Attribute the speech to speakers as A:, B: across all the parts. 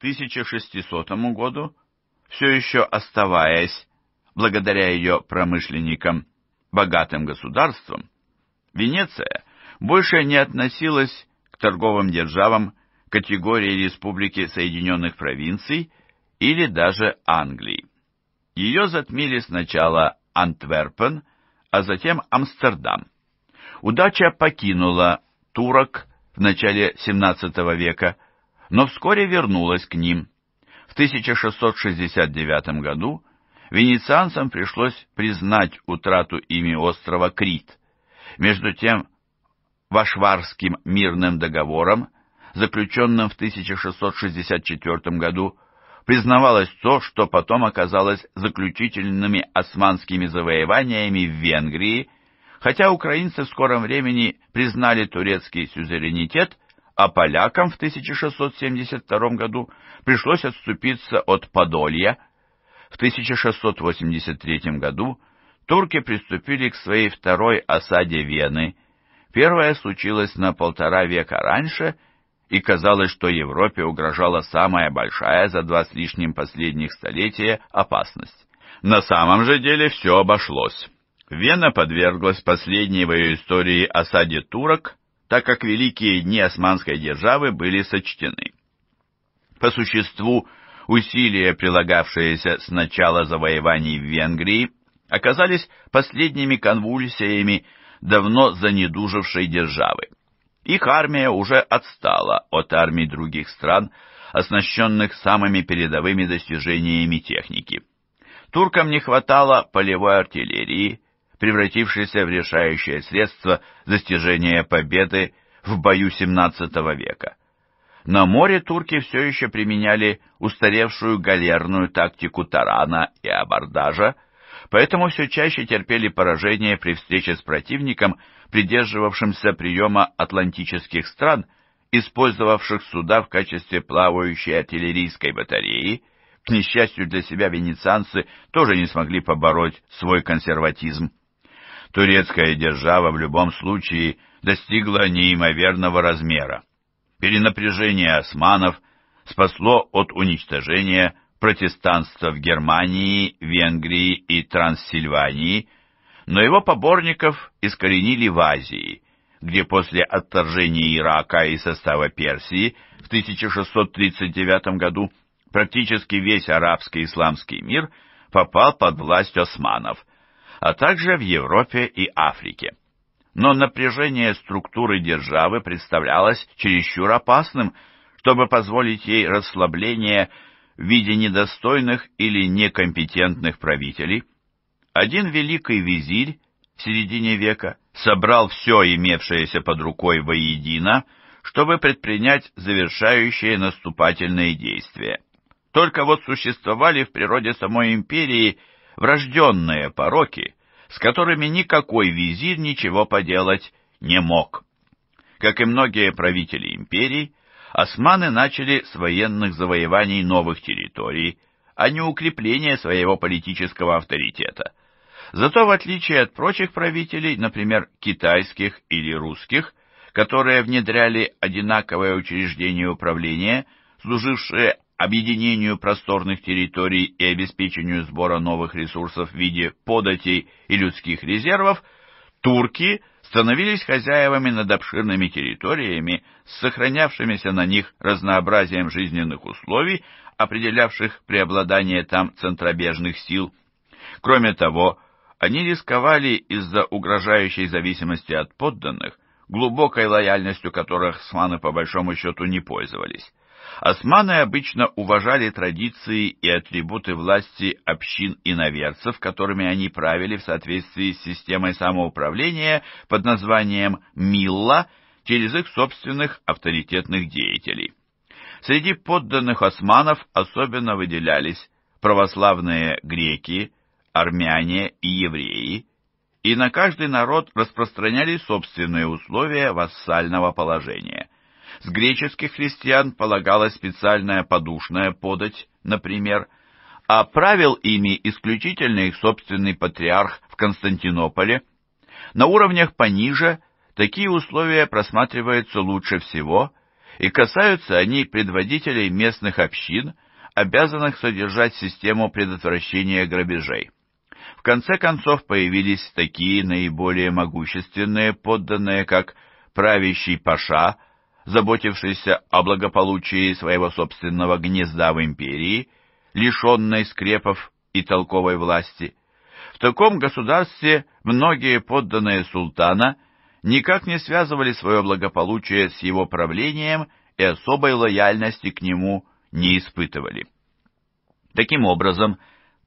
A: 1600 году, все еще оставаясь, благодаря ее промышленникам, богатым государством, Венеция больше не относилась к торговым державам категории Республики Соединенных Провинций или даже Англии. Ее затмили сначала Антверпен, а затем Амстердам. Удача покинула турок в начале XVII века – но вскоре вернулась к ним. В 1669 году венецианцам пришлось признать утрату ими острова Крит. Между тем, Вашварским мирным договором, заключенным в 1664 году, признавалось то, что потом оказалось заключительными османскими завоеваниями в Венгрии, хотя украинцы в скором времени признали турецкий сюзеренитет – а полякам в 1672 году пришлось отступиться от Подолья. В 1683 году турки приступили к своей второй осаде Вены. Первая случилась на полтора века раньше, и казалось, что Европе угрожала самая большая за два с лишним последних столетия опасность. На самом же деле все обошлось. Вена подверглась последней в ее истории осаде турок так как великие дни османской державы были сочтены. По существу, усилия, прилагавшиеся с начала завоеваний в Венгрии, оказались последними конвульсиями давно занедужившей державы. Их армия уже отстала от армий других стран, оснащенных самыми передовыми достижениями техники. Туркам не хватало полевой артиллерии, превратившийся в решающее средство достижения победы в бою XVII века. На море турки все еще применяли устаревшую галерную тактику тарана и абордажа, поэтому все чаще терпели поражение при встрече с противником, придерживавшимся приема атлантических стран, использовавших суда в качестве плавающей артиллерийской батареи. К несчастью для себя венецианцы тоже не смогли побороть свой консерватизм турецкая держава в любом случае достигла неимоверного размера. Перенапряжение османов спасло от уничтожения протестанства в Германии, Венгрии и Трансильвании, но его поборников искоренили в Азии, где после отторжения Ирака и состава Персии в 1639 году практически весь арабский исламский мир попал под власть османов – а также в Европе и Африке. Но напряжение структуры державы представлялось чересчур опасным, чтобы позволить ей расслабление в виде недостойных или некомпетентных правителей. Один великий визирь в середине века собрал все имевшееся под рукой воедино, чтобы предпринять завершающие наступательные действия. Только вот существовали в природе самой империи врожденные пороки, с которыми никакой визир ничего поделать не мог. Как и многие правители империй, османы начали с военных завоеваний новых территорий, а не укрепления своего политического авторитета. Зато, в отличие от прочих правителей, например, китайских или русских, которые внедряли одинаковое учреждение управления, служившее объединению просторных территорий и обеспечению сбора новых ресурсов в виде податей и людских резервов, турки становились хозяевами над обширными территориями с сохранявшимися на них разнообразием жизненных условий, определявших преобладание там центробежных сил. Кроме того, они рисковали из-за угрожающей зависимости от подданных, глубокой лояльностью которых сланы по большому счету не пользовались. Османы обычно уважали традиции и атрибуты власти общин иноверцев, которыми они правили в соответствии с системой самоуправления под названием «милла» через их собственных авторитетных деятелей. Среди подданных османов особенно выделялись православные греки, армяне и евреи, и на каждый народ распространяли собственные условия вассального положения – с греческих христиан полагалась специальная подушная подать, например, а правил ими исключительно их собственный патриарх в Константинополе. На уровнях пониже такие условия просматриваются лучше всего, и касаются они предводителей местных общин, обязанных содержать систему предотвращения грабежей. В конце концов появились такие наиболее могущественные подданные, как правящий паша – заботившийся о благополучии своего собственного гнезда в империи, лишенной скрепов и толковой власти. В таком государстве многие подданные султана никак не связывали свое благополучие с его правлением и особой лояльности к нему не испытывали. Таким образом,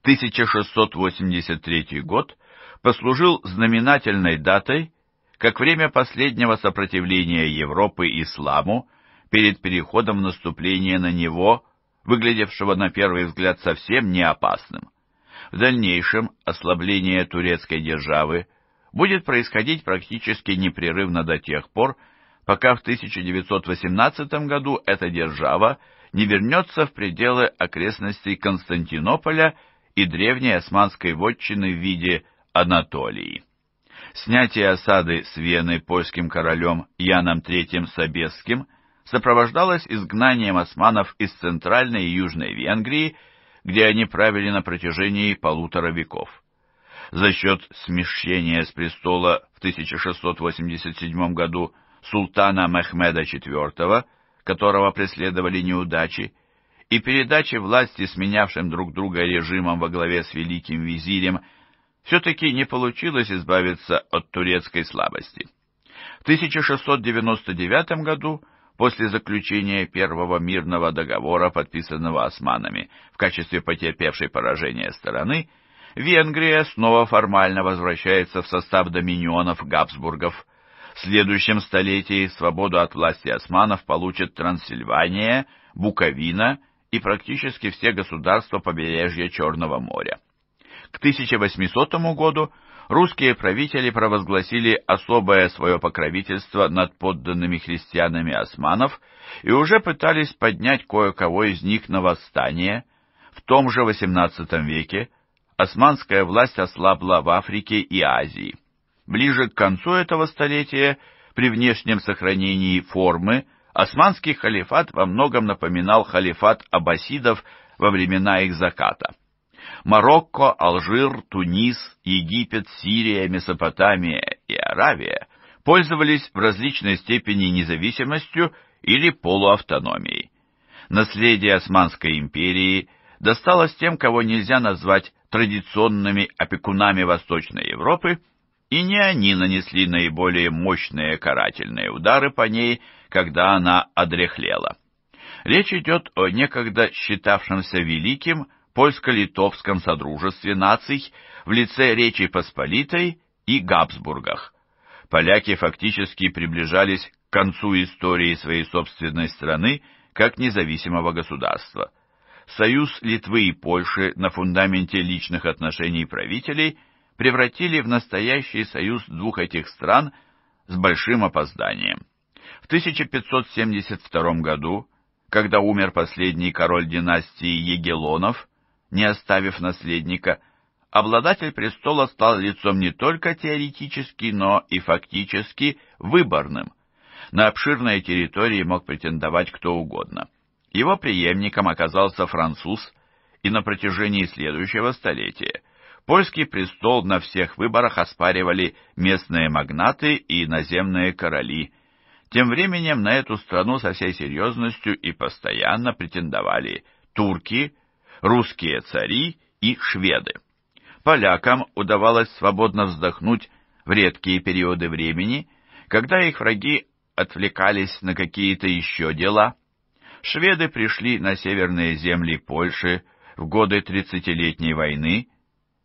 A: 1683 год послужил знаменательной датой как время последнего сопротивления Европы исламу перед переходом в наступление на него, выглядевшего на первый взгляд совсем не опасным. В дальнейшем ослабление турецкой державы будет происходить практически непрерывно до тех пор, пока в 1918 году эта держава не вернется в пределы окрестностей Константинополя и древней османской вотчины в виде Анатолии. Снятие осады с Вены польским королем Яном III Собесским сопровождалось изгнанием османов из Центральной и Южной Венгрии, где они правили на протяжении полутора веков. За счет смещения с престола в 1687 году султана Мехмеда IV, которого преследовали неудачи, и передачи власти сменявшим друг друга режимом во главе с великим визирем все-таки не получилось избавиться от турецкой слабости. В 1699 году, после заключения первого мирного договора, подписанного османами в качестве потерпевшей поражение стороны, Венгрия снова формально возвращается в состав доминионов Габсбургов. В следующем столетии свободу от власти османов получат Трансильвания, Буковина и практически все государства побережья Черного моря. К 1800 году русские правители провозгласили особое свое покровительство над подданными христианами османов и уже пытались поднять кое-кого из них на восстание. В том же XVIII веке османская власть ослабла в Африке и Азии. Ближе к концу этого столетия, при внешнем сохранении формы, османский халифат во многом напоминал халифат аббасидов во времена их заката. Марокко, Алжир, Тунис, Египет, Сирия, Месопотамия и Аравия пользовались в различной степени независимостью или полуавтономией. Наследие Османской империи досталось тем, кого нельзя назвать традиционными опекунами Восточной Европы, и не они нанесли наиболее мощные карательные удары по ней, когда она одрехлела. Речь идет о некогда считавшемся великим польско-литовском содружестве наций в лице Речи Посполитой и Габсбургах. Поляки фактически приближались к концу истории своей собственной страны как независимого государства. Союз Литвы и Польши на фундаменте личных отношений правителей превратили в настоящий союз двух этих стран с большим опозданием. В 1572 году, когда умер последний король династии Егелонов, не оставив наследника, обладатель престола стал лицом не только теоретически, но и фактически выборным. На обширные территории мог претендовать кто угодно. Его преемником оказался француз, и на протяжении следующего столетия польский престол на всех выборах оспаривали местные магнаты и наземные короли. Тем временем на эту страну со всей серьезностью и постоянно претендовали турки, русские цари и шведы. Полякам удавалось свободно вздохнуть в редкие периоды времени, когда их враги отвлекались на какие-то еще дела. Шведы пришли на северные земли Польши в годы Тридцатилетней войны,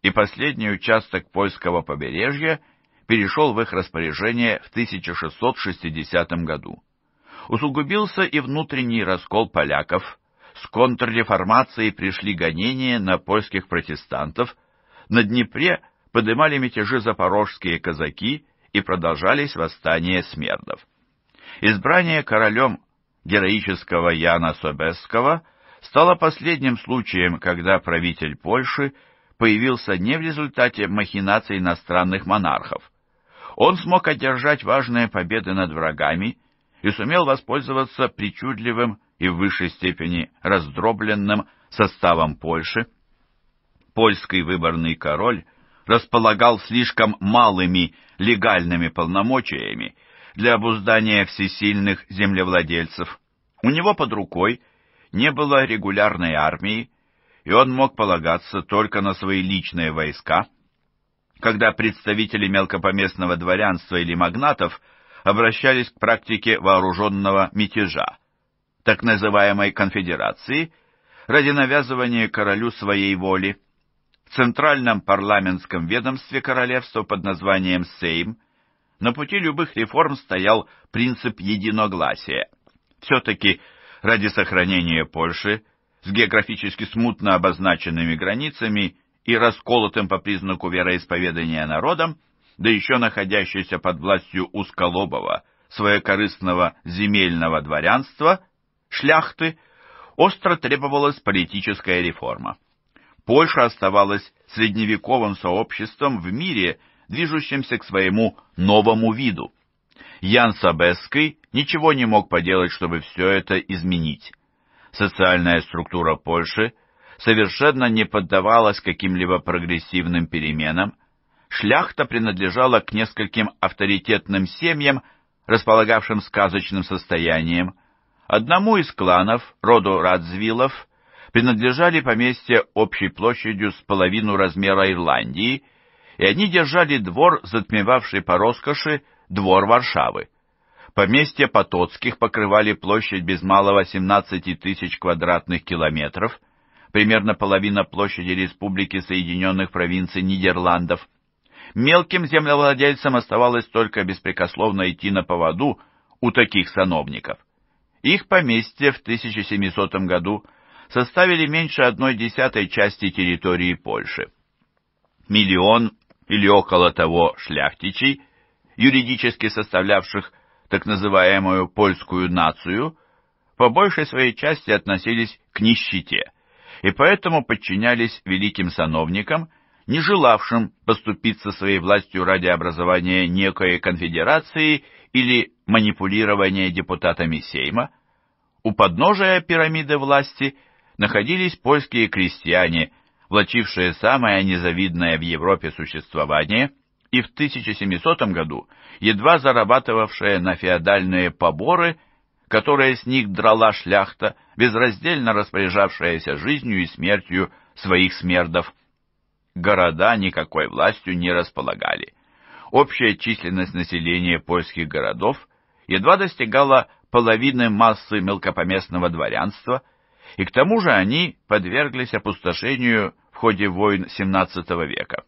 A: и последний участок польского побережья перешел в их распоряжение в 1660 году. Усугубился и внутренний раскол поляков, с контрреформацией пришли гонения на польских протестантов, на Днепре подымали мятежи запорожские казаки и продолжались восстания смердов. Избрание королем героического Яна Собесского стало последним случаем, когда правитель Польши появился не в результате махинаций иностранных монархов. Он смог одержать важные победы над врагами и сумел воспользоваться причудливым и в высшей степени раздробленным составом Польши, польский выборный король располагал слишком малыми легальными полномочиями для обуздания всесильных землевладельцев. У него под рукой не было регулярной армии, и он мог полагаться только на свои личные войска. Когда представители мелкопоместного дворянства или магнатов обращались к практике вооруженного мятежа, так называемой конфедерации ради навязывания королю своей воли. В центральном парламентском ведомстве королевства под названием Сейм на пути любых реформ стоял принцип единогласия. Все-таки ради сохранения Польши с географически смутно обозначенными границами и расколотым по признаку вероисповедания народом, да еще находящейся под властью узколобого, своекорыстного земельного дворянства, шляхты остро требовалась политическая реформа. Польша оставалась средневековым сообществом в мире, движущимся к своему новому виду. Ян Сабеский ничего не мог поделать, чтобы все это изменить. Социальная структура Польши совершенно не поддавалась каким-либо прогрессивным переменам. Шляхта принадлежала к нескольким авторитетным семьям, располагавшим сказочным состоянием – Одному из кланов, роду Радзвиллов, принадлежали поместья общей площадью с половину размера Ирландии, и они держали двор, затмевавший по роскоши двор Варшавы. Поместья Потоцких покрывали площадь без малого 17 тысяч квадратных километров, примерно половина площади Республики Соединенных Провинций Нидерландов. Мелким землевладельцам оставалось только беспрекословно идти на поводу у таких сановников. Их поместье в 1700 году составили меньше одной десятой части территории Польши. Миллион или около того шляхтичей, юридически составлявших так называемую польскую нацию, по большей своей части относились к нищете и поэтому подчинялись великим сановникам, не желавшим поступиться своей властью ради образования некой конфедерации или манипулирования депутатами Сейма, у подножия пирамиды власти находились польские крестьяне, влачившие самое незавидное в Европе существование и в 1700 году едва зарабатывавшие на феодальные поборы, которые с них драла шляхта, безраздельно распоряжавшаяся жизнью и смертью своих смердов. Города никакой властью не располагали. Общая численность населения польских городов едва достигала половины массы мелкопоместного дворянства, и к тому же они подверглись опустошению в ходе войн XVII века.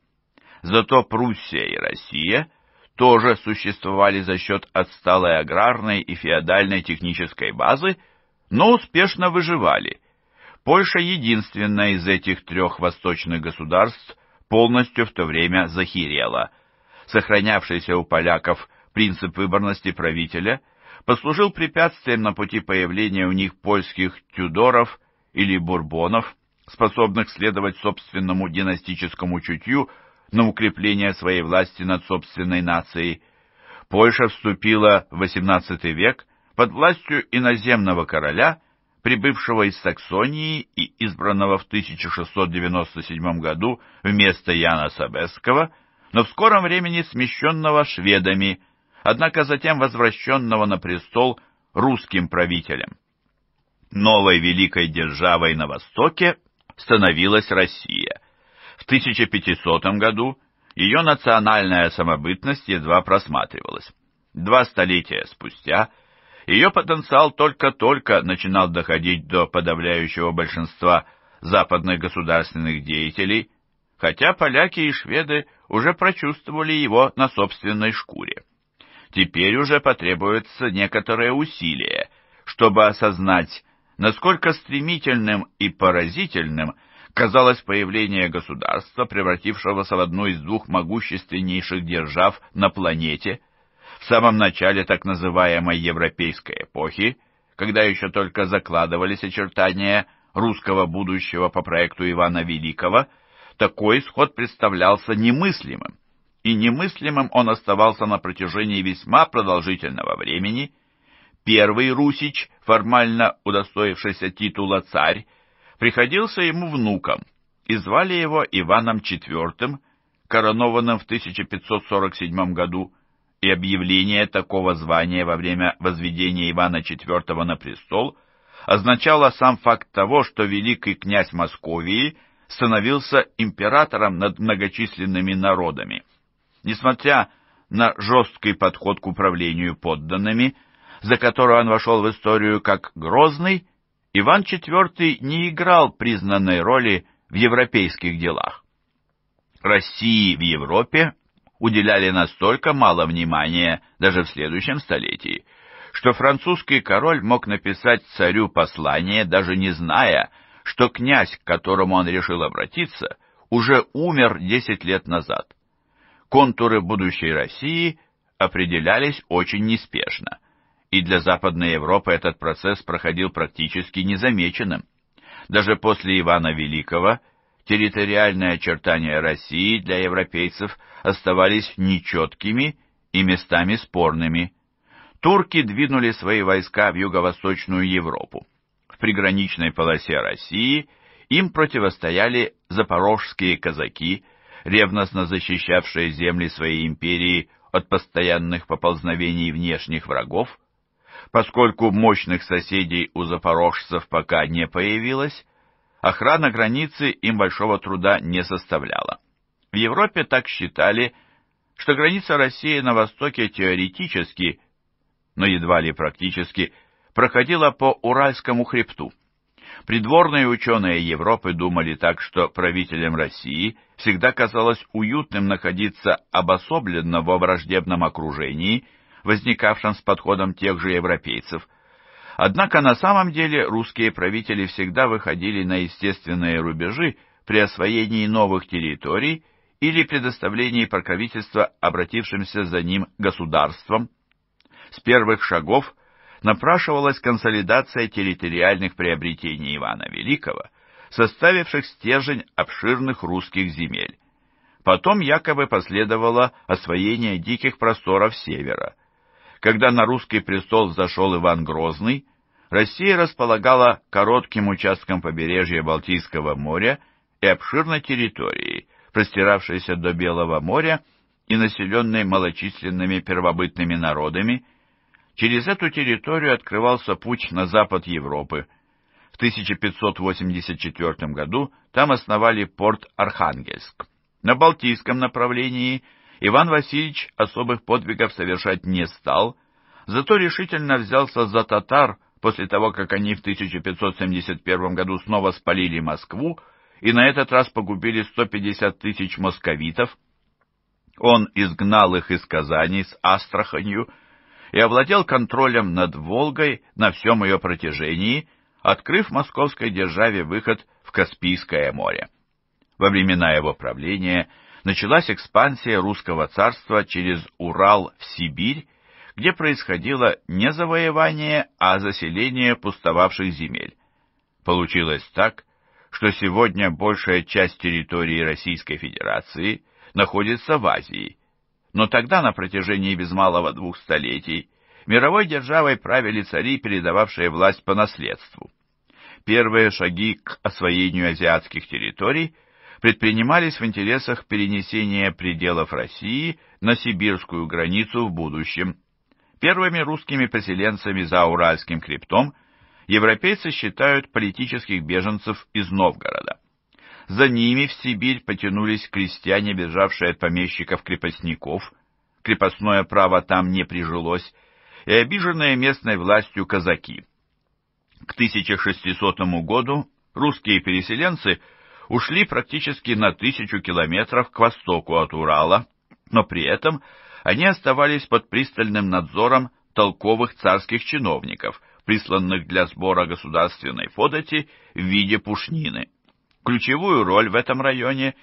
A: Зато Пруссия и Россия тоже существовали за счет отсталой аграрной и феодальной технической базы, но успешно выживали. Польша единственная из этих трех восточных государств полностью в то время захерела. Сохранявшийся у поляков принцип выборности правителя послужил препятствием на пути появления у них польских тюдоров или бурбонов, способных следовать собственному династическому чутью на укрепление своей власти над собственной нацией. Польша вступила в XVIII век под властью иноземного короля, прибывшего из Саксонии и избранного в 1697 году вместо Яна Собесского, но в скором времени смещенного шведами – однако затем возвращенного на престол русским правителем. Новой великой державой на Востоке становилась Россия. В 1500 году ее национальная самобытность едва просматривалась. Два столетия спустя ее потенциал только-только начинал доходить до подавляющего большинства западных государственных деятелей, хотя поляки и шведы уже прочувствовали его на собственной шкуре. Теперь уже потребуется некоторое усилие, чтобы осознать, насколько стремительным и поразительным казалось появление государства, превратившегося в одну из двух могущественнейших держав на планете, в самом начале так называемой европейской эпохи, когда еще только закладывались очертания русского будущего по проекту Ивана Великого, такой исход представлялся немыслимым и немыслимым он оставался на протяжении весьма продолжительного времени, первый Русич, формально удостоившийся титула царь, приходился ему внуком, и звали его Иваном IV, коронованным в 1547 году, и объявление такого звания во время возведения Ивана IV на престол означало сам факт того, что великий князь Московии становился императором над многочисленными народами. Несмотря на жесткий подход к управлению подданными, за который он вошел в историю как Грозный, Иван IV не играл признанной роли в европейских делах. России в Европе уделяли настолько мало внимания даже в следующем столетии, что французский король мог написать царю послание, даже не зная, что князь, к которому он решил обратиться, уже умер десять лет назад контуры будущей России определялись очень неспешно, и для Западной Европы этот процесс проходил практически незамеченным. Даже после Ивана Великого территориальные очертания России для европейцев оставались нечеткими и местами спорными. Турки двинули свои войска в юго-восточную Европу. В приграничной полосе России им противостояли запорожские казаки – ревностно защищавшие земли своей империи от постоянных поползновений внешних врагов, поскольку мощных соседей у запорожцев пока не появилось, охрана границы им большого труда не составляла. В Европе так считали, что граница России на востоке теоретически, но едва ли практически, проходила по Уральскому хребту. Придворные ученые Европы думали так, что правителям России всегда казалось уютным находиться обособленно во враждебном окружении, возникавшем с подходом тех же европейцев. Однако на самом деле русские правители всегда выходили на естественные рубежи при освоении новых территорий или предоставлении покровительства обратившимся за ним государством, С первых шагов напрашивалась консолидация территориальных приобретений Ивана Великого, составивших стержень обширных русских земель. Потом якобы последовало освоение диких просторов севера. Когда на русский престол зашел Иван Грозный, Россия располагала коротким участком побережья Балтийского моря и обширной территорией, простиравшейся до Белого моря и населенной малочисленными первобытными народами, Через эту территорию открывался путь на запад Европы. В 1584 году там основали порт Архангельск. На Балтийском направлении Иван Васильевич особых подвигов совершать не стал, зато решительно взялся за татар после того, как они в 1571 году снова спалили Москву и на этот раз погубили 150 тысяч московитов. Он изгнал их из Казани с Астраханью, и овладел контролем над Волгой на всем ее протяжении, открыв московской державе выход в Каспийское море. Во времена его правления началась экспансия русского царства через Урал в Сибирь, где происходило не завоевание, а заселение пустовавших земель. Получилось так, что сегодня большая часть территории Российской Федерации находится в Азии – но тогда на протяжении без малого двух столетий мировой державой правили цари, передававшие власть по наследству. Первые шаги к освоению азиатских территорий предпринимались в интересах перенесения пределов России на сибирскую границу в будущем. Первыми русскими поселенцами за Уральским хребтом европейцы считают политических беженцев из Новгорода. За ними в Сибирь потянулись крестьяне, бежавшие от помещиков-крепостников. Крепостное право там не прижилось, и обиженные местной властью казаки. К 1600 году русские переселенцы ушли практически на тысячу километров к востоку от Урала, но при этом они оставались под пристальным надзором толковых царских чиновников, присланных для сбора государственной подати в виде пушнины. Ключевую роль в этом районе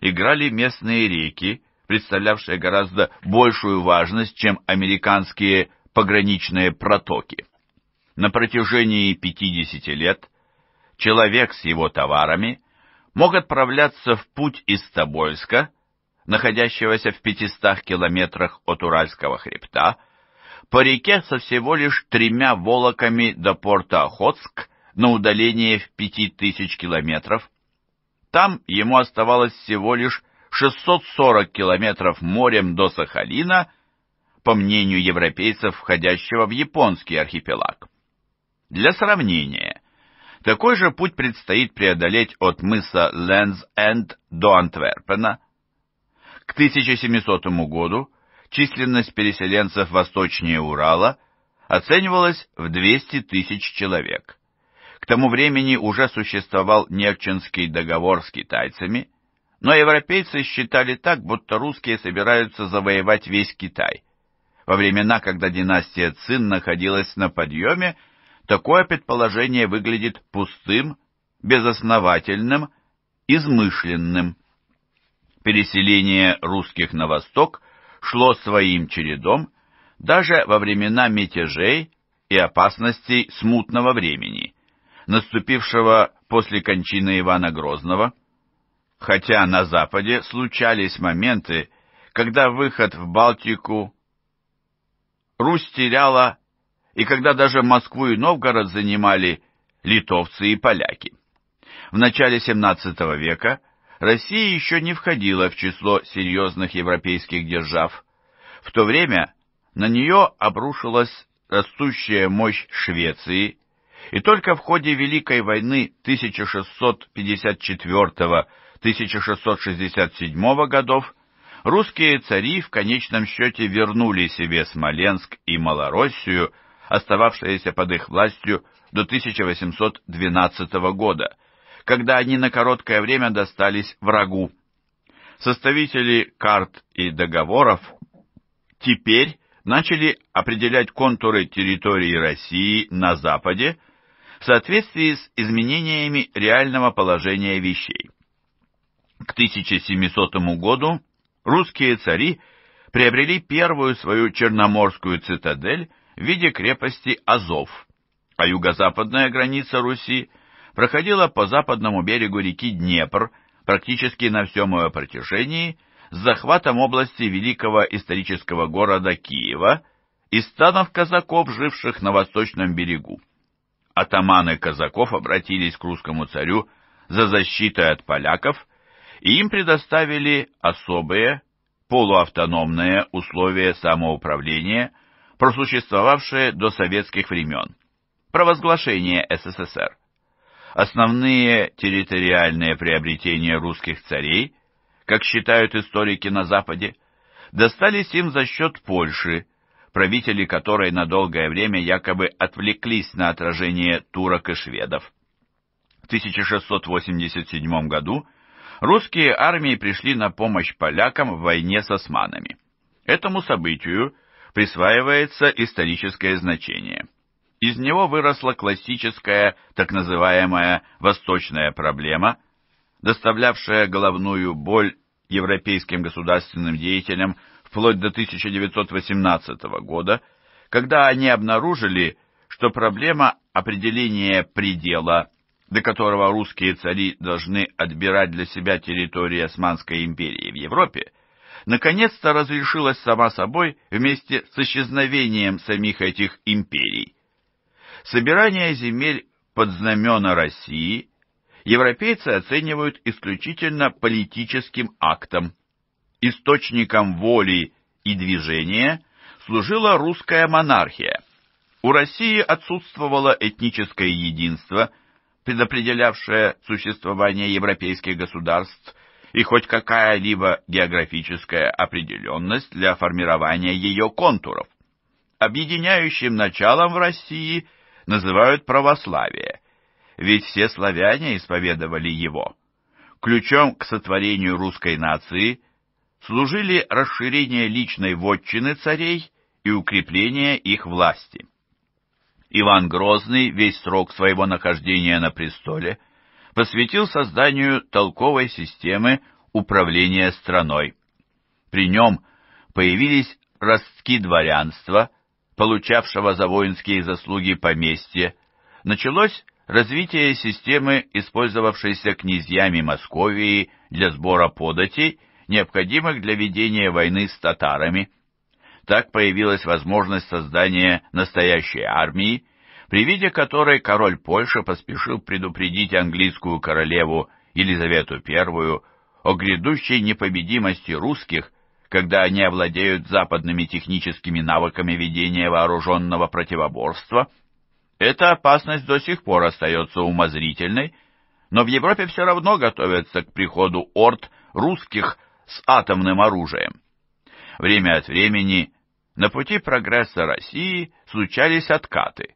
A: играли местные реки, представлявшие гораздо большую важность, чем американские пограничные протоки. На протяжении 50 лет человек с его товарами мог отправляться в путь из Тобольска, находящегося в 500 километрах от Уральского хребта, по реке со всего лишь тремя волоками до порта Охотск на удалении в 5000 километров, там ему оставалось всего лишь 640 километров морем до Сахалина, по мнению европейцев, входящего в японский архипелаг. Для сравнения, такой же путь предстоит преодолеть от мыса Лэнс энд до Антверпена. К 1700 году численность переселенцев восточнее Урала оценивалась в 200 тысяч человек. К тому времени уже существовал Нерчинский договор с китайцами, но европейцы считали так, будто русские собираются завоевать весь Китай. Во времена, когда династия Цин находилась на подъеме, такое предположение выглядит пустым, безосновательным, измышленным. Переселение русских на восток шло своим чередом даже во времена мятежей и опасностей смутного времени наступившего после кончины Ивана Грозного, хотя на Западе случались моменты, когда выход в Балтику Русь теряла, и когда даже Москву и Новгород занимали литовцы и поляки. В начале XVII века Россия еще не входила в число серьезных европейских держав. В то время на нее обрушилась растущая мощь Швеции и только в ходе Великой войны 1654-1667 годов русские цари в конечном счете вернули себе Смоленск и Малороссию, остававшиеся под их властью до 1812 года, когда они на короткое время достались врагу. Составители карт и договоров теперь начали определять контуры территории России на западе в соответствии с изменениями реального положения вещей. К 1700 году русские цари приобрели первую свою черноморскую цитадель в виде крепости Азов, а юго-западная граница Руси проходила по западному берегу реки Днепр практически на всем ее протяжении с захватом области великого исторического города Киева и станов казаков, живших на восточном берегу атаманы казаков обратились к русскому царю за защитой от поляков, и им предоставили особые, полуавтономные условия самоуправления, просуществовавшие до советских времен. Провозглашение СССР. Основные территориальные приобретения русских царей, как считают историки на Западе, достались им за счет Польши, правители которой на долгое время якобы отвлеклись на отражение турок и шведов. В 1687 году русские армии пришли на помощь полякам в войне с османами. Этому событию присваивается историческое значение. Из него выросла классическая так называемая «восточная проблема», доставлявшая головную боль европейским государственным деятелям вплоть до 1918 года, когда они обнаружили, что проблема определения предела, до которого русские цари должны отбирать для себя территории Османской империи в Европе, наконец-то разрешилась сама собой вместе с исчезновением самих этих империй. Собирание земель под знамена России европейцы оценивают исключительно политическим актом – источником воли и движения служила русская монархия. У России отсутствовало этническое единство, предопределявшее существование европейских государств и хоть какая-либо географическая определенность для формирования ее контуров. Объединяющим началом в России называют православие, ведь все славяне исповедовали его. Ключом к сотворению русской нации – служили расширение личной вотчины царей и укрепление их власти. Иван Грозный весь срок своего нахождения на престоле посвятил созданию толковой системы управления страной. При нем появились ростки дворянства, получавшего за воинские заслуги поместье, началось развитие системы, использовавшейся князьями Московии для сбора податей необходимых для ведения войны с татарами. Так появилась возможность создания настоящей армии, при виде которой король Польши поспешил предупредить английскую королеву Елизавету I о грядущей непобедимости русских, когда они овладеют западными техническими навыками ведения вооруженного противоборства. Эта опасность до сих пор остается умозрительной, но в Европе все равно готовятся к приходу орд русских с атомным оружием. Время от времени на пути прогресса России случались откаты,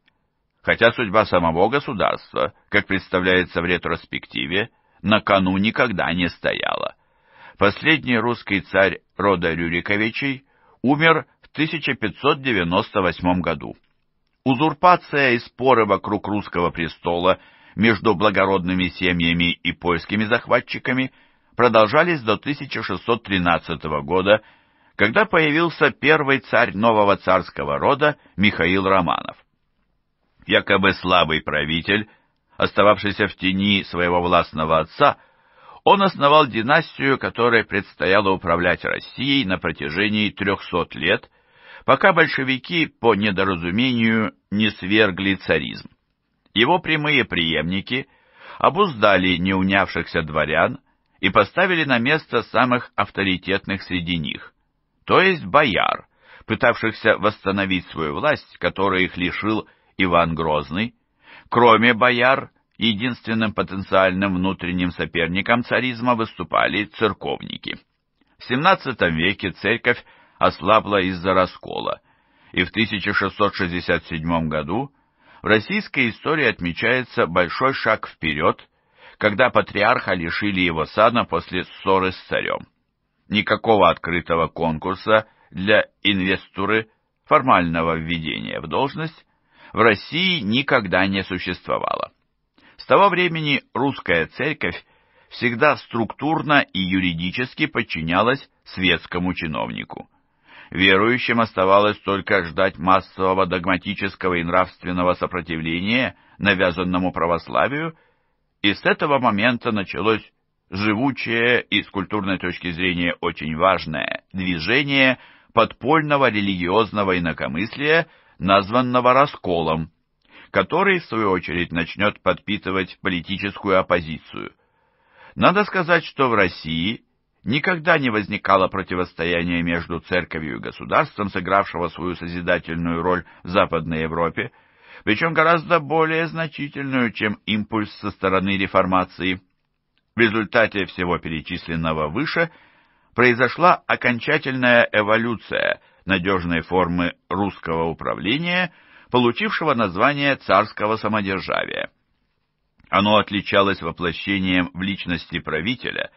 A: хотя судьба самого государства, как представляется в ретроспективе, на кону никогда не стояла. Последний русский царь рода Рюриковичей умер в 1598 году. Узурпация и споры вокруг русского престола между благородными семьями и польскими захватчиками – продолжались до 1613 года, когда появился первый царь нового царского рода Михаил Романов. Якобы слабый правитель, остававшийся в тени своего властного отца, он основал династию, которой предстояло управлять Россией на протяжении 300 лет, пока большевики по недоразумению не свергли царизм. Его прямые преемники обуздали неунявшихся дворян, и поставили на место самых авторитетных среди них, то есть бояр, пытавшихся восстановить свою власть, которую их лишил Иван Грозный. Кроме бояр, единственным потенциальным внутренним соперником царизма выступали церковники. В XVII веке церковь ослабла из-за раскола, и в 1667 году в российской истории отмечается большой шаг вперед когда патриарха лишили его сана после ссоры с царем. Никакого открытого конкурса для инвестуры формального введения в должность в России никогда не существовало. С того времени русская церковь всегда структурно и юридически подчинялась светскому чиновнику. Верующим оставалось только ждать массового догматического и нравственного сопротивления навязанному православию – и с этого момента началось живучее и с культурной точки зрения очень важное движение подпольного религиозного инакомыслия, названного «расколом», который, в свою очередь, начнет подпитывать политическую оппозицию. Надо сказать, что в России никогда не возникало противостояния между церковью и государством, сыгравшего свою созидательную роль в Западной Европе, причем гораздо более значительную, чем импульс со стороны реформации. В результате всего перечисленного выше произошла окончательная эволюция надежной формы русского управления, получившего название царского самодержавия. Оно отличалось воплощением в личности правителя,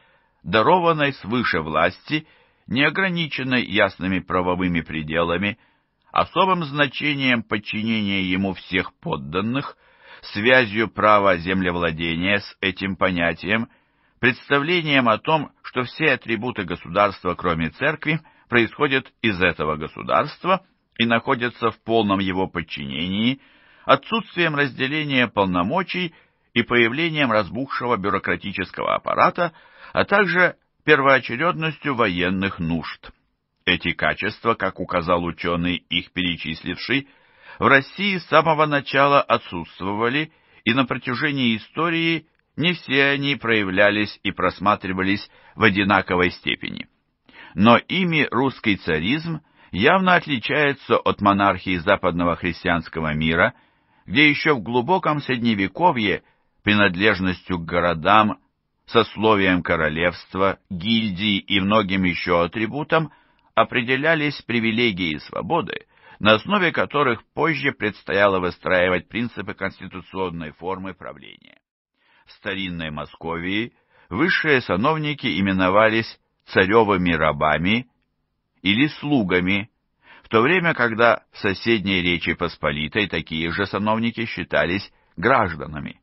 A: дарованной свыше власти, неограниченной ясными правовыми пределами – особым значением подчинения ему всех подданных, связью права землевладения с этим понятием, представлением о том, что все атрибуты государства, кроме церкви, происходят из этого государства и находятся в полном его подчинении, отсутствием разделения полномочий и появлением разбухшего бюрократического аппарата, а также первоочередностью военных нужд. Эти качества, как указал ученый, их перечисливший, в России с самого начала отсутствовали, и на протяжении истории не все они проявлялись и просматривались в одинаковой степени. Но ими русский царизм явно отличается от монархии западного христианского мира, где еще в глубоком средневековье принадлежностью к городам, сословиям королевства, гильдии и многим еще атрибутам – определялись привилегии и свободы, на основе которых позже предстояло выстраивать принципы конституционной формы правления. В старинной Московии высшие сановники именовались царевыми рабами или слугами, в то время, когда в соседней Речи Посполитой такие же сановники считались гражданами.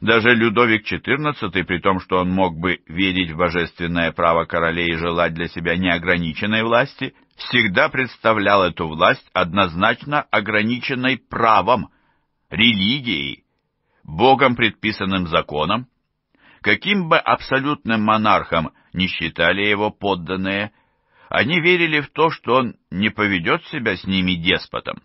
A: Даже Людовик XIV, при том, что он мог бы верить в божественное право королей и желать для себя неограниченной власти, всегда представлял эту власть однозначно ограниченной правом, религией, Богом предписанным законом. Каким бы абсолютным монархом не считали его подданные, они верили в то, что он не поведет себя с ними деспотом.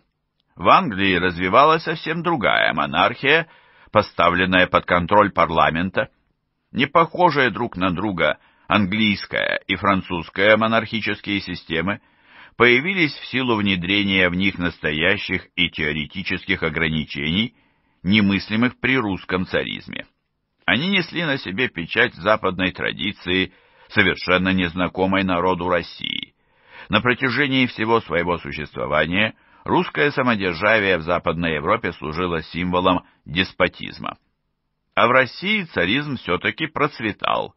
A: В Англии развивалась совсем другая монархия – поставленная под контроль парламента, не похожие друг на друга английская и французская монархические системы появились в силу внедрения в них настоящих и теоретических ограничений, немыслимых при русском царизме. Они несли на себе печать западной традиции, совершенно незнакомой народу России. На протяжении всего своего существования – русское самодержавие в Западной Европе служило символом деспотизма. А в России царизм все-таки процветал.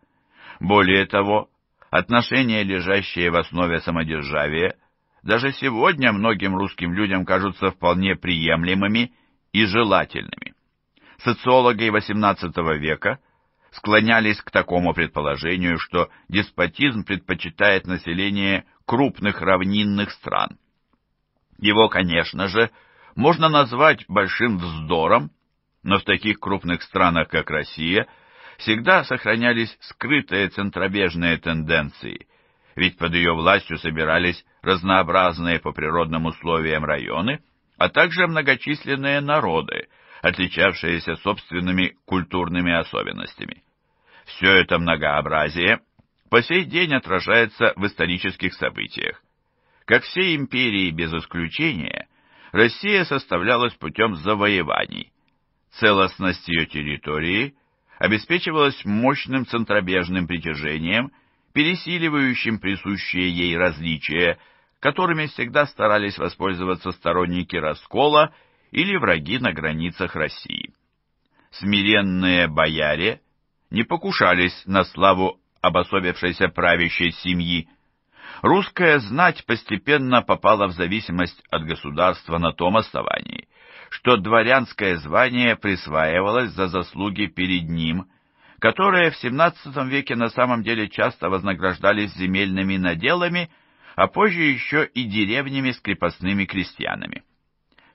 A: Более того, отношения, лежащие в основе самодержавия, даже сегодня многим русским людям кажутся вполне приемлемыми и желательными. Социологи XVIII века склонялись к такому предположению, что деспотизм предпочитает население крупных равнинных стран – его, конечно же, можно назвать большим вздором, но в таких крупных странах, как Россия, всегда сохранялись скрытые центробежные тенденции, ведь под ее властью собирались разнообразные по природным условиям районы, а также многочисленные народы, отличавшиеся собственными культурными особенностями. Все это многообразие по сей день отражается в исторических событиях. Как все империи без исключения, Россия составлялась путем завоеваний. Целостность ее территории обеспечивалась мощным центробежным притяжением, пересиливающим присущие ей различия, которыми всегда старались воспользоваться сторонники раскола или враги на границах России. Смиренные бояре не покушались на славу обособившейся правящей семьи, Русская знать постепенно попала в зависимость от государства на том основании, что дворянское звание присваивалось за заслуги перед ним, которые в XVII веке на самом деле часто вознаграждались земельными наделами, а позже еще и деревнями с крепостными крестьянами.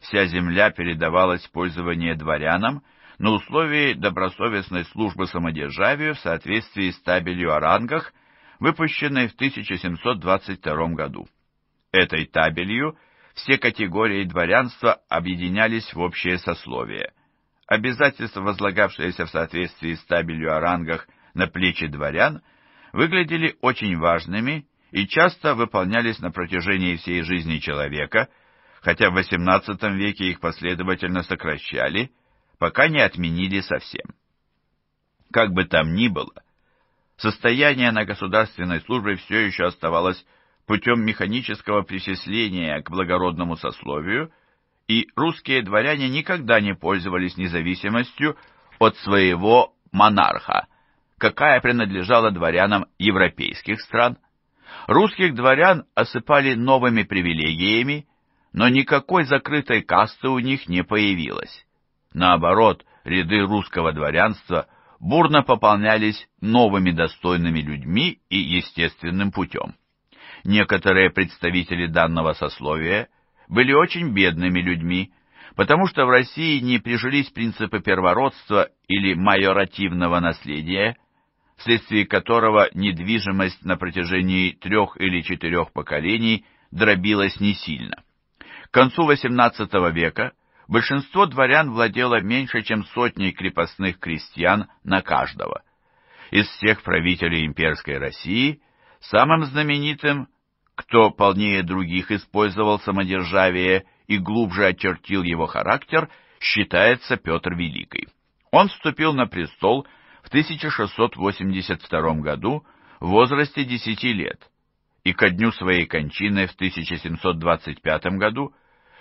A: Вся земля передавалась в пользование дворянам на условии добросовестной службы самодержавию в соответствии с табелью о рангах, выпущенной в 1722 году. Этой табелью все категории дворянства объединялись в общее сословие. Обязательства, возлагавшиеся в соответствии с табелью о рангах на плечи дворян, выглядели очень важными и часто выполнялись на протяжении всей жизни человека, хотя в XVIII веке их последовательно сокращали, пока не отменили совсем. Как бы там ни было, Состояние на государственной службе все еще оставалось путем механического причисления к благородному сословию, и русские дворяне никогда не пользовались независимостью от своего монарха, какая принадлежала дворянам европейских стран. Русских дворян осыпали новыми привилегиями, но никакой закрытой касты у них не появилось. Наоборот, ряды русского дворянства – бурно пополнялись новыми достойными людьми и естественным путем. Некоторые представители данного сословия были очень бедными людьми, потому что в России не прижились принципы первородства или майоративного наследия, вследствие которого недвижимость на протяжении трех или четырех поколений дробилась не сильно. К концу XVIII века большинство дворян владело меньше, чем сотней крепостных крестьян на каждого. Из всех правителей имперской России самым знаменитым, кто полнее других использовал самодержавие и глубже очертил его характер, считается Петр Великий. Он вступил на престол в 1682 году в возрасте 10 лет и ко дню своей кончины в 1725 году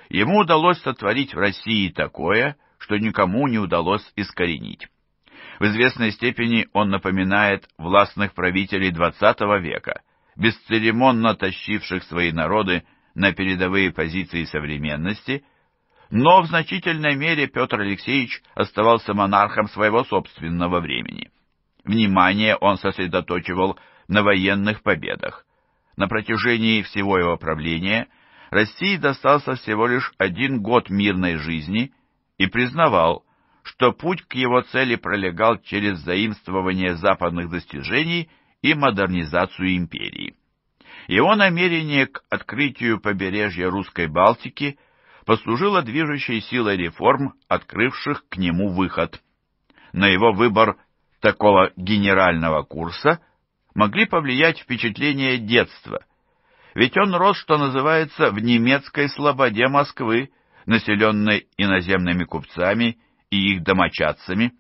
A: ему удалось сотворить в России такое, что никому не удалось искоренить. В известной степени он напоминает властных правителей XX века, бесцеремонно тащивших свои народы на передовые позиции современности, но в значительной мере Петр Алексеевич оставался монархом своего собственного времени. Внимание он сосредоточивал на военных победах. На протяжении всего его правления – России достался всего лишь один год мирной жизни и признавал, что путь к его цели пролегал через заимствование западных достижений и модернизацию империи. Его намерение к открытию побережья русской Балтики послужило движущей силой реформ, открывших к нему выход. На его выбор такого генерального курса могли повлиять впечатления детства, ведь он рос, что называется, в немецкой слободе Москвы, населенной иноземными купцами и их домочадцами.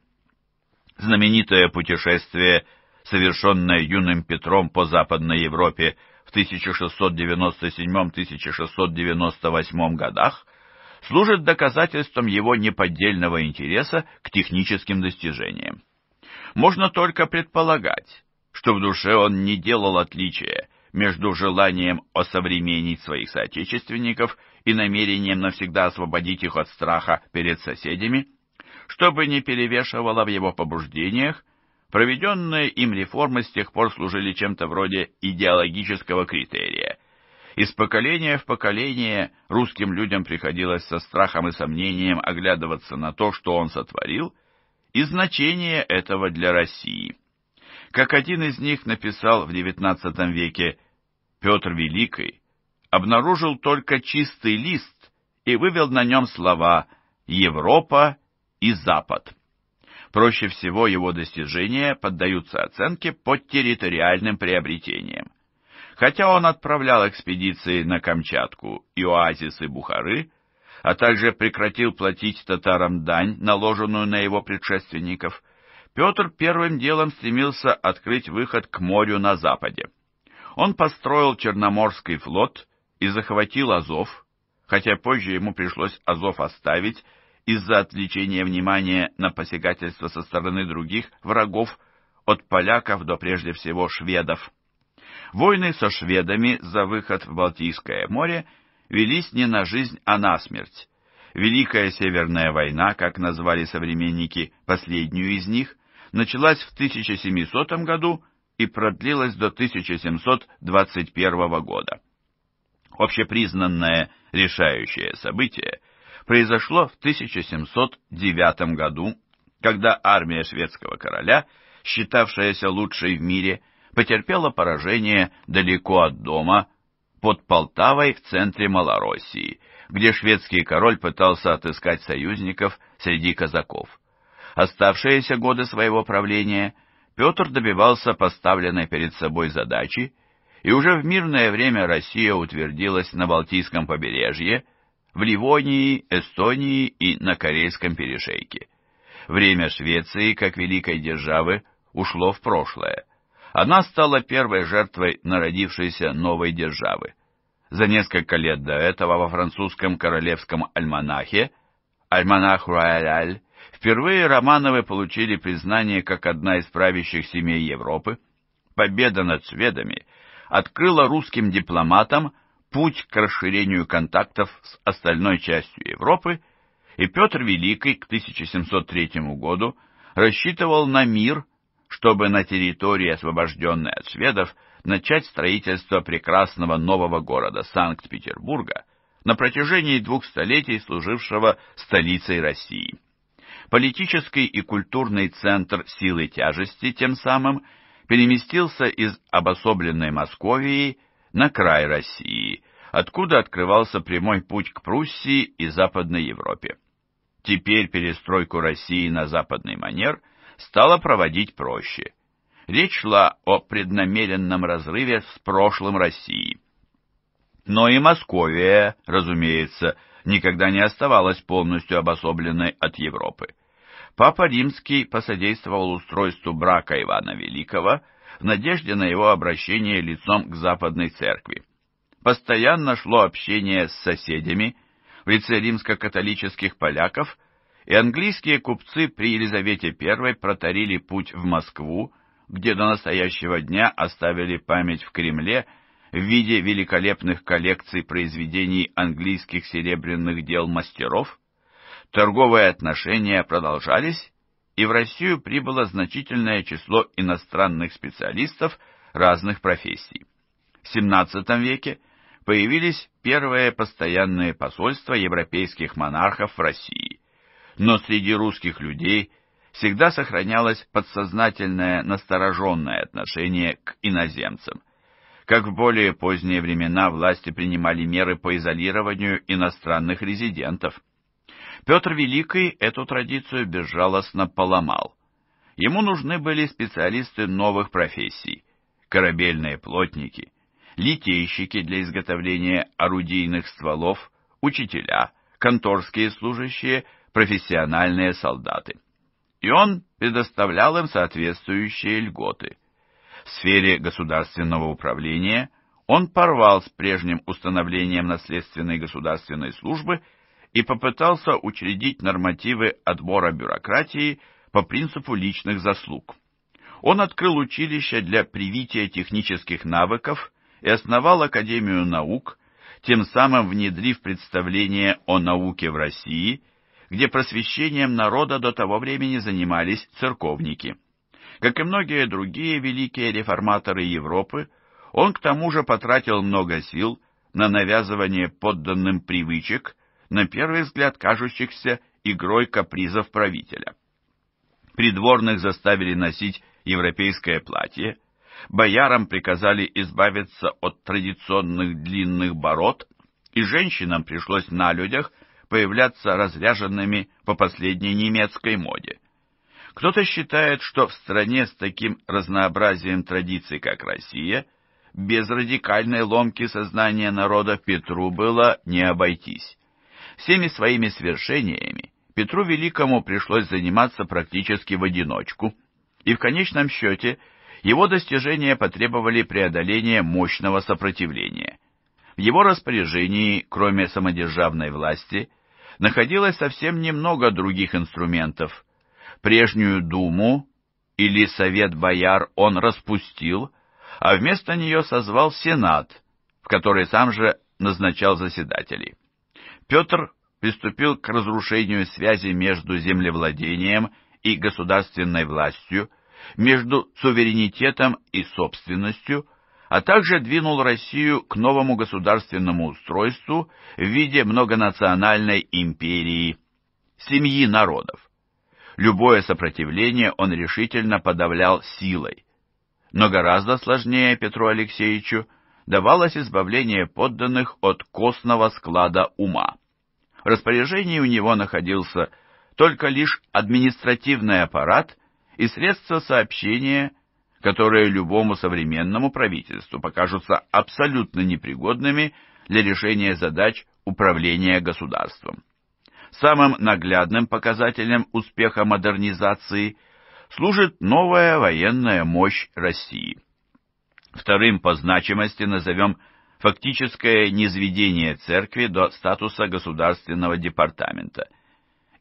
A: Знаменитое путешествие, совершенное юным Петром по Западной Европе в 1697-1698 годах, служит доказательством его неподдельного интереса к техническим достижениям. Можно только предполагать, что в душе он не делал отличия между желанием осовременить своих соотечественников и намерением навсегда освободить их от страха перед соседями, чтобы не перевешивало в его побуждениях, проведенные им реформы с тех пор служили чем-то вроде идеологического критерия. Из поколения в поколение русским людям приходилось со страхом и сомнением оглядываться на то, что он сотворил, и значение этого для России – как один из них написал в XIX веке Петр Великий, обнаружил только чистый лист и вывел на нем слова «Европа» и «Запад». Проще всего его достижения поддаются оценке под территориальным приобретением, Хотя он отправлял экспедиции на Камчатку и оазисы Бухары, а также прекратил платить татарам дань, наложенную на его предшественников, Петр первым делом стремился открыть выход к морю на западе. Он построил Черноморский флот и захватил Азов, хотя позже ему пришлось Азов оставить из-за отвлечения внимания на посягательство со стороны других врагов, от поляков до прежде всего шведов. Войны со шведами за выход в Балтийское море велись не на жизнь, а на смерть. Великая Северная война, как назвали современники последнюю из них, началась в 1700 году и продлилась до 1721 года. Общепризнанное решающее событие произошло в 1709 году, когда армия шведского короля, считавшаяся лучшей в мире, потерпела поражение далеко от дома, под Полтавой в центре Малороссии, где шведский король пытался отыскать союзников среди казаков. Оставшиеся годы своего правления Петр добивался поставленной перед собой задачи, и уже в мирное время Россия утвердилась на Балтийском побережье, в Ливонии, Эстонии и на Корейском перешейке. Время Швеции, как великой державы, ушло в прошлое. Она стала первой жертвой народившейся новой державы. За несколько лет до этого во французском королевском альманахе, альманах Руаляль, Впервые Романовы получили признание как одна из правящих семей Европы. Победа над шведами открыла русским дипломатам путь к расширению контактов с остальной частью Европы, и Петр Великий к 1703 году рассчитывал на мир, чтобы на территории, освобожденной от шведов, начать строительство прекрасного нового города Санкт-Петербурга, на протяжении двух столетий служившего столицей России. Политический и культурный центр силы тяжести тем самым переместился из обособленной Московии на край России, откуда открывался прямой путь к Пруссии и Западной Европе. Теперь перестройку России на западный манер стало проводить проще. Речь шла о преднамеренном разрыве с прошлым России. Но и Московия, разумеется, никогда не оставалась полностью обособленной от Европы. Папа Римский посодействовал устройству брака Ивана Великого в надежде на его обращение лицом к Западной Церкви. Постоянно шло общение с соседями в лице римско-католических поляков, и английские купцы при Елизавете I протарили путь в Москву, где до настоящего дня оставили память в Кремле – в виде великолепных коллекций произведений английских серебряных дел мастеров, торговые отношения продолжались, и в Россию прибыло значительное число иностранных специалистов разных профессий. В XVII веке появились первые постоянные посольства европейских монархов в России, но среди русских людей всегда сохранялось подсознательное настороженное отношение к иноземцам как в более поздние времена власти принимали меры по изолированию иностранных резидентов. Петр Великий эту традицию безжалостно поломал. Ему нужны были специалисты новых профессий – корабельные плотники, литейщики для изготовления орудийных стволов, учителя, конторские служащие, профессиональные солдаты. И он предоставлял им соответствующие льготы – в сфере государственного управления он порвал с прежним установлением наследственной государственной службы и попытался учредить нормативы отбора бюрократии по принципу личных заслуг. Он открыл училище для привития технических навыков и основал Академию наук, тем самым внедрив представление о науке в России, где просвещением народа до того времени занимались церковники. Как и многие другие великие реформаторы Европы, он к тому же потратил много сил на навязывание подданным привычек, на первый взгляд кажущихся игрой капризов правителя. Придворных заставили носить европейское платье, боярам приказали избавиться от традиционных длинных бород, и женщинам пришлось на людях появляться разряженными по последней немецкой моде. Кто-то считает, что в стране с таким разнообразием традиций, как Россия, без радикальной ломки сознания народа Петру было не обойтись. Всеми своими свершениями Петру Великому пришлось заниматься практически в одиночку, и в конечном счете его достижения потребовали преодоления мощного сопротивления. В его распоряжении, кроме самодержавной власти, находилось совсем немного других инструментов – Прежнюю думу или совет бояр он распустил, а вместо нее созвал сенат, в который сам же назначал заседателей. Петр приступил к разрушению связи между землевладением и государственной властью, между суверенитетом и собственностью, а также двинул Россию к новому государственному устройству в виде многонациональной империи, семьи народов. Любое сопротивление он решительно подавлял силой. Но гораздо сложнее Петру Алексеевичу давалось избавление подданных от костного склада ума. В распоряжении у него находился только лишь административный аппарат и средства сообщения, которые любому современному правительству покажутся абсолютно непригодными для решения задач управления государством. Самым наглядным показателем успеха модернизации служит новая военная мощь России. Вторым по значимости назовем фактическое низведение церкви до статуса государственного департамента.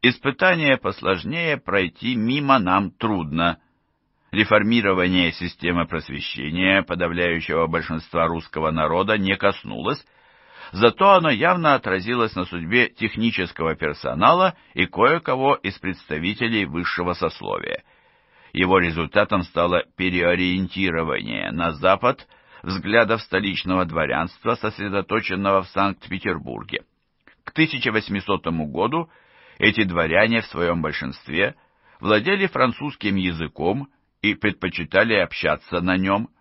A: Испытание посложнее пройти мимо нам трудно. Реформирование системы просвещения подавляющего большинства русского народа не коснулось зато оно явно отразилось на судьбе технического персонала и кое-кого из представителей высшего сословия. Его результатом стало переориентирование на Запад взглядов столичного дворянства, сосредоточенного в Санкт-Петербурге. К 1800 году эти дворяне в своем большинстве владели французским языком и предпочитали общаться на нем –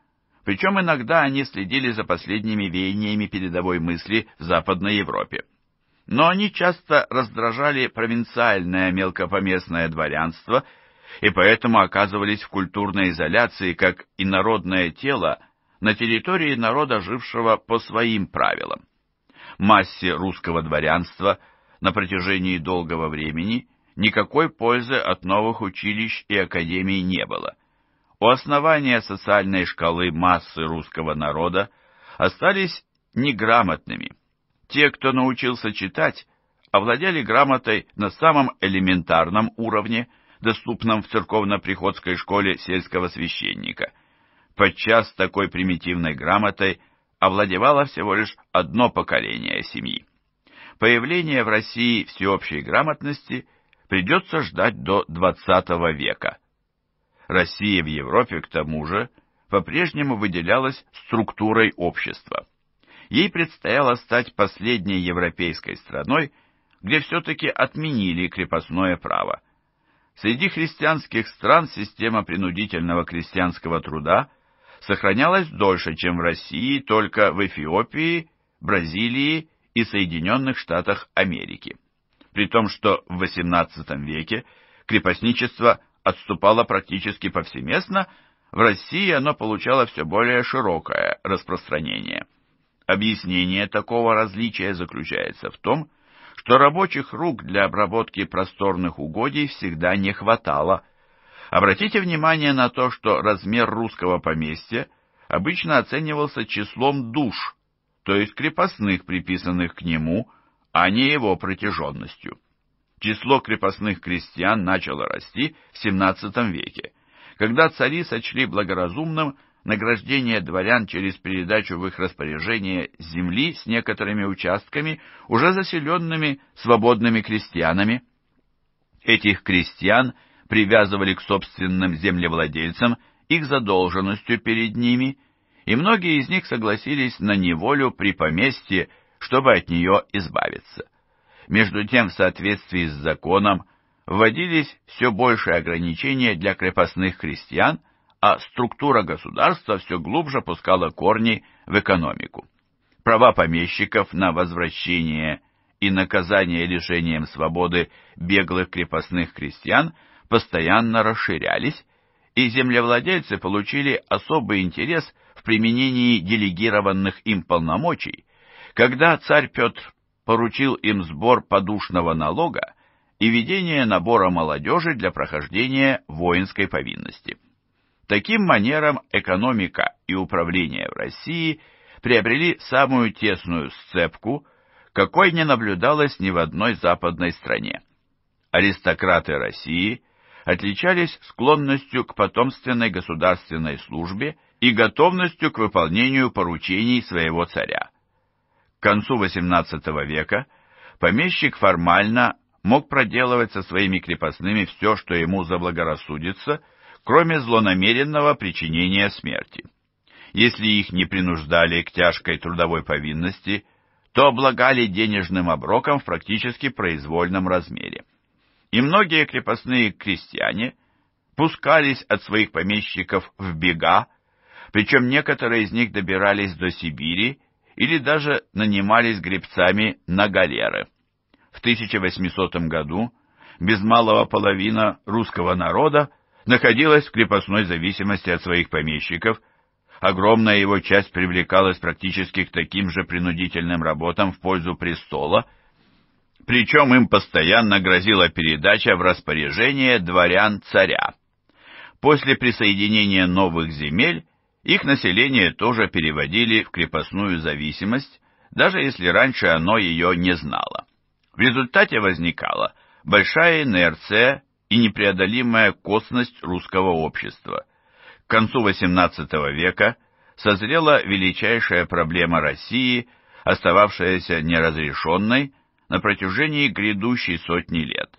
A: причем иногда они следили за последними веяниями передовой мысли в Западной Европе. Но они часто раздражали провинциальное мелкопоместное дворянство и поэтому оказывались в культурной изоляции как инородное тело на территории народа, жившего по своим правилам. Массе русского дворянства на протяжении долгого времени никакой пользы от новых училищ и академий не было – у основания социальной шкалы массы русского народа остались неграмотными. Те, кто научился читать, овладели грамотой на самом элементарном уровне, доступном в церковно-приходской школе сельского священника. Подчас такой примитивной грамотой овладевало всего лишь одно поколение семьи. Появление в России всеобщей грамотности придется ждать до XX века. Россия в Европе, к тому же, по-прежнему выделялась структурой общества. Ей предстояло стать последней европейской страной, где все-таки отменили крепостное право. Среди христианских стран система принудительного крестьянского труда сохранялась дольше, чем в России, только в Эфиопии, Бразилии и Соединенных Штатах Америки. При том, что в XVIII веке крепостничество отступало практически повсеместно, в России оно получало все более широкое распространение. Объяснение такого различия заключается в том, что рабочих рук для обработки просторных угодий всегда не хватало. Обратите внимание на то, что размер русского поместья обычно оценивался числом душ, то есть крепостных, приписанных к нему, а не его протяженностью число крепостных крестьян начало расти в XVII веке, когда цари сочли благоразумным награждение дворян через передачу в их распоряжение земли с некоторыми участками, уже заселенными свободными крестьянами. Этих крестьян привязывали к собственным землевладельцам их задолженностью перед ними, и многие из них согласились на неволю при поместье, чтобы от нее избавиться. Между тем, в соответствии с законом, вводились все больше ограничения для крепостных крестьян, а структура государства все глубже пускала корни в экономику. Права помещиков на возвращение и наказание лишением свободы беглых крепостных крестьян постоянно расширялись, и землевладельцы получили особый интерес в применении делегированных им полномочий, когда царь Петр поручил им сбор подушного налога и ведение набора молодежи для прохождения воинской повинности. Таким манером экономика и управление в России приобрели самую тесную сцепку, какой не наблюдалось ни в одной западной стране. Аристократы России отличались склонностью к потомственной государственной службе и готовностью к выполнению поручений своего царя. К концу XVIII века помещик формально мог проделывать со своими крепостными все, что ему заблагорассудится, кроме злонамеренного причинения смерти. Если их не принуждали к тяжкой трудовой повинности, то облагали денежным оброком в практически произвольном размере. И многие крепостные крестьяне пускались от своих помещиков в бега, причем некоторые из них добирались до Сибири или даже нанимались гребцами на галеры. В 1800 году без малого половина русского народа находилась в крепостной зависимости от своих помещиков, огромная его часть привлекалась практически к таким же принудительным работам в пользу престола, причем им постоянно грозила передача в распоряжение дворян царя. После присоединения новых земель их население тоже переводили в крепостную зависимость, даже если раньше оно ее не знало. В результате возникала большая инерция и непреодолимая косность русского общества. К концу XVIII века созрела величайшая проблема России, остававшаяся неразрешенной на протяжении грядущей сотни лет.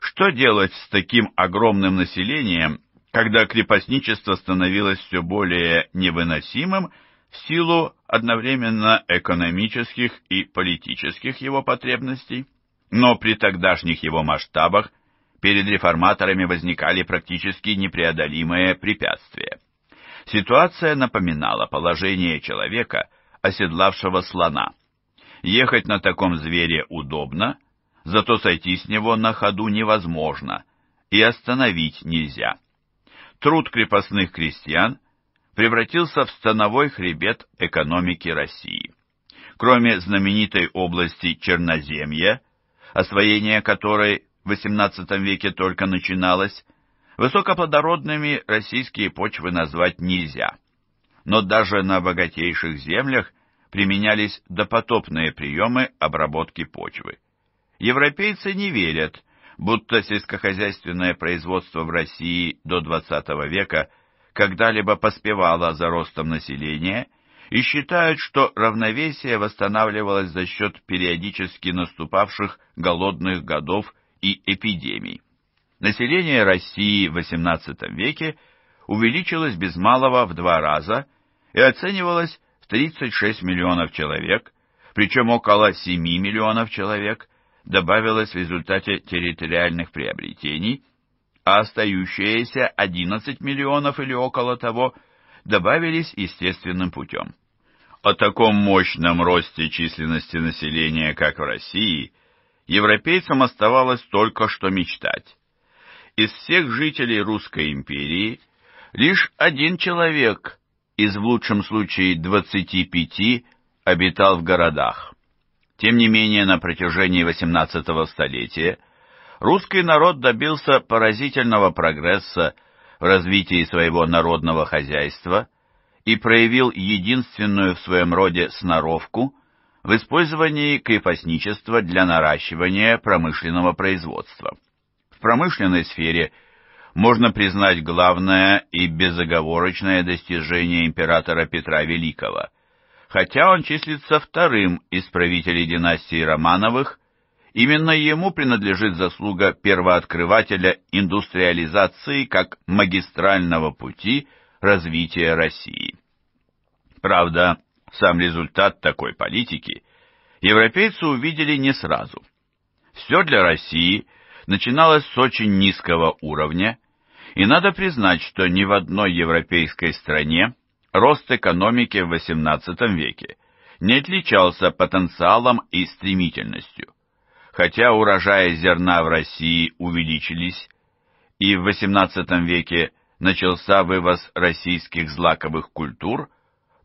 A: Что делать с таким огромным населением когда крепостничество становилось все более невыносимым в силу одновременно экономических и политических его потребностей, но при тогдашних его масштабах перед реформаторами возникали практически непреодолимые препятствия. Ситуация напоминала положение человека, оседлавшего слона. Ехать на таком звере удобно, зато сойти с него на ходу невозможно, и остановить нельзя труд крепостных крестьян превратился в становой хребет экономики России. Кроме знаменитой области Черноземья, освоение которой в XVIII веке только начиналось, высокоплодородными российские почвы назвать нельзя. Но даже на богатейших землях применялись допотопные приемы обработки почвы. Европейцы не верят, будто сельскохозяйственное производство в России до XX века когда-либо поспевало за ростом населения и считают, что равновесие восстанавливалось за счет периодически наступавших голодных годов и эпидемий. Население России в XVIII веке увеличилось без малого в два раза и оценивалось в 36 миллионов человек, причем около 7 миллионов человек – добавилось в результате территориальных приобретений, а остающиеся 11 миллионов или около того добавились естественным путем. О таком мощном росте численности населения, как в России, европейцам оставалось только что мечтать. Из всех жителей Русской империи лишь один человек из в лучшем случае 25 обитал в городах. Тем не менее, на протяжении XVIII столетия русский народ добился поразительного прогресса в развитии своего народного хозяйства и проявил единственную в своем роде сноровку в использовании крепостничества для наращивания промышленного производства. В промышленной сфере можно признать главное и безоговорочное достижение императора Петра Великого – хотя он числится вторым из правителей династии Романовых, именно ему принадлежит заслуга первооткрывателя индустриализации как магистрального пути развития России. Правда, сам результат такой политики европейцы увидели не сразу. Все для России начиналось с очень низкого уровня, и надо признать, что ни в одной европейской стране рост экономики в XVIII веке не отличался потенциалом и стремительностью. Хотя урожаи зерна в России увеличились, и в XVIII веке начался вывоз российских злаковых культур,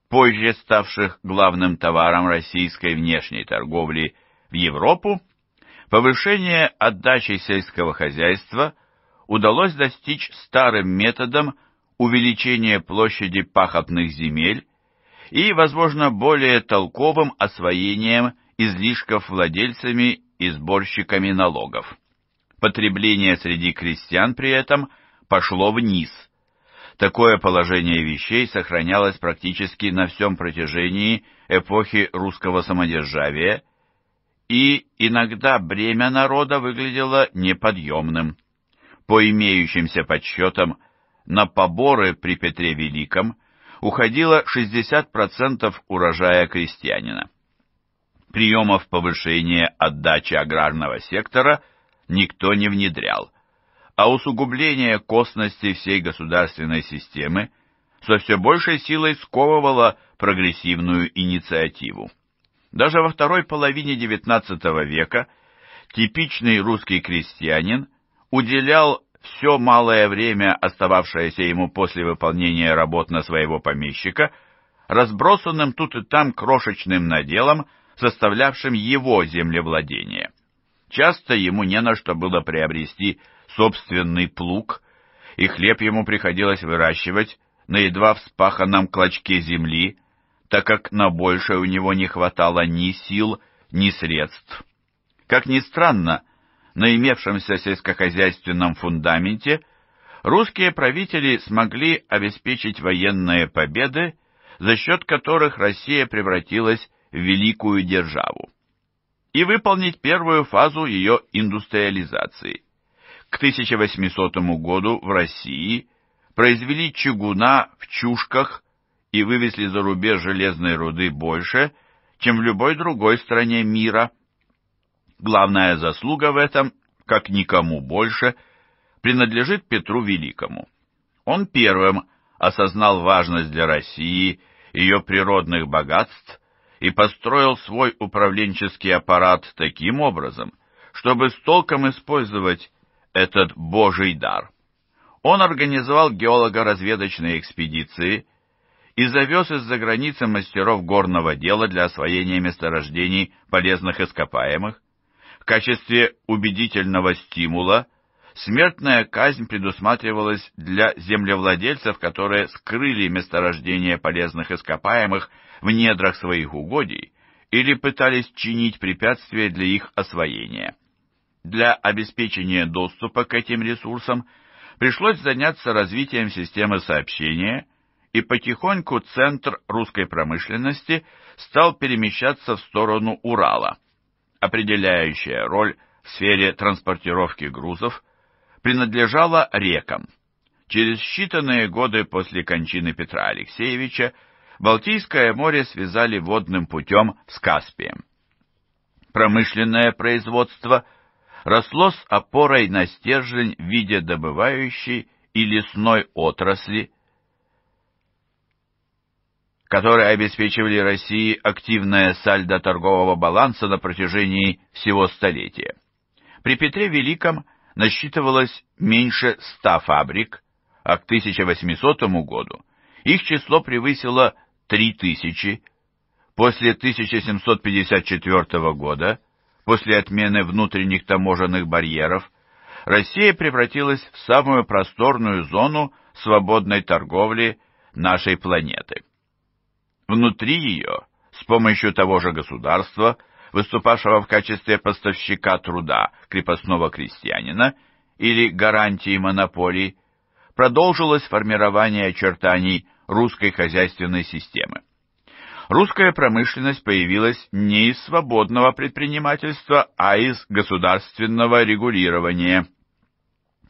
A: позже ставших главным товаром российской внешней торговли в Европу, повышение отдачи сельского хозяйства удалось достичь старым методом увеличение площади пахотных земель и, возможно, более толковым освоением излишков владельцами и сборщиками налогов. Потребление среди крестьян при этом пошло вниз. Такое положение вещей сохранялось практически на всем протяжении эпохи русского самодержавия, и иногда бремя народа выглядело неподъемным. По имеющимся подсчетам, на поборы при Петре Великом уходило 60% урожая крестьянина. Приемов повышения отдачи аграрного сектора никто не внедрял, а усугубление косности всей государственной системы со все большей силой сковывало прогрессивную инициативу. Даже во второй половине XIX века типичный русский крестьянин уделял все малое время, остававшееся ему после выполнения работ на своего помещика, разбросанным тут и там крошечным наделом, составлявшим его землевладение. Часто ему не на что было приобрести собственный плуг, и хлеб ему приходилось выращивать на едва вспаханном клочке земли, так как на большее у него не хватало ни сил, ни средств. Как ни странно, на имевшемся сельскохозяйственном фундаменте, русские правители смогли обеспечить военные победы, за счет которых Россия превратилась в великую державу, и выполнить первую фазу ее индустриализации. К 1800 году в России произвели чугуна в чушках и вывезли за рубеж железной руды больше, чем в любой другой стране мира – Главная заслуга в этом, как никому больше, принадлежит Петру Великому. Он первым осознал важность для России, ее природных богатств и построил свой управленческий аппарат таким образом, чтобы с толком использовать этот божий дар. Он организовал геолого-разведочные экспедиции и завез из-за границы мастеров горного дела для освоения месторождений полезных ископаемых, в качестве убедительного стимула смертная казнь предусматривалась для землевладельцев, которые скрыли месторождение полезных ископаемых в недрах своих угодий или пытались чинить препятствия для их освоения. Для обеспечения доступа к этим ресурсам пришлось заняться развитием системы сообщения, и потихоньку центр русской промышленности стал перемещаться в сторону Урала определяющая роль в сфере транспортировки грузов, принадлежала рекам. Через считанные годы после кончины Петра Алексеевича Балтийское море связали водным путем с Каспием. Промышленное производство росло с опорой на стержень в виде добывающей и лесной отрасли – которые обеспечивали России активное сальдо торгового баланса на протяжении всего столетия. При Петре Великом насчитывалось меньше ста фабрик, а к 1800 году их число превысило 3000. После 1754 года, после отмены внутренних таможенных барьеров, Россия превратилась в самую просторную зону свободной торговли нашей планеты. Внутри ее, с помощью того же государства, выступавшего в качестве поставщика труда крепостного крестьянина или гарантии монополий, продолжилось формирование очертаний русской хозяйственной системы. Русская промышленность появилась не из свободного предпринимательства, а из государственного регулирования.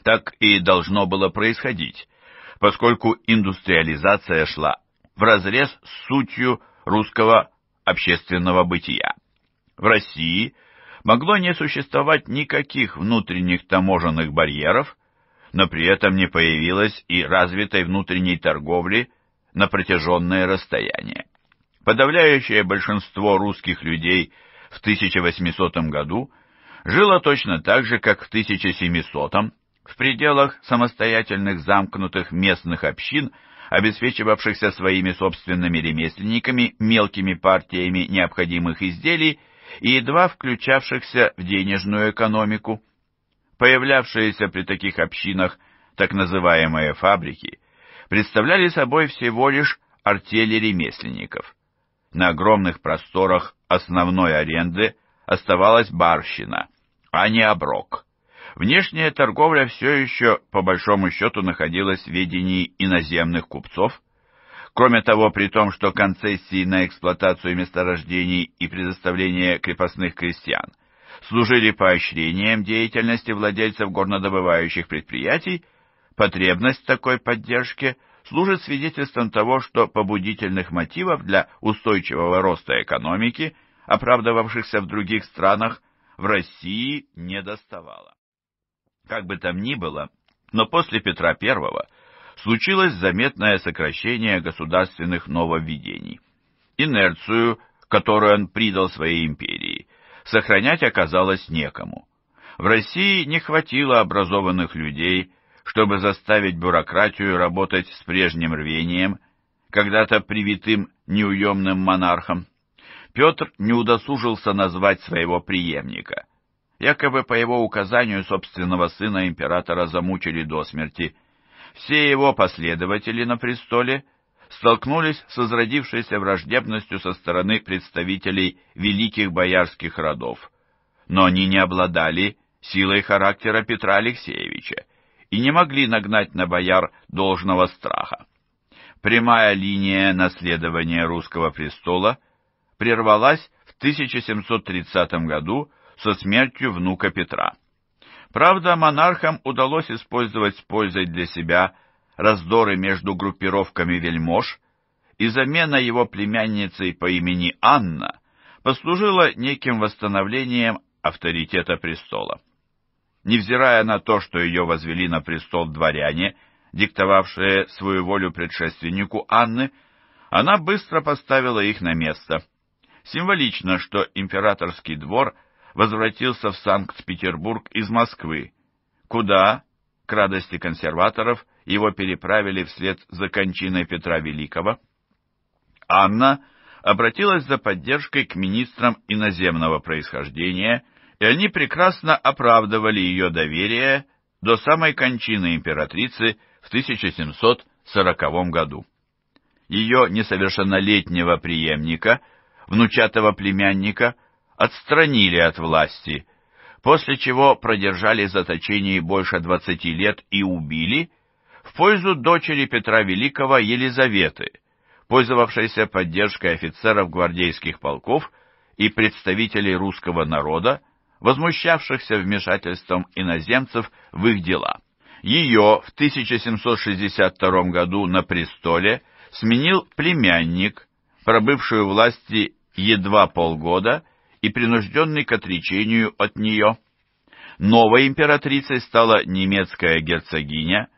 A: Так и должно было происходить, поскольку индустриализация шла вразрез с сутью русского общественного бытия. В России могло не существовать никаких внутренних таможенных барьеров, но при этом не появилось и развитой внутренней торговли на протяженное расстояние. Подавляющее большинство русских людей в 1800 году жило точно так же, как в 1700 в пределах самостоятельных замкнутых местных общин – обеспечивавшихся своими собственными ремесленниками мелкими партиями необходимых изделий и едва включавшихся в денежную экономику. Появлявшиеся при таких общинах так называемые фабрики представляли собой всего лишь артели ремесленников. На огромных просторах основной аренды оставалась барщина, а не оброк – Внешняя торговля все еще, по большому счету, находилась в ведении иноземных купцов. Кроме того, при том, что концессии на эксплуатацию месторождений и предоставление крепостных крестьян служили поощрением деятельности владельцев горнодобывающих предприятий, потребность такой поддержки служит свидетельством того, что побудительных мотивов для устойчивого роста экономики, оправдывавшихся в других странах, в России не доставало. Как бы там ни было, но после Петра I случилось заметное сокращение государственных нововведений. Инерцию, которую он придал своей империи, сохранять оказалось некому. В России не хватило образованных людей, чтобы заставить бюрократию работать с прежним рвением, когда-то привитым неуемным монархом. Петр не удосужился назвать своего преемника – Якобы по его указанию собственного сына императора замучили до смерти. Все его последователи на престоле столкнулись с возродившейся враждебностью со стороны представителей великих боярских родов. Но они не обладали силой характера Петра Алексеевича и не могли нагнать на бояр должного страха. Прямая линия наследования русского престола прервалась в 1730 году со смертью внука Петра. Правда, монархам удалось использовать с пользой для себя раздоры между группировками вельмож, и замена его племянницей по имени Анна послужила неким восстановлением авторитета престола. Невзирая на то, что ее возвели на престол дворяне, диктовавшие свою волю предшественнику Анны, она быстро поставила их на место. Символично, что императорский двор – возвратился в Санкт-Петербург из Москвы, куда, к радости консерваторов, его переправили вслед за кончиной Петра Великого. Анна обратилась за поддержкой к министрам иноземного происхождения, и они прекрасно оправдывали ее доверие до самой кончины императрицы в 1740 году. Ее несовершеннолетнего преемника, внучатого племянника – отстранили от власти, после чего продержали в заточении больше 20 лет и убили в пользу дочери Петра Великого Елизаветы, пользовавшейся поддержкой офицеров гвардейских полков и представителей русского народа, возмущавшихся вмешательством иноземцев в их дела. Ее в 1762 году на престоле сменил племянник, пробывший у власти едва полгода, и принужденный к отречению от нее. Новой императрицей стала немецкая герцогиня,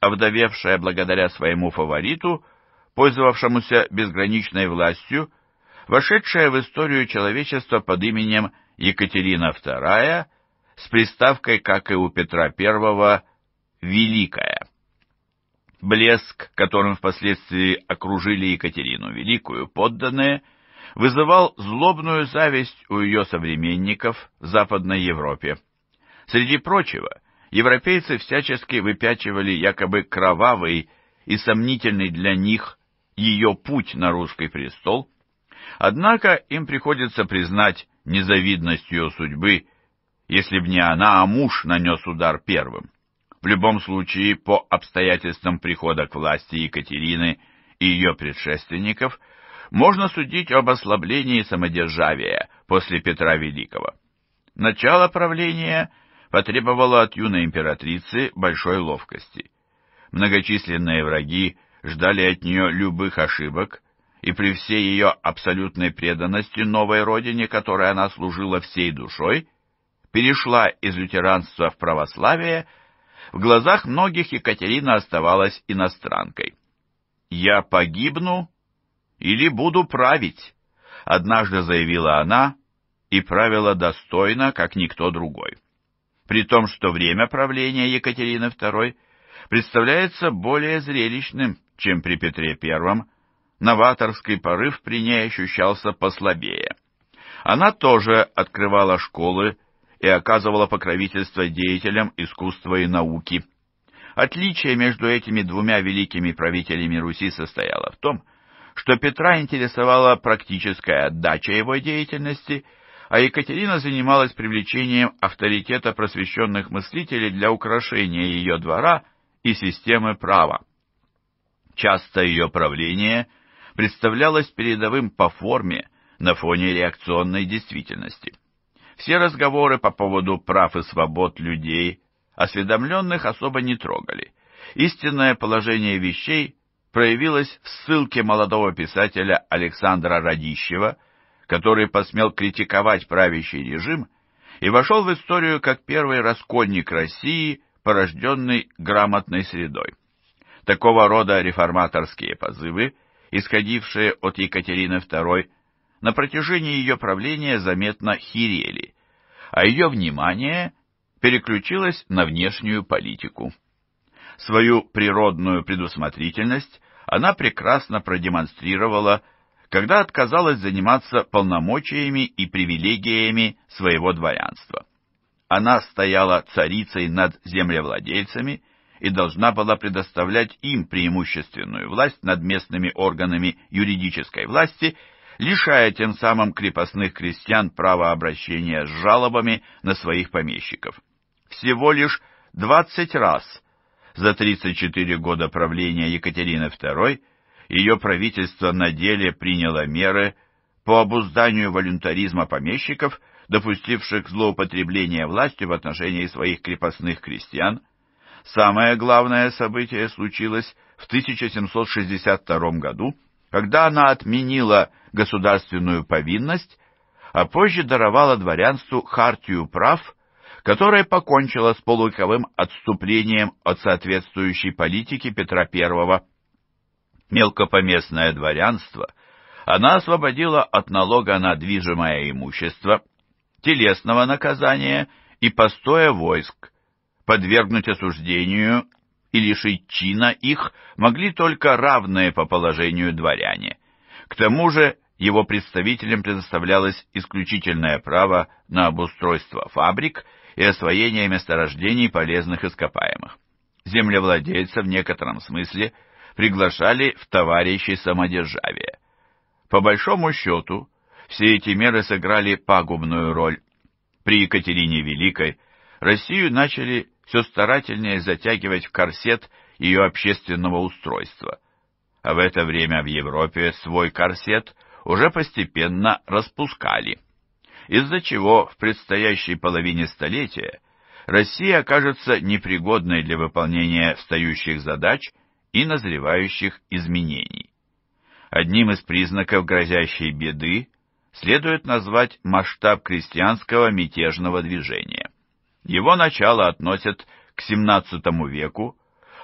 A: овдовевшая благодаря своему фавориту, пользовавшемуся безграничной властью, вошедшая в историю человечества под именем Екатерина II с приставкой, как и у Петра I, «Великая». Блеск, которым впоследствии окружили Екатерину Великую подданные – вызывал злобную зависть у ее современников в Западной Европе. Среди прочего, европейцы всячески выпячивали якобы кровавый и сомнительный для них ее путь на русский престол, однако им приходится признать незавидность ее судьбы, если б не она, а муж нанес удар первым. В любом случае, по обстоятельствам прихода к власти Екатерины и ее предшественников – можно судить об ослаблении самодержавия после Петра Великого. Начало правления потребовало от юной императрицы большой ловкости. Многочисленные враги ждали от нее любых ошибок, и при всей ее абсолютной преданности новой родине, которой она служила всей душой, перешла из лютеранства в православие, в глазах многих Екатерина оставалась иностранкой. «Я погибну, или буду править», — однажды заявила она и правила достойно, как никто другой. При том, что время правления Екатерины II представляется более зрелищным, чем при Петре I, новаторский порыв при ней ощущался послабее. Она тоже открывала школы и оказывала покровительство деятелям искусства и науки. Отличие между этими двумя великими правителями Руси состояло в том, что что Петра интересовала практическая отдача его деятельности, а Екатерина занималась привлечением авторитета просвещенных мыслителей для украшения ее двора и системы права. Часто ее правление представлялось передовым по форме на фоне реакционной действительности. Все разговоры по поводу прав и свобод людей осведомленных особо не трогали. Истинное положение вещей проявилась в ссылке молодого писателя Александра Радищева, который посмел критиковать правящий режим и вошел в историю как первый раскольник России, порожденный грамотной средой. Такого рода реформаторские позывы, исходившие от Екатерины II, на протяжении ее правления заметно хирели, а ее внимание переключилось на внешнюю политику. Свою природную предусмотрительность она прекрасно продемонстрировала, когда отказалась заниматься полномочиями и привилегиями своего дворянства. Она стояла царицей над землевладельцами и должна была предоставлять им преимущественную власть над местными органами юридической власти, лишая тем самым крепостных крестьян права обращения с жалобами на своих помещиков. Всего лишь двадцать раз за 34 года правления Екатерины II ее правительство на деле приняло меры по обузданию волюнтаризма помещиков, допустивших злоупотребление властью в отношении своих крепостных крестьян. Самое главное событие случилось в 1762 году, когда она отменила государственную повинность, а позже даровала дворянству хартию прав которая покончила с полуковым отступлением от соответствующей политики Петра I. Мелкопоместное дворянство она освободила от налога на движимое имущество, телесного наказания и постоя войск. Подвергнуть осуждению и лишить чина их могли только равные по положению дворяне. К тому же его представителям предоставлялось исключительное право на обустройство фабрик и освоение месторождений полезных ископаемых. Землевладельца в некотором смысле приглашали в товарищи самодержавия. По большому счету, все эти меры сыграли пагубную роль. При Екатерине Великой Россию начали все старательнее затягивать в корсет ее общественного устройства. А в это время в Европе свой корсет уже постепенно распускали из-за чего в предстоящей половине столетия Россия окажется непригодной для выполнения встающих задач и назревающих изменений. Одним из признаков грозящей беды следует назвать масштаб крестьянского мятежного движения. Его начало относят к XVII веку,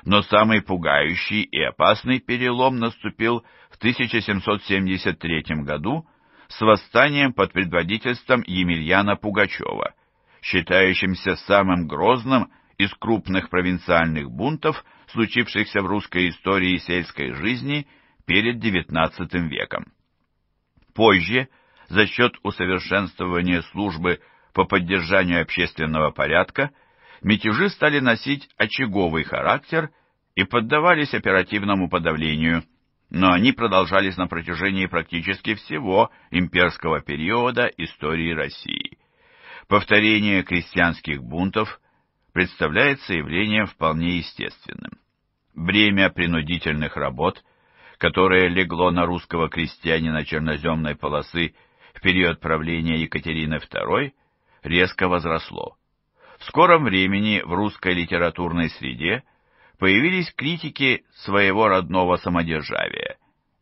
A: но самый пугающий и опасный перелом наступил в 1773 году с восстанием под предводительством Емельяна Пугачева, считающимся самым грозным из крупных провинциальных бунтов, случившихся в русской истории сельской жизни перед XIX веком. Позже, за счет усовершенствования службы по поддержанию общественного порядка, мятежи стали носить очаговый характер и поддавались оперативному подавлению – но они продолжались на протяжении практически всего имперского периода истории России. Повторение крестьянских бунтов представляется явлением вполне естественным. Бремя принудительных работ, которое легло на русского крестьянина черноземной полосы в период правления Екатерины II, резко возросло. В скором времени в русской литературной среде появились критики своего родного самодержавия,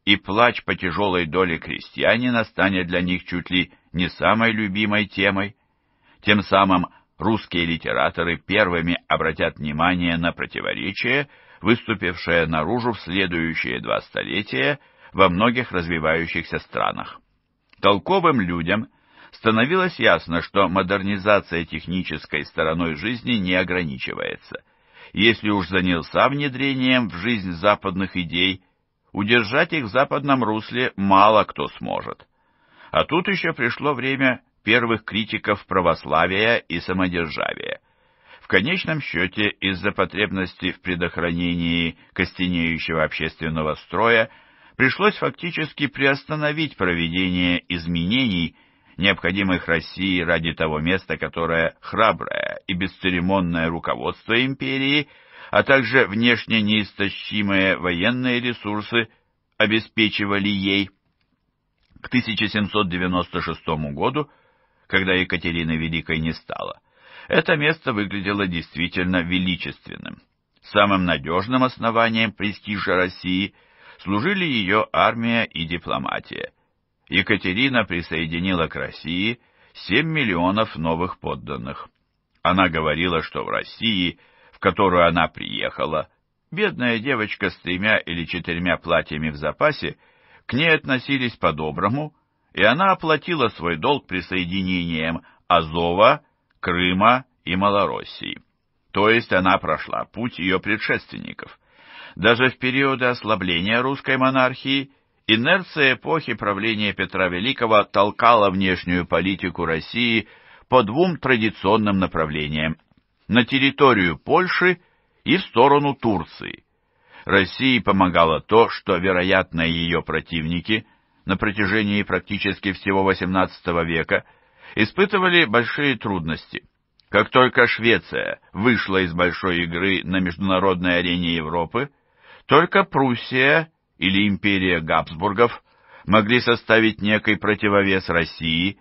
A: и плач по тяжелой доле крестьянина станет для них чуть ли не самой любимой темой. Тем самым русские литераторы первыми обратят внимание на противоречие, выступившее наружу в следующие два столетия во многих развивающихся странах. Толковым людям становилось ясно, что модернизация технической стороной жизни не ограничивается если уж занялся внедрением в жизнь западных идей, удержать их в западном русле мало кто сможет. А тут еще пришло время первых критиков православия и самодержавия. В конечном счете, из-за потребности в предохранении костенеющего общественного строя, пришлось фактически приостановить проведение изменений – необходимых России ради того места, которое храброе и бесцеремонное руководство империи, а также внешне неистощимые военные ресурсы обеспечивали ей. К 1796 году, когда Екатерины Великой не стало, это место выглядело действительно величественным. Самым надежным основанием престижа России служили ее армия и дипломатия. Екатерина присоединила к России 7 миллионов новых подданных. Она говорила, что в России, в которую она приехала, бедная девочка с тремя или четырьмя платьями в запасе, к ней относились по-доброму, и она оплатила свой долг присоединением Азова, Крыма и Малороссии. То есть она прошла путь ее предшественников. Даже в периоды ослабления русской монархии Инерция эпохи правления Петра Великого толкала внешнюю политику России по двум традиционным направлениям – на территорию Польши и в сторону Турции. России помогало то, что, вероятно, ее противники на протяжении практически всего XVIII века испытывали большие трудности. Как только Швеция вышла из большой игры на международной арене Европы, только Пруссия – или империя Габсбургов могли составить некий противовес России,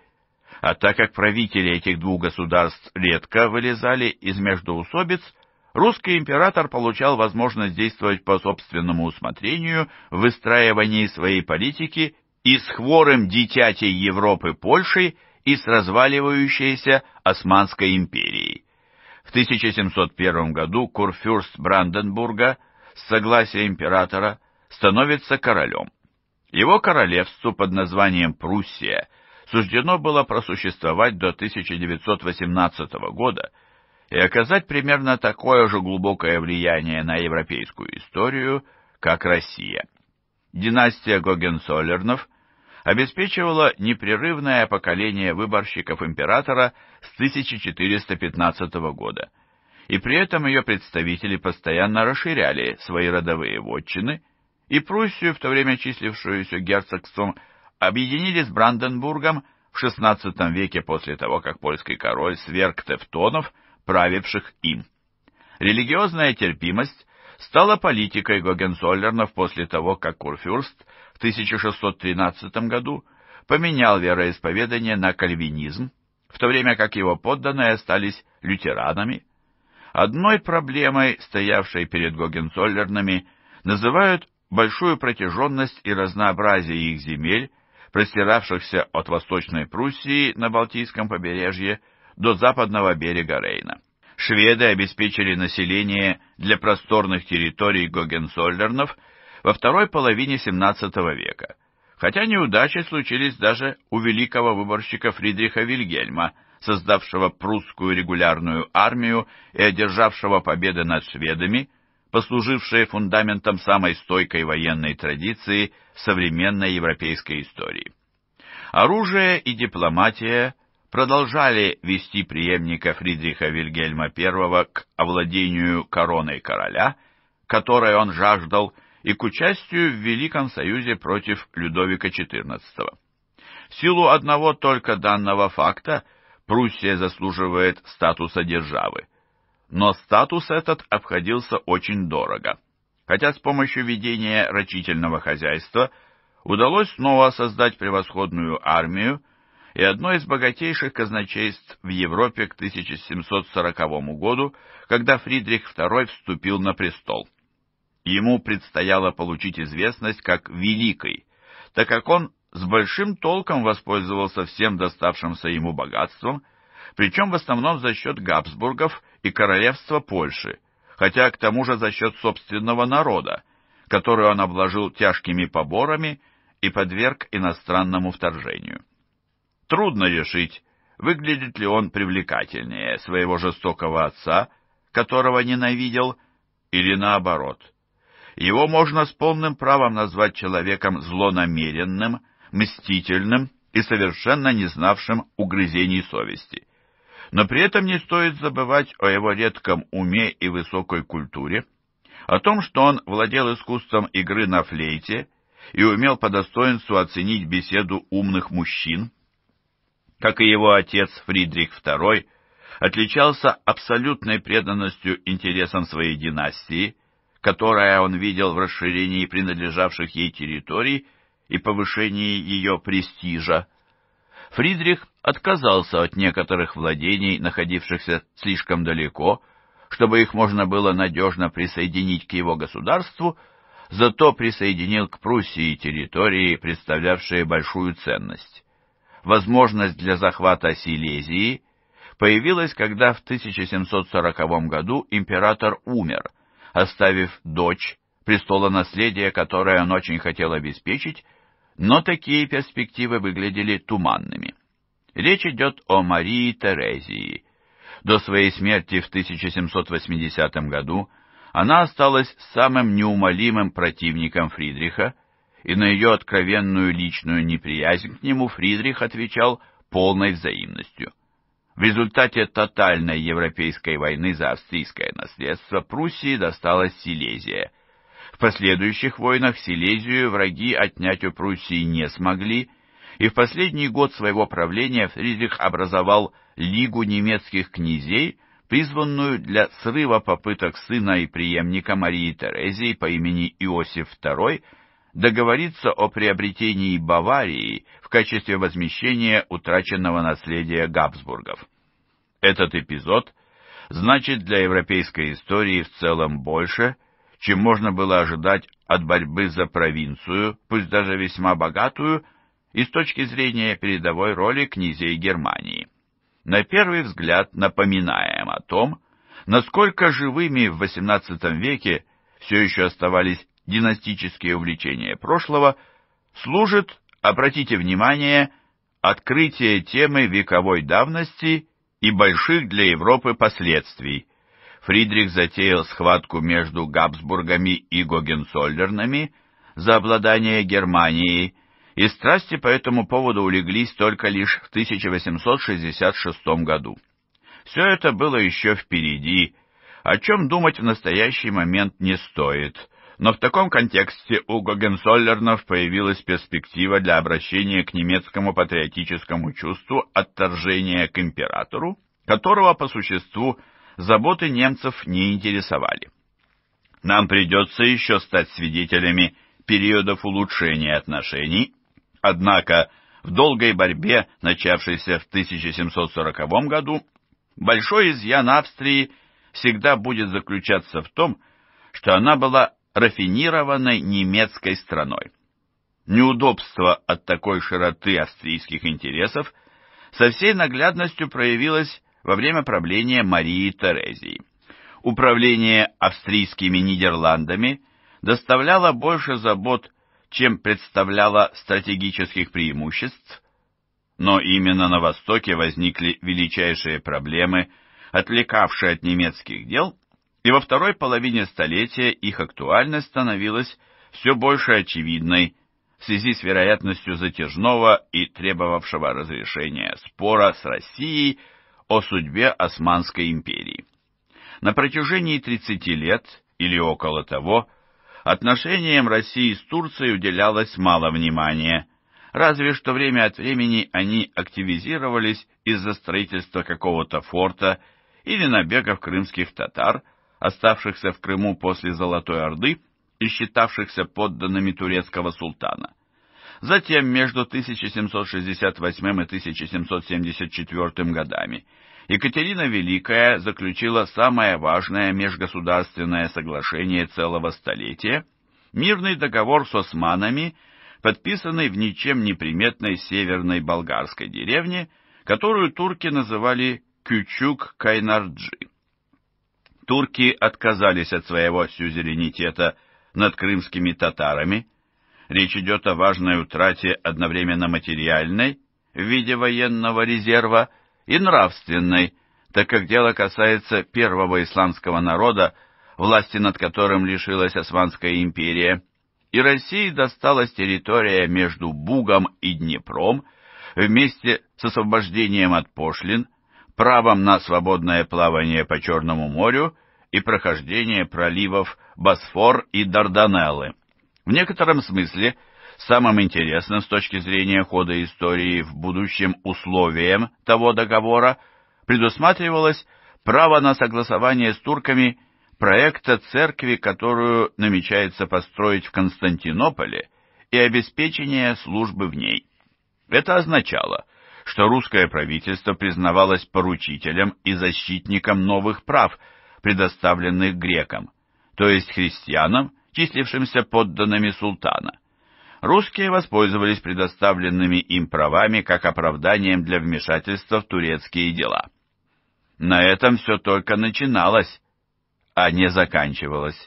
A: а так как правители этих двух государств редко вылезали из междоусобиц, русский император получал возможность действовать по собственному усмотрению в выстраивании своей политики и с хворым дитятей Европы Польшей и с разваливающейся Османской империей. В 1701 году курфюрст Бранденбурга с согласия императора становится королем. Его королевству под названием Пруссия суждено было просуществовать до 1918 года и оказать примерно такое же глубокое влияние на европейскую историю, как Россия. Династия Гогенсолернов обеспечивала непрерывное поколение выборщиков императора с 1415 года, и при этом ее представители постоянно расширяли свои родовые вотчины – и Пруссию, в то время числившуюся герцогством, объединили с Бранденбургом в XVI веке после того, как польский король сверг тефтонов, правивших им. Религиозная терпимость стала политикой Гогенсоллернов после того, как Курфюрст в 1613 году поменял вероисповедание на кальвинизм, в то время как его подданные остались лютеранами. Одной проблемой, стоявшей перед Гогенсоллернами, называют большую протяженность и разнообразие их земель, простиравшихся от Восточной Пруссии на Балтийском побережье до западного берега Рейна. Шведы обеспечили население для просторных территорий Гогенсоллернов во второй половине XVII века, хотя неудачи случились даже у великого выборщика Фридриха Вильгельма, создавшего прусскую регулярную армию и одержавшего победы над шведами – послужившее фундаментом самой стойкой военной традиции современной европейской истории. Оружие и дипломатия продолжали вести преемника Фридриха Вильгельма I к овладению короной короля, которой он жаждал, и к участию в Великом Союзе против Людовика XIV. В силу одного только данного факта Пруссия заслуживает статуса державы – но статус этот обходился очень дорого. Хотя с помощью ведения рачительного хозяйства удалось снова создать превосходную армию и одно из богатейших казначейств в Европе к 1740 году, когда Фридрих II вступил на престол. Ему предстояло получить известность как «Великой», так как он с большим толком воспользовался всем доставшимся ему богатством, причем в основном за счет Габсбургов – и королевство Польши, хотя к тому же за счет собственного народа, который он обложил тяжкими поборами и подверг иностранному вторжению. Трудно решить, выглядит ли он привлекательнее своего жестокого отца, которого ненавидел, или наоборот. Его можно с полным правом назвать человеком злонамеренным, мстительным и совершенно не знавшим угрызений совести но при этом не стоит забывать о его редком уме и высокой культуре, о том, что он владел искусством игры на флейте и умел по достоинству оценить беседу умных мужчин, как и его отец Фридрих II, отличался абсолютной преданностью интересам своей династии, которая он видел в расширении принадлежавших ей территорий и повышении ее престижа, Фридрих отказался от некоторых владений, находившихся слишком далеко, чтобы их можно было надежно присоединить к его государству, зато присоединил к Пруссии территории, представлявшие большую ценность. Возможность для захвата Силезии появилась, когда в 1740 году император умер, оставив дочь, престолонаследие, которое он очень хотел обеспечить, но такие перспективы выглядели туманными. Речь идет о Марии Терезии. До своей смерти в 1780 году она осталась самым неумолимым противником Фридриха, и на ее откровенную личную неприязнь к нему Фридрих отвечал полной взаимностью. В результате тотальной европейской войны за австрийское наследство Пруссии досталась Силезия – в последующих войнах Силезию враги отнять у Пруссии не смогли, и в последний год своего правления Фридрих образовал Лигу немецких князей, призванную для срыва попыток сына и преемника Марии Терезии по имени Иосиф II договориться о приобретении Баварии в качестве возмещения утраченного наследия Габсбургов. Этот эпизод значит для европейской истории в целом больше – чем можно было ожидать от борьбы за провинцию, пусть даже весьма богатую, и с точки зрения передовой роли князей Германии. На первый взгляд напоминаем о том, насколько живыми в XVIII веке все еще оставались династические увлечения прошлого, служит, обратите внимание, открытие темы вековой давности и больших для Европы последствий – Фридрих затеял схватку между Габсбургами и Гогенцоллернами за обладание Германией, и страсти по этому поводу улеглись только лишь в 1866 году. Все это было еще впереди, о чем думать в настоящий момент не стоит, но в таком контексте у Гогенсоллернов появилась перспектива для обращения к немецкому патриотическому чувству отторжения к императору, которого по существу – заботы немцев не интересовали. Нам придется еще стать свидетелями периодов улучшения отношений, однако в долгой борьбе, начавшейся в 1740 году, большой изъян Австрии всегда будет заключаться в том, что она была рафинированной немецкой страной. Неудобство от такой широты австрийских интересов со всей наглядностью проявилось во время правления Марии Терезии. Управление австрийскими Нидерландами доставляло больше забот, чем представляло стратегических преимуществ, но именно на Востоке возникли величайшие проблемы, отвлекавшие от немецких дел, и во второй половине столетия их актуальность становилась все больше очевидной в связи с вероятностью затяжного и требовавшего разрешения спора с Россией о судьбе Османской империи. На протяжении 30 лет, или около того, отношениям России с Турцией уделялось мало внимания, разве что время от времени они активизировались из-за строительства какого-то форта или набегов крымских татар, оставшихся в Крыму после Золотой Орды и считавшихся подданными турецкого султана затем между 1768 и 1774 годами Екатерина Великая заключила самое важное межгосударственное соглашение целого столетия – мирный договор с османами, подписанный в ничем не приметной северной болгарской деревне, которую турки называли Кючук-Кайнарджи. Турки отказались от своего сюзеренитета над крымскими татарами – Речь идет о важной утрате одновременно материальной в виде военного резерва и нравственной, так как дело касается первого исламского народа, власти над которым лишилась Османская империя, и России досталась территория между Бугом и Днепром вместе с освобождением от пошлин, правом на свободное плавание по Черному морю и прохождение проливов Босфор и Дарданеллы. В некотором смысле, самым интересным с точки зрения хода истории в будущем условием того договора предусматривалось право на согласование с турками проекта церкви, которую намечается построить в Константинополе, и обеспечение службы в ней. Это означало, что русское правительство признавалось поручителем и защитником новых прав, предоставленных грекам, то есть христианам числившимся подданными султана. Русские воспользовались предоставленными им правами как оправданием для вмешательства в турецкие дела. На этом все только начиналось, а не заканчивалось.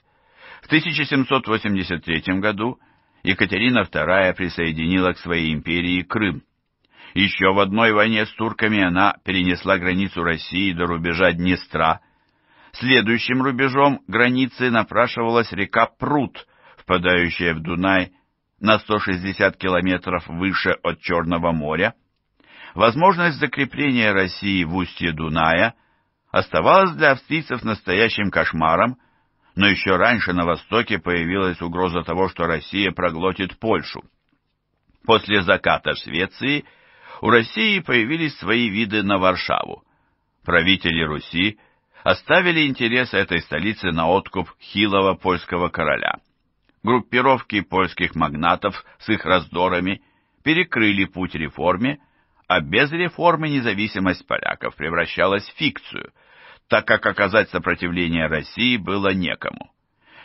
A: В 1783 году Екатерина II присоединила к своей империи Крым. Еще в одной войне с турками она перенесла границу России до рубежа Днестра – Следующим рубежом границы напрашивалась река Прут, впадающая в Дунай на 160 километров выше от Черного моря. Возможность закрепления России в устье Дуная оставалась для австрийцев настоящим кошмаром, но еще раньше на Востоке появилась угроза того, что Россия проглотит Польшу. После заката Швеции у России появились свои виды на Варшаву. Правители Руси – оставили интересы этой столицы на откуп хилого польского короля. Группировки польских магнатов с их раздорами перекрыли путь реформе, а без реформы независимость поляков превращалась в фикцию, так как оказать сопротивление России было некому.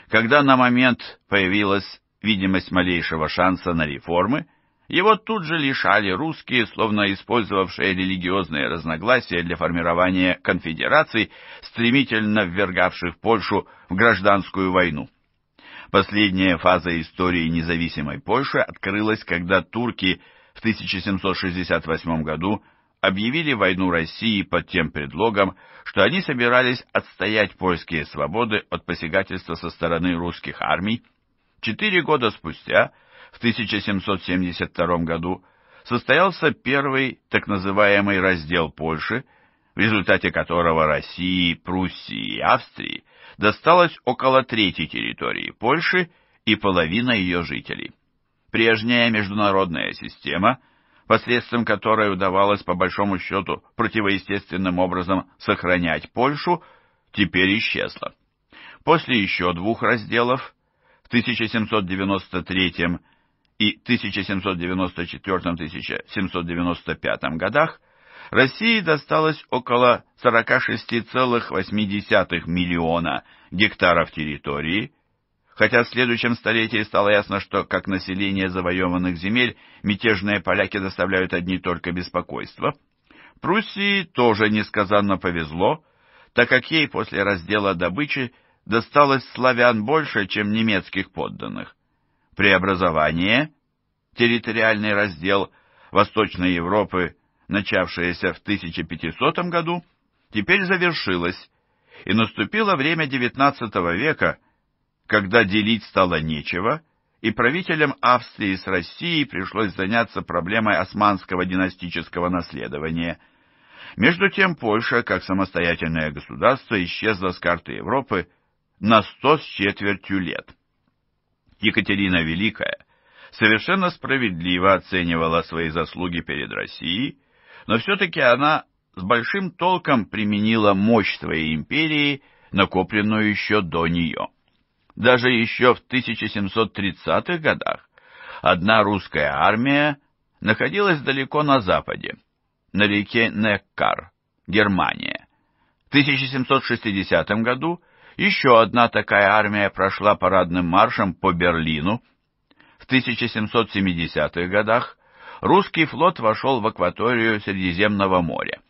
A: Когда на момент появилась видимость малейшего шанса на реформы, его тут же лишали русские, словно использовавшие религиозные разногласия для формирования конфедераций, стремительно ввергавших Польшу в гражданскую войну. Последняя фаза истории независимой Польши открылась, когда турки в 1768 году объявили войну России под тем предлогом, что они собирались отстоять польские свободы от посягательства со стороны русских армий. Четыре года спустя – в 1772 году состоялся первый так называемый раздел Польши, в результате которого России, Пруссии и Австрии досталось около трети территории Польши и половина ее жителей. Прежняя международная система, посредством которой удавалось по большому счету противоестественным образом сохранять Польшу, теперь исчезла. После еще двух разделов в 1793 и 1794-1795 годах России досталось около 46,8 миллиона гектаров территории, хотя в следующем столетии стало ясно, что как население завоеванных земель мятежные поляки доставляют одни только беспокойство. Пруссии тоже несказанно повезло, так как ей после раздела добычи досталось славян больше, чем немецких подданных преобразование, территориальный раздел Восточной Европы, начавшееся в 1500 году, теперь завершилось, и наступило время XIX века, когда делить стало нечего, и правителям Австрии с Россией пришлось заняться проблемой османского династического наследования. Между тем Польша, как самостоятельное государство, исчезла с карты Европы на сто с четвертью лет. Екатерина Великая совершенно справедливо оценивала свои заслуги перед Россией, но все-таки она с большим толком применила мощь своей империи, накопленную еще до нее. Даже еще в 1730-х годах одна русская армия находилась далеко на западе, на реке Неккар, Германия. В 1760 году еще одна такая армия прошла парадным маршем по Берлину. В 1770-х годах русский флот вошел в акваторию Средиземного моря.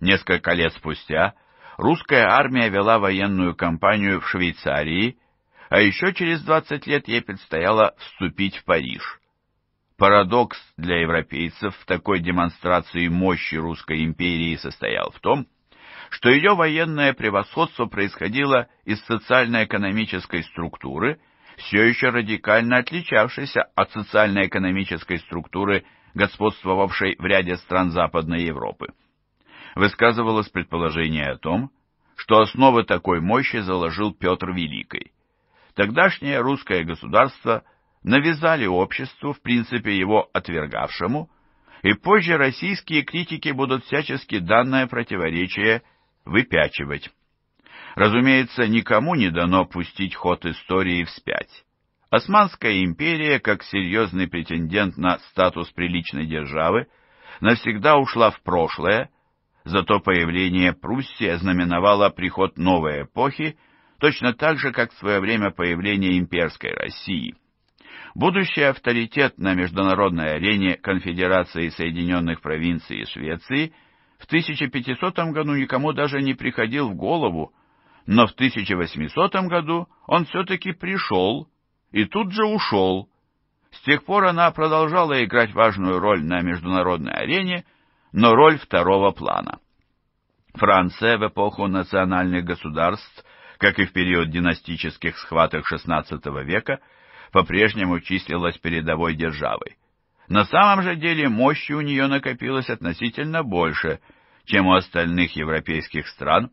A: Несколько лет спустя русская армия вела военную кампанию в Швейцарии, а еще через 20 лет ей предстояло вступить в Париж. Парадокс для европейцев в такой демонстрации мощи русской империи состоял в том, что ее военное превосходство происходило из социально-экономической структуры, все еще радикально отличавшейся от социально-экономической структуры, господствовавшей в ряде стран Западной Европы. Высказывалось предположение о том, что основы такой мощи заложил Петр Великий. Тогдашнее русское государство навязали обществу, в принципе его отвергавшему, и позже российские критики будут всячески данное противоречие выпячивать. Разумеется, никому не дано пустить ход истории вспять. Османская империя, как серьезный претендент на статус приличной державы, навсегда ушла в прошлое, зато появление Пруссии ознаменовало приход новой эпохи, точно так же, как в свое время появление имперской России. Будущий авторитет на международной арене Конфедерации Соединенных Провинций и Швеции – в 1500 году никому даже не приходил в голову, но в 1800 году он все-таки пришел и тут же ушел. С тех пор она продолжала играть важную роль на международной арене, но роль второго плана. Франция в эпоху национальных государств, как и в период династических схваток XVI века, по-прежнему числилась передовой державой. На самом же деле мощи у нее накопилось относительно больше, чем у остальных европейских стран,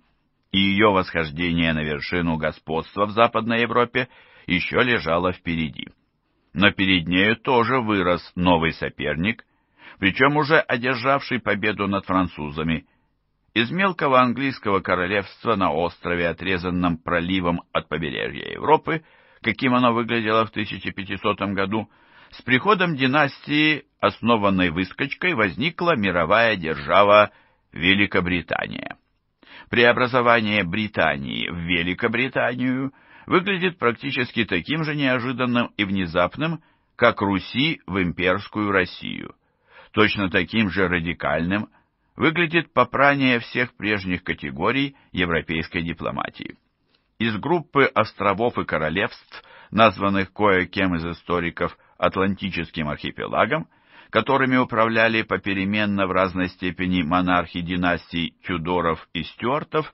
A: и ее восхождение на вершину господства в Западной Европе еще лежало впереди. Но перед нею тоже вырос новый соперник, причем уже одержавший победу над французами. Из мелкого английского королевства на острове, отрезанном проливом от побережья Европы, каким оно выглядело в 1500 году, с приходом династии, основанной выскочкой, возникла мировая держава Великобритания. Преобразование Британии в Великобританию выглядит практически таким же неожиданным и внезапным, как Руси в имперскую Россию. Точно таким же радикальным выглядит попрание всех прежних категорий европейской дипломатии. Из группы островов и королевств, названных кое-кем из историков Атлантическим архипелагом, которыми управляли попеременно в разной степени монархи династий Тюдоров и Стюартов,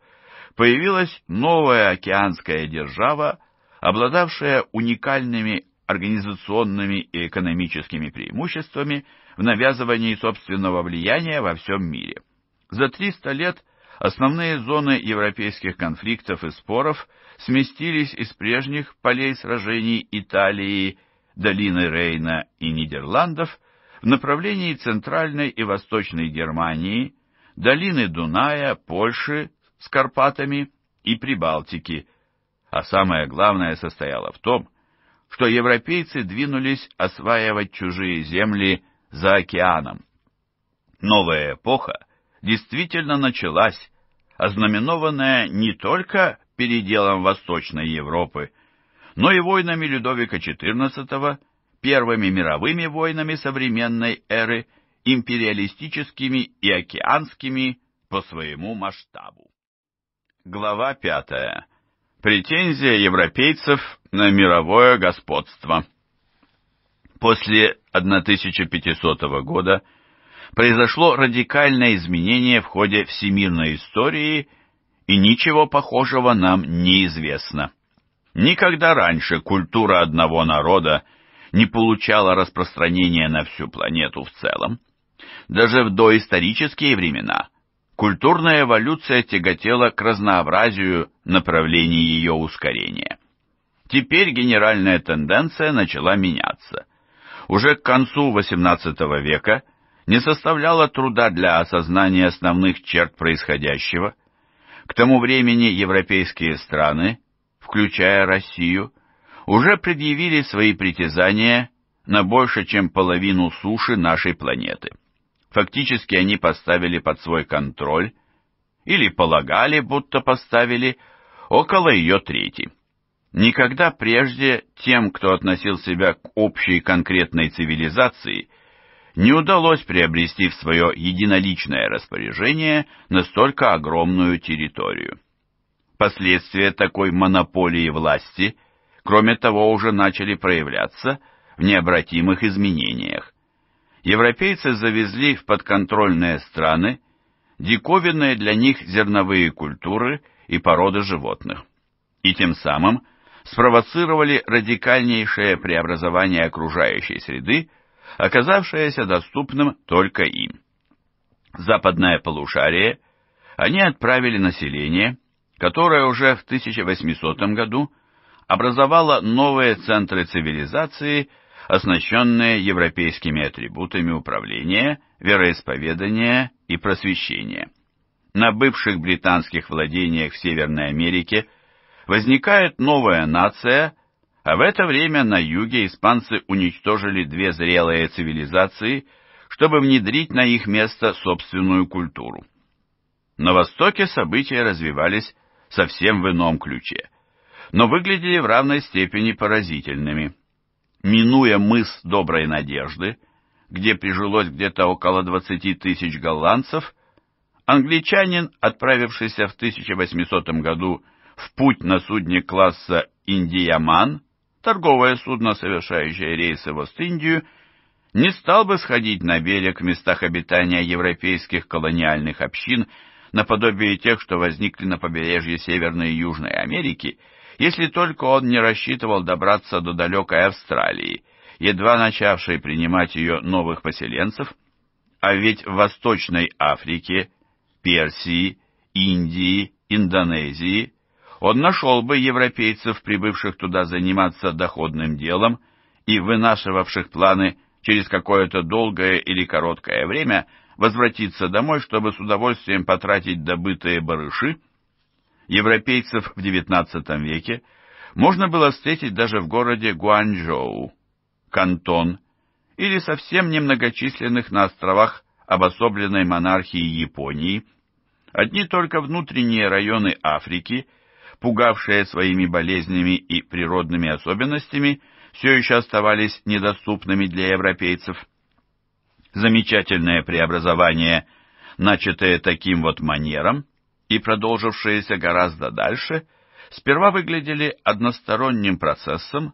A: появилась новая океанская держава, обладавшая уникальными организационными и экономическими преимуществами в навязывании собственного влияния во всем мире. За 300 лет основные зоны европейских конфликтов и споров сместились из прежних полей сражений Италии долины Рейна и Нидерландов в направлении Центральной и Восточной Германии, долины Дуная, Польши с Карпатами и Прибалтики, а самое главное состояло в том, что европейцы двинулись осваивать чужие земли за океаном. Новая эпоха действительно началась, ознаменованная не только переделом Восточной Европы, но и войнами Людовика XIV, первыми мировыми войнами современной эры, империалистическими и океанскими по своему масштабу. Глава пятая. Претензия европейцев на мировое господство. После 1500 года произошло радикальное изменение в ходе всемирной истории, и ничего похожего нам неизвестно. Никогда раньше культура одного народа не получала распространения на всю планету в целом. Даже в доисторические времена культурная эволюция тяготела к разнообразию направлений ее ускорения. Теперь генеральная тенденция начала меняться. Уже к концу XVIII века не составляло труда для осознания основных черт происходящего. К тому времени европейские страны – включая Россию, уже предъявили свои притязания на больше, чем половину суши нашей планеты. Фактически они поставили под свой контроль, или полагали, будто поставили, около ее трети. Никогда прежде тем, кто относил себя к общей конкретной цивилизации, не удалось приобрести в свое единоличное распоряжение настолько огромную территорию. Последствия такой монополии власти, кроме того, уже начали проявляться в необратимых изменениях. Европейцы завезли в подконтрольные страны диковинные для них зерновые культуры и породы животных, и тем самым спровоцировали радикальнейшее преобразование окружающей среды, оказавшееся доступным только им. Западное полушарие они отправили население которая уже в 1800 году образовала новые центры цивилизации, оснащенные европейскими атрибутами управления, вероисповедания и просвещения. На бывших британских владениях в Северной Америке возникает новая нация, а в это время на юге испанцы уничтожили две зрелые цивилизации, чтобы внедрить на их место собственную культуру. На востоке события развивались совсем в ином ключе, но выглядели в равной степени поразительными. Минуя мыс Доброй Надежды, где прижилось где-то около 20 тысяч голландцев, англичанин, отправившийся в 1800 году в путь на судне класса «Индияман», торговое судно, совершающее рейсы в Ост-Индию, не стал бы сходить на берег в местах обитания европейских колониальных общин наподобие тех, что возникли на побережье Северной и Южной Америки, если только он не рассчитывал добраться до далекой Австралии, едва начавшей принимать ее новых поселенцев, а ведь в Восточной Африке, Персии, Индии, Индонезии он нашел бы европейцев, прибывших туда заниматься доходным делом и вынашивавших планы через какое-то долгое или короткое время – возвратиться домой, чтобы с удовольствием потратить добытые барыши, европейцев в XIX веке можно было встретить даже в городе Гуанчжоу, Кантон или совсем немногочисленных на островах обособленной монархии Японии. Одни только внутренние районы Африки, пугавшие своими болезнями и природными особенностями, все еще оставались недоступными для европейцев – замечательное преобразование, начатое таким вот манером и продолжившееся гораздо дальше, сперва выглядели односторонним процессом,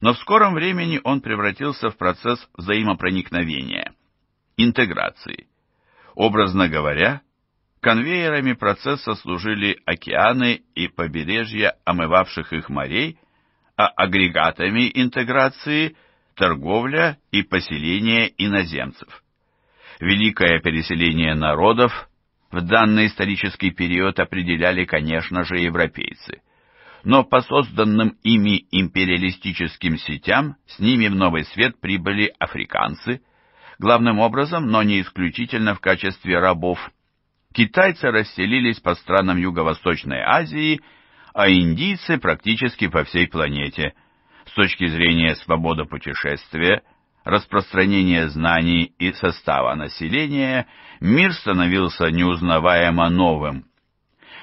A: но в скором времени он превратился в процесс взаимопроникновения, интеграции. Образно говоря, конвейерами процесса служили океаны и побережья омывавших их морей, а агрегатами интеграции – торговля и поселение иноземцев. Великое переселение народов в данный исторический период определяли, конечно же, европейцы. Но по созданным ими империалистическим сетям с ними в новый свет прибыли африканцы, главным образом, но не исключительно в качестве рабов. Китайцы расселились по странам Юго-Восточной Азии, а индийцы практически по всей планете – с точки зрения свободы путешествия, распространения знаний и состава населения, мир становился неузнаваемо новым.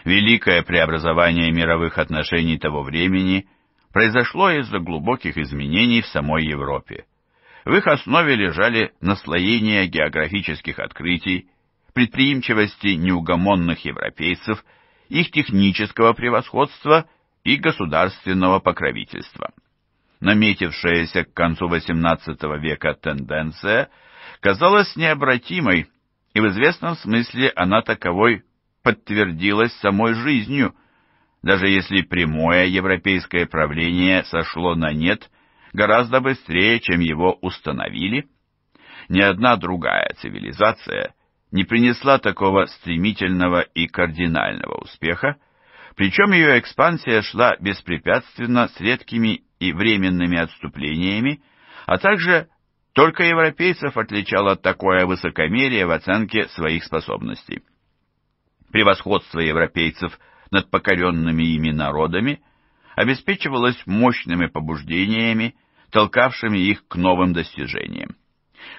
A: Великое преобразование мировых отношений того времени произошло из-за глубоких изменений в самой Европе. В их основе лежали наслоения географических открытий, предприимчивости неугомонных европейцев, их технического превосходства и государственного покровительства наметившаяся к концу XVIII века тенденция, казалась необратимой, и в известном смысле она таковой подтвердилась самой жизнью, даже если прямое европейское правление сошло на нет гораздо быстрее, чем его установили. Ни одна другая цивилизация не принесла такого стремительного и кардинального успеха, причем ее экспансия шла беспрепятственно с редкими и временными отступлениями, а также только европейцев отличало такое высокомерие в оценке своих способностей. Превосходство европейцев над покоренными ими народами обеспечивалось мощными побуждениями, толкавшими их к новым достижениям.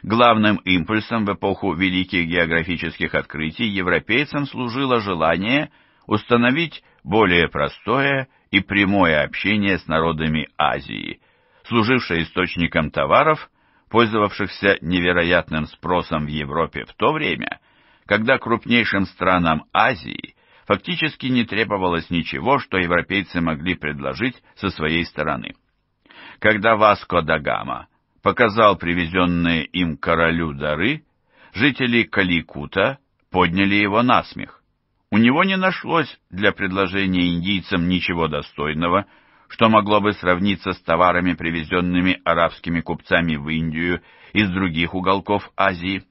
A: Главным импульсом в эпоху великих географических открытий европейцам служило желание установить более простое и прямое общение с народами Азии, служившее источником товаров, пользовавшихся невероятным спросом в Европе в то время, когда крупнейшим странам Азии фактически не требовалось ничего, что европейцы могли предложить со своей стороны. Когда Васко да Гама показал привезенные им королю дары, жители Каликута подняли его на смех. У него не нашлось для предложения индийцам ничего достойного, что могло бы сравниться с товарами, привезенными арабскими купцами в Индию из других уголков Азии.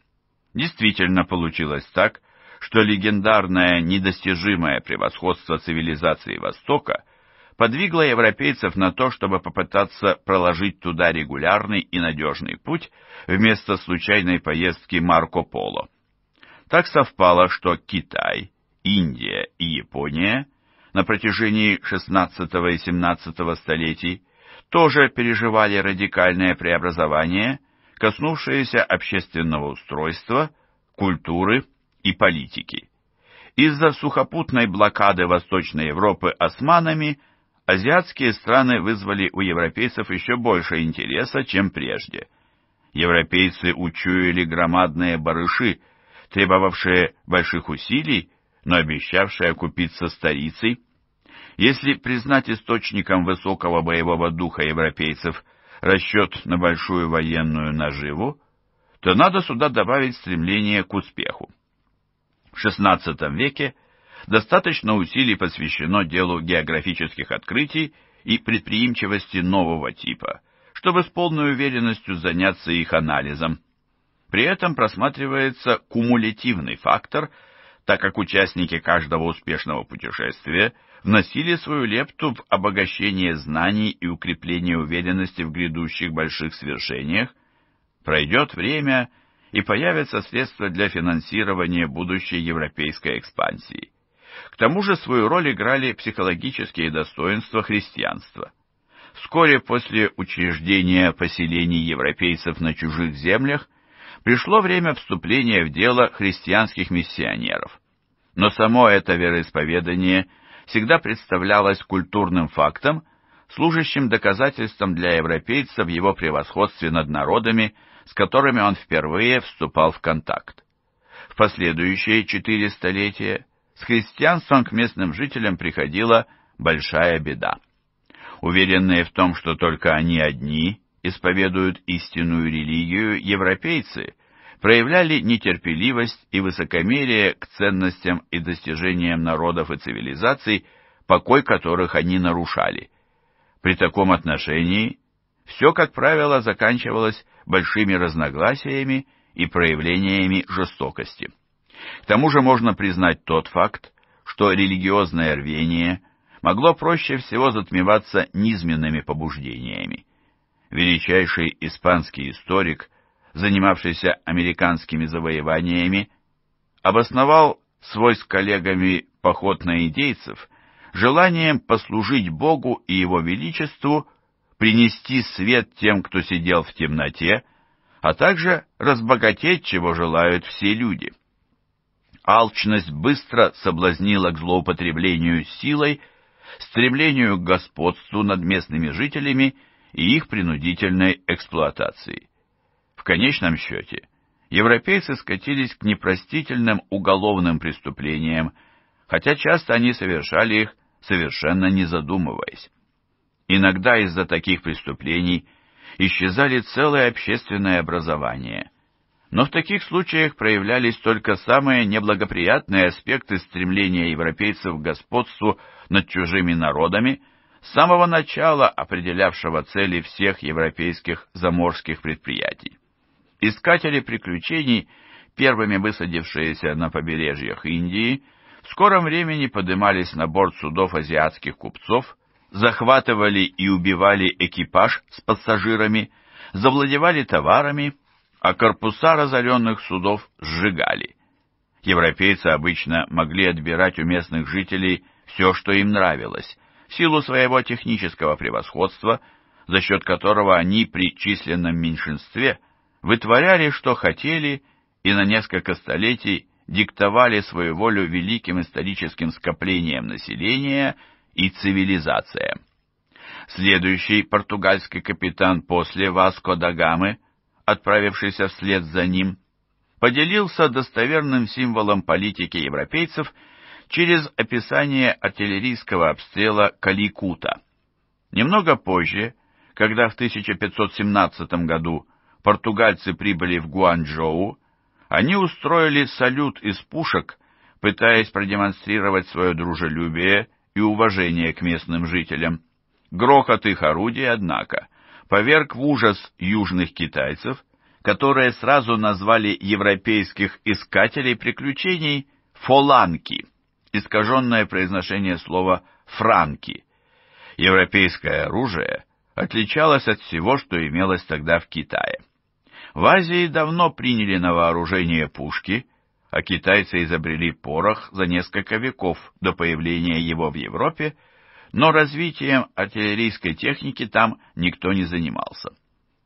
A: Действительно получилось так, что легендарное недостижимое превосходство цивилизации Востока подвигло европейцев на то, чтобы попытаться проложить туда регулярный и надежный путь вместо случайной поездки Марко Поло. Так совпало, что Китай – Индия и Япония на протяжении XVI и XVII столетий тоже переживали радикальное преобразование, коснувшееся общественного устройства, культуры и политики. Из-за сухопутной блокады Восточной Европы османами азиатские страны вызвали у европейцев еще больше интереса, чем прежде. Европейцы учуяли громадные барыши, требовавшие больших усилий но обещавший окупиться старицей, если признать источником высокого боевого духа европейцев расчет на большую военную наживу, то надо сюда добавить стремление к успеху. В XVI веке достаточно усилий посвящено делу географических открытий и предприимчивости нового типа, чтобы с полной уверенностью заняться их анализом. При этом просматривается кумулятивный фактор – так как участники каждого успешного путешествия вносили свою лепту в обогащение знаний и укрепление уверенности в грядущих больших свершениях, пройдет время и появятся средства для финансирования будущей европейской экспансии. К тому же свою роль играли психологические достоинства христианства. Вскоре после учреждения поселений европейцев на чужих землях пришло время вступления в дело христианских миссионеров. Но само это вероисповедание всегда представлялось культурным фактом, служащим доказательством для европейцев его превосходстве над народами, с которыми он впервые вступал в контакт. В последующие четыре столетия с христианством к местным жителям приходила большая беда. Уверенные в том, что только они одни исповедуют истинную религию, европейцы проявляли нетерпеливость и высокомерие к ценностям и достижениям народов и цивилизаций, покой которых они нарушали. При таком отношении все, как правило, заканчивалось большими разногласиями и проявлениями жестокости. К тому же можно признать тот факт, что религиозное рвение могло проще всего затмеваться низменными побуждениями величайший испанский историк, занимавшийся американскими завоеваниями, обосновал свой с коллегами поход на индейцев желанием послужить Богу и Его Величеству, принести свет тем, кто сидел в темноте, а также разбогатеть, чего желают все люди. Алчность быстро соблазнила к злоупотреблению силой, стремлению к господству над местными жителями и их принудительной эксплуатации. В конечном счете, европейцы скатились к непростительным уголовным преступлениям, хотя часто они совершали их, совершенно не задумываясь. Иногда из-за таких преступлений исчезали целые общественные образования. но в таких случаях проявлялись только самые неблагоприятные аспекты стремления европейцев к господству над чужими народами – с самого начала определявшего цели всех европейских заморских предприятий. Искатели приключений, первыми высадившиеся на побережьях Индии, в скором времени подымались на борт судов азиатских купцов, захватывали и убивали экипаж с пассажирами, завладевали товарами, а корпуса разоренных судов сжигали. Европейцы обычно могли отбирать у местных жителей все, что им нравилось, в силу своего технического превосходства, за счет которого они при численном меньшинстве вытворяли, что хотели, и на несколько столетий диктовали свою волю великим историческим скоплением населения и цивилизациям. Следующий португальский капитан после Васко да Гамы, отправившийся вслед за ним, поделился достоверным символом политики европейцев – через описание артиллерийского обстрела Каликута. Немного позже, когда в 1517 году португальцы прибыли в Гуанчжоу, они устроили салют из пушек, пытаясь продемонстрировать свое дружелюбие и уважение к местным жителям. Грохот их орудий, однако, поверг в ужас южных китайцев, которые сразу назвали европейских искателей приключений «фоланки» искаженное произношение слова «франки». Европейское оружие отличалось от всего, что имелось тогда в Китае. В Азии давно приняли на вооружение пушки, а китайцы изобрели порох за несколько веков до появления его в Европе, но развитием артиллерийской техники там никто не занимался.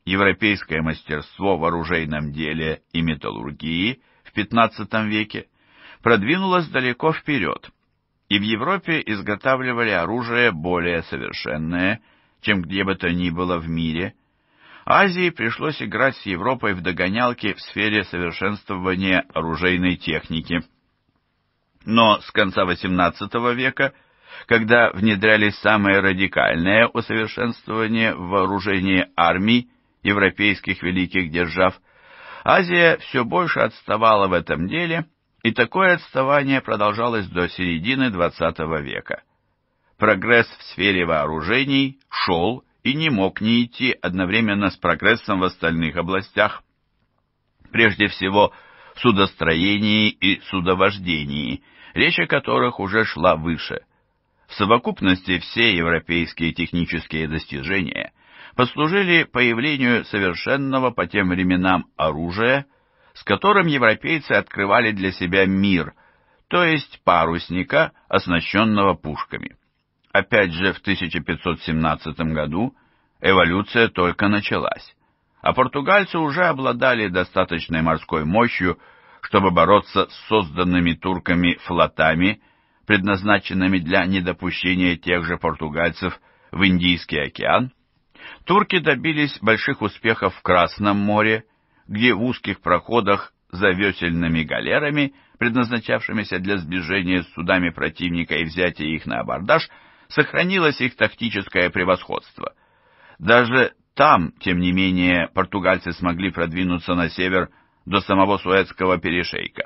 A: Европейское мастерство в оружейном деле и металлургии в XV веке продвинулась далеко вперед, и в Европе изготавливали оружие более совершенное, чем где бы то ни было в мире. Азии пришлось играть с Европой в догонялки в сфере совершенствования оружейной техники. Но с конца XVIII века, когда внедрялись самые радикальные усовершенствования в вооружении армий европейских великих держав, Азия все больше отставала в этом деле – и такое отставание продолжалось до середины XX века. Прогресс в сфере вооружений шел и не мог не идти одновременно с прогрессом в остальных областях. Прежде всего, в судостроении и судовождении, речь о которых уже шла выше. В совокупности все европейские технические достижения послужили появлению совершенного по тем временам оружия – с которым европейцы открывали для себя мир, то есть парусника, оснащенного пушками. Опять же, в 1517 году эволюция только началась, а португальцы уже обладали достаточной морской мощью, чтобы бороться с созданными турками флотами, предназначенными для недопущения тех же португальцев в Индийский океан. Турки добились больших успехов в Красном море где в узких проходах за весельными галерами, предназначавшимися для сближения с судами противника и взятия их на абордаж, сохранилось их тактическое превосходство. Даже там, тем не менее, португальцы смогли продвинуться на север до самого Суэцкого перешейка.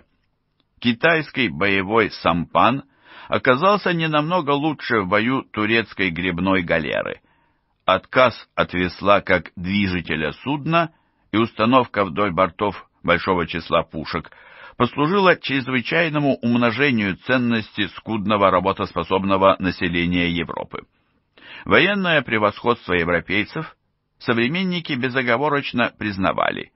A: Китайский боевой сампан оказался не намного лучше в бою турецкой гребной галеры. Отказ от весла как движителя судна – и установка вдоль бортов большого числа пушек послужила чрезвычайному умножению ценности скудного работоспособного населения Европы. Военное превосходство европейцев современники безоговорочно признавали.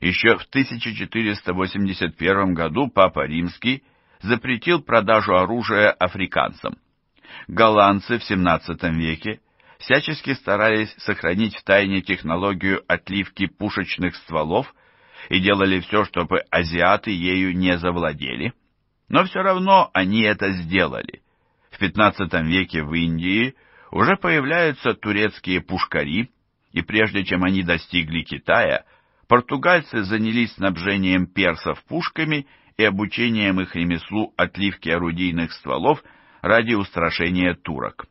A: Еще в 1481 году Папа Римский запретил продажу оружия африканцам. Голландцы в XVII веке всячески старались сохранить в тайне технологию отливки пушечных стволов и делали все, чтобы азиаты ею не завладели. Но все равно они это сделали. В XV веке в Индии уже появляются турецкие пушкари, и прежде чем они достигли Китая, португальцы занялись снабжением персов пушками и обучением их ремеслу отливки орудийных стволов ради устрашения турок.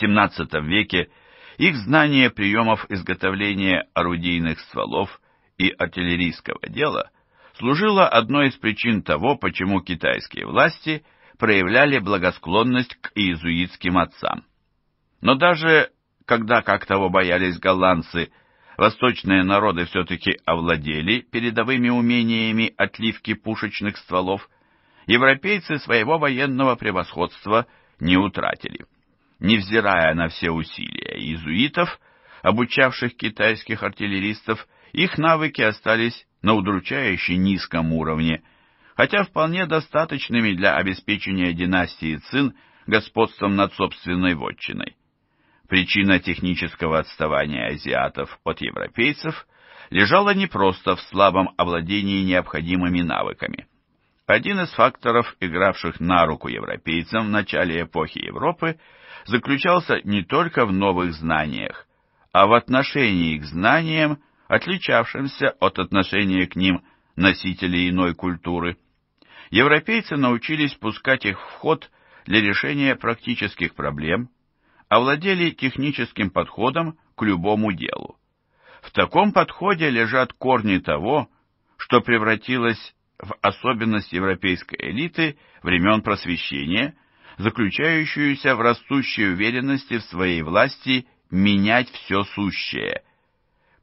A: XVII веке их знание приемов изготовления орудийных стволов и артиллерийского дела служило одной из причин того, почему китайские власти проявляли благосклонность к иезуитским отцам. Но даже когда, как того боялись голландцы, восточные народы все-таки овладели передовыми умениями отливки пушечных стволов, европейцы своего военного превосходства не утратили невзирая на все усилия иезуитов, обучавших китайских артиллеристов, их навыки остались на удручающе низком уровне, хотя вполне достаточными для обеспечения династии Цин господством над собственной вотчиной. Причина технического отставания азиатов от европейцев лежала не просто в слабом овладении необходимыми навыками. Один из факторов, игравших на руку европейцам в начале эпохи Европы, заключался не только в новых знаниях, а в отношении к знаниям, отличавшимся от отношения к ним носителей иной культуры. Европейцы научились пускать их в ход для решения практических проблем, овладели техническим подходом к любому делу. В таком подходе лежат корни того, что превратилось в особенность европейской элиты времен просвещения – заключающуюся в растущей уверенности в своей власти менять все сущее.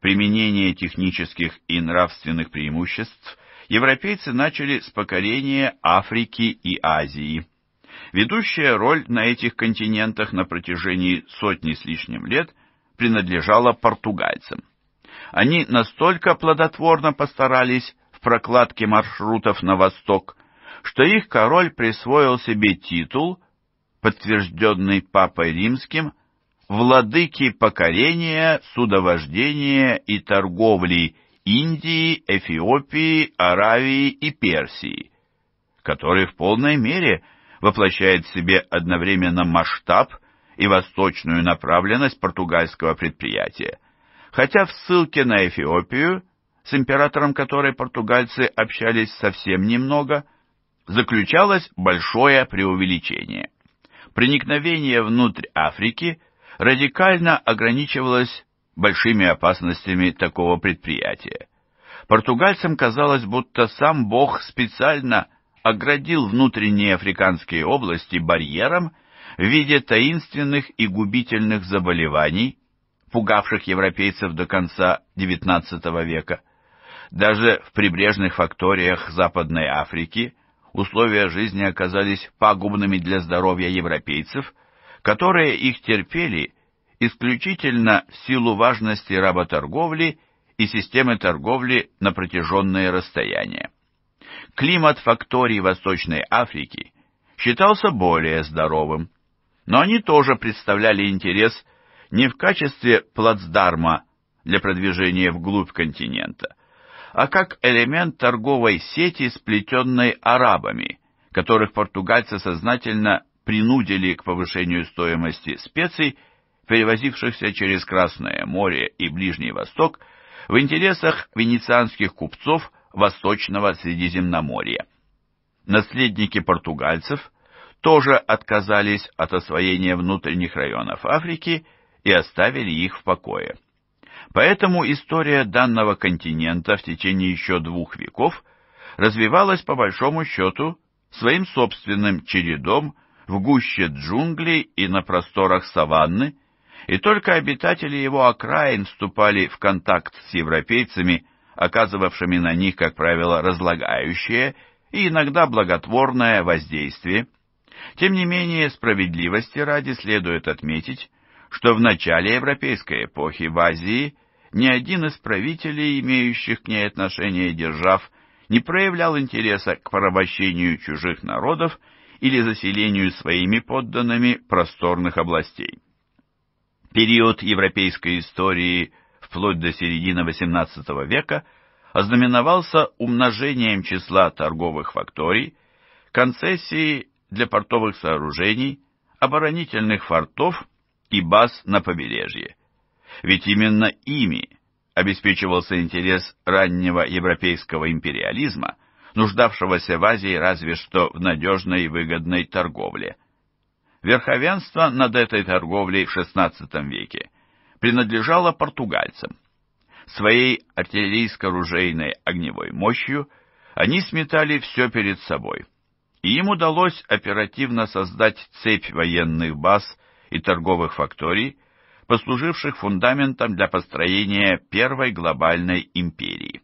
A: Применение технических и нравственных преимуществ европейцы начали с покорения Африки и Азии. Ведущая роль на этих континентах на протяжении сотни с лишним лет принадлежала португальцам. Они настолько плодотворно постарались в прокладке маршрутов на восток, что их король присвоил себе титул, подтвержденный Папой Римским, владыки покорения, судовождения и торговли Индии, Эфиопии, Аравии и Персии, который в полной мере воплощает в себе одновременно масштаб и восточную направленность португальского предприятия. Хотя в ссылке на Эфиопию, с императором которой португальцы общались совсем немного, заключалось большое преувеличение. Проникновение внутрь Африки радикально ограничивалось большими опасностями такого предприятия. Португальцам казалось, будто сам Бог специально оградил внутренние африканские области барьером в виде таинственных и губительных заболеваний, пугавших европейцев до конца XIX века. Даже в прибрежных факториях Западной Африки – условия жизни оказались пагубными для здоровья европейцев, которые их терпели исключительно в силу важности работорговли и системы торговли на протяженные расстояния. Климат факторий Восточной Африки считался более здоровым, но они тоже представляли интерес не в качестве плацдарма для продвижения вглубь континента, а как элемент торговой сети, сплетенной арабами, которых португальцы сознательно принудили к повышению стоимости специй, перевозившихся через Красное море и Ближний Восток, в интересах венецианских купцов Восточного Средиземноморья. Наследники португальцев тоже отказались от освоения внутренних районов Африки и оставили их в покое. Поэтому история данного континента в течение еще двух веков развивалась по большому счету своим собственным чередом в гуще джунглей и на просторах саванны, и только обитатели его окраин вступали в контакт с европейцами, оказывавшими на них, как правило, разлагающее и иногда благотворное воздействие. Тем не менее, справедливости ради следует отметить, что в начале европейской эпохи в Азии ни один из правителей, имеющих к ней отношение держав, не проявлял интереса к порабощению чужих народов или заселению своими подданными просторных областей. Период европейской истории вплоть до середины XVIII века ознаменовался умножением числа торговых факторий, концессии для портовых сооружений, оборонительных фортов и баз на побережье ведь именно ими обеспечивался интерес раннего европейского империализма, нуждавшегося в Азии разве что в надежной и выгодной торговле. Верховенство над этой торговлей в XVI веке принадлежало португальцам. Своей артиллерийско-оружейной огневой мощью они сметали все перед собой, и им удалось оперативно создать цепь военных баз и торговых факторий, послуживших фундаментом для построения Первой глобальной империи.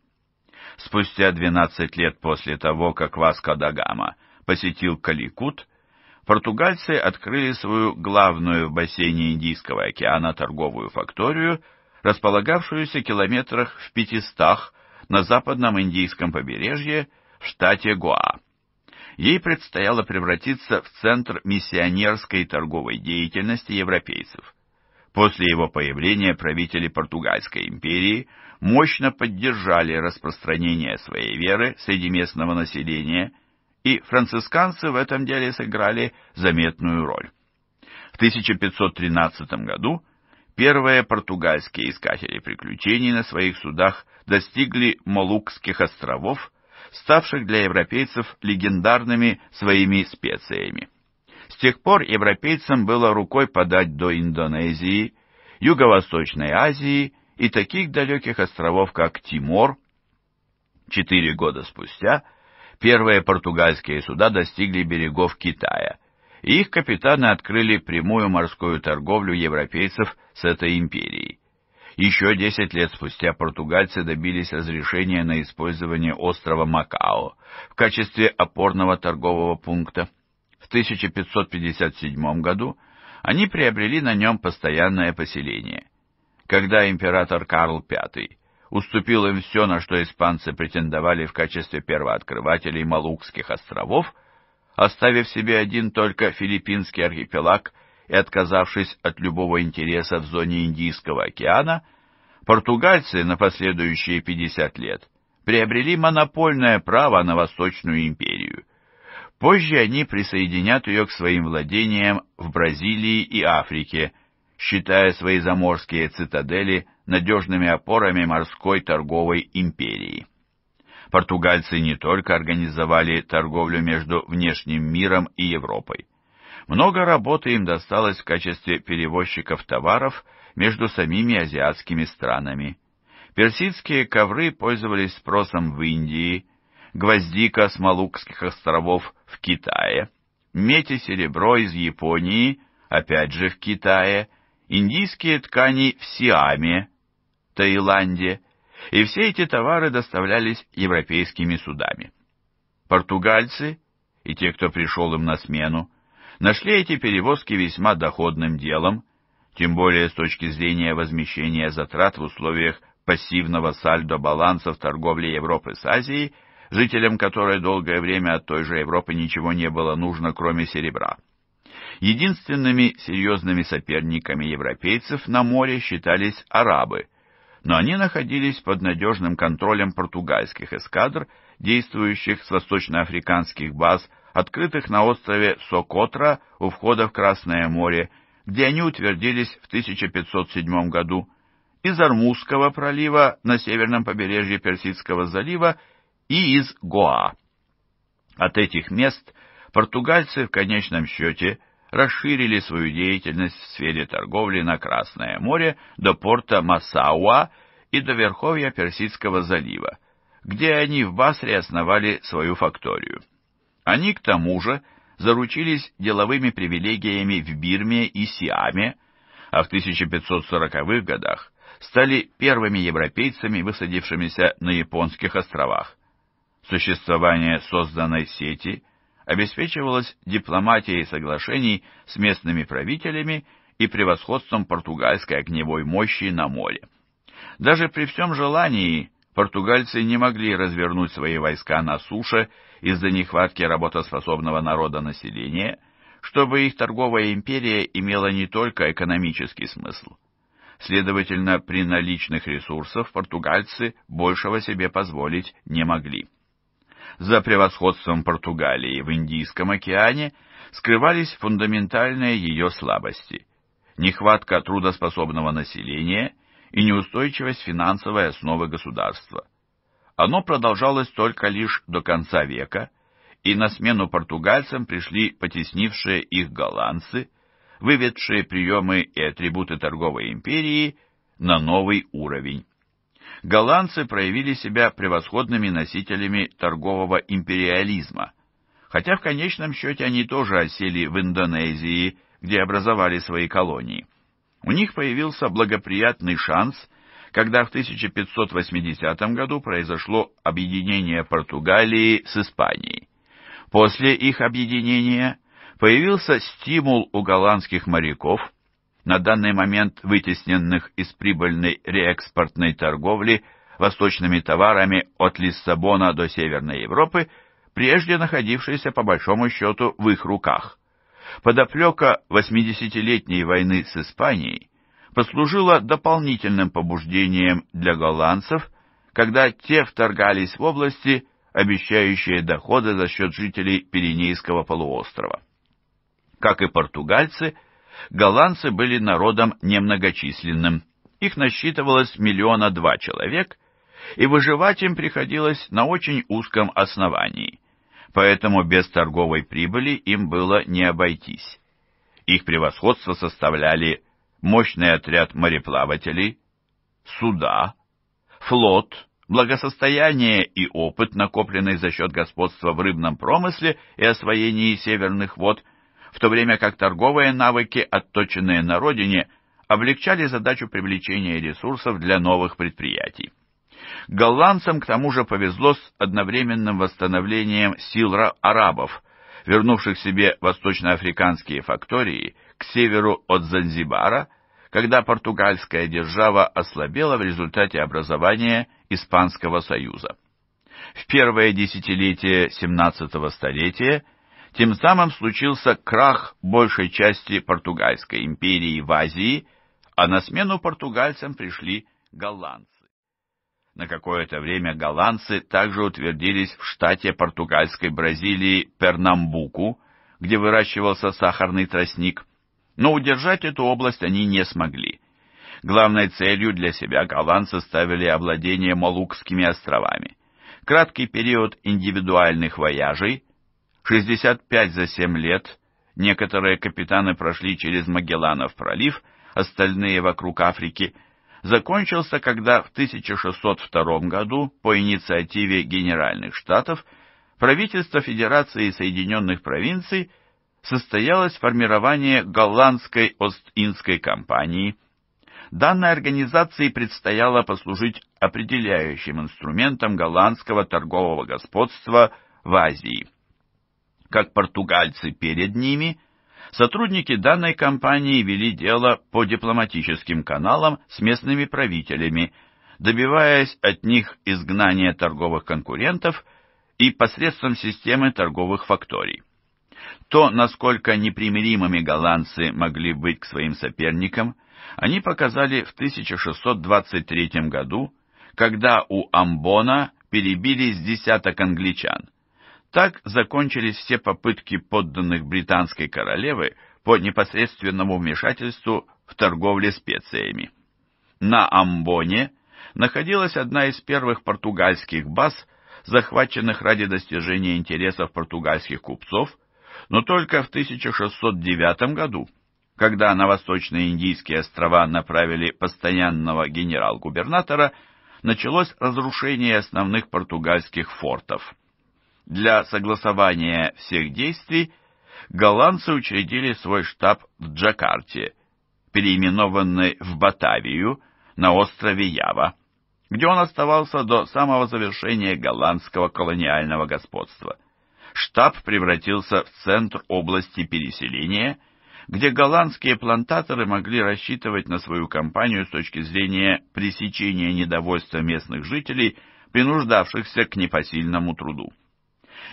A: Спустя 12 лет после того, как Васко да Гама посетил Каликут, португальцы открыли свою главную в бассейне Индийского океана торговую факторию, располагавшуюся километрах в 500 на западном индийском побережье в штате Гоа. Ей предстояло превратиться в центр миссионерской торговой деятельности европейцев – После его появления правители Португальской империи мощно поддержали распространение своей веры среди местного населения, и францисканцы в этом деле сыграли заметную роль. В 1513 году первые португальские искатели приключений на своих судах достигли Молукских островов, ставших для европейцев легендарными своими специями. С тех пор европейцам было рукой подать до Индонезии, Юго-Восточной Азии и таких далеких островов, как Тимор. Четыре года спустя первые португальские суда достигли берегов Китая, и их капитаны открыли прямую морскую торговлю европейцев с этой империей. Еще десять лет спустя португальцы добились разрешения на использование острова Макао в качестве опорного торгового пункта. 1557 году они приобрели на нем постоянное поселение. Когда император Карл V уступил им все, на что испанцы претендовали в качестве первооткрывателей Малукских островов, оставив себе один только филиппинский архипелаг и отказавшись от любого интереса в зоне Индийского океана, португальцы на последующие 50 лет приобрели монопольное право на Восточную империю. Позже они присоединят ее к своим владениям в Бразилии и Африке, считая свои заморские цитадели надежными опорами морской торговой империи. Португальцы не только организовали торговлю между внешним миром и Европой. Много работы им досталось в качестве перевозчиков товаров между самими азиатскими странами. Персидские ковры пользовались спросом в Индии, гвоздика с Малукских островов в Китае, медь и серебро из Японии, опять же в Китае, индийские ткани в Сиаме, Таиланде, и все эти товары доставлялись европейскими судами. Португальцы и те, кто пришел им на смену, нашли эти перевозки весьма доходным делом, тем более с точки зрения возмещения затрат в условиях пассивного сальдо баланса в торговле Европы с Азией – жителям которой долгое время от той же Европы ничего не было нужно, кроме серебра. Единственными серьезными соперниками европейцев на море считались арабы, но они находились под надежным контролем португальских эскадр, действующих с восточноафриканских баз, открытых на острове Сокотра у входа в Красное море, где они утвердились в 1507 году, из Армузского пролива на северном побережье Персидского залива и из Гоа. От этих мест португальцы в конечном счете расширили свою деятельность в сфере торговли на Красное море до порта Масауа и до верховья Персидского залива, где они в Басре основали свою факторию. Они, к тому же, заручились деловыми привилегиями в Бирме и Сиаме, а в 1540-х годах стали первыми европейцами, высадившимися на японских островах. Существование созданной сети обеспечивалось дипломатией соглашений с местными правителями и превосходством португальской огневой мощи на море. Даже при всем желании португальцы не могли развернуть свои войска на суше из-за нехватки работоспособного народа населения, чтобы их торговая империя имела не только экономический смысл. Следовательно, при наличных ресурсах португальцы большего себе позволить не могли за превосходством Португалии в Индийском океане скрывались фундаментальные ее слабости – нехватка трудоспособного населения и неустойчивость финансовой основы государства. Оно продолжалось только лишь до конца века, и на смену португальцам пришли потеснившие их голландцы, выведшие приемы и атрибуты торговой империи на новый уровень голландцы проявили себя превосходными носителями торгового империализма, хотя в конечном счете они тоже осели в Индонезии, где образовали свои колонии. У них появился благоприятный шанс, когда в 1580 году произошло объединение Португалии с Испанией. После их объединения появился стимул у голландских моряков – на данный момент вытесненных из прибыльной реэкспортной торговли восточными товарами от Лиссабона до Северной Европы, прежде находившийся по большому счету в их руках. Подоплека 80-летней войны с Испанией послужила дополнительным побуждением для голландцев, когда те вторгались в области, обещающие доходы за счет жителей Пиренейского полуострова. Как и португальцы – голландцы были народом немногочисленным. Их насчитывалось миллиона два человек, и выживать им приходилось на очень узком основании. Поэтому без торговой прибыли им было не обойтись. Их превосходство составляли мощный отряд мореплавателей, суда, флот, благосостояние и опыт, накопленный за счет господства в рыбном промысле и освоении северных вод – в то время как торговые навыки, отточенные на родине, облегчали задачу привлечения ресурсов для новых предприятий. Голландцам к тому же повезло с одновременным восстановлением сил арабов, вернувших себе восточноафриканские фактории к северу от Занзибара, когда португальская держава ослабела в результате образования Испанского союза. В первое десятилетие 17 столетия – тем самым случился крах большей части португальской империи в Азии, а на смену португальцам пришли голландцы. На какое-то время голландцы также утвердились в штате португальской Бразилии Пернамбуку, где выращивался сахарный тростник, но удержать эту область они не смогли. Главной целью для себя голландцы ставили овладение Малукскими островами. Краткий период индивидуальных вояжей – 65 за 7 лет некоторые капитаны прошли через Магелланов пролив, остальные вокруг Африки, закончился, когда в 1602 году по инициативе Генеральных Штатов правительство Федерации Соединенных Провинций состоялось формирование голландской Ост-Индской компании. Данной организации предстояло послужить определяющим инструментом голландского торгового господства в Азии как португальцы перед ними, сотрудники данной компании вели дело по дипломатическим каналам с местными правителями, добиваясь от них изгнания торговых конкурентов и посредством системы торговых факторий. То, насколько непримиримыми голландцы могли быть к своим соперникам, они показали в 1623 году, когда у Амбона перебились десяток англичан. Так закончились все попытки подданных британской королевы по непосредственному вмешательству в торговле специями. На Амбоне находилась одна из первых португальских баз, захваченных ради достижения интересов португальских купцов, но только в 1609 году, когда на Восточные Индийские острова направили постоянного генерал-губернатора, началось разрушение основных португальских фортов. Для согласования всех действий голландцы учредили свой штаб в Джакарте, переименованный в Батавию на острове Ява, где он оставался до самого завершения голландского колониального господства. Штаб превратился в центр области переселения, где голландские плантаторы могли рассчитывать на свою компанию с точки зрения пресечения недовольства местных жителей, принуждавшихся к непосильному труду.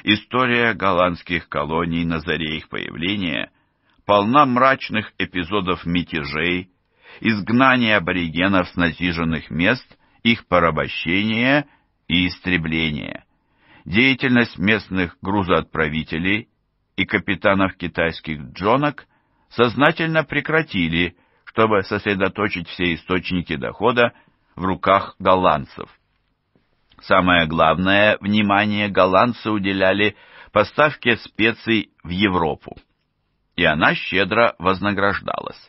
A: История голландских колоний на заре их появления полна мрачных эпизодов мятежей, изгнания аборигенов с насиженных мест, их порабощения и истребления. Деятельность местных грузоотправителей и капитанов китайских джонок сознательно прекратили, чтобы сосредоточить все источники дохода в руках голландцев. Самое главное внимание голландцы уделяли поставке специй в Европу, и она щедро вознаграждалась.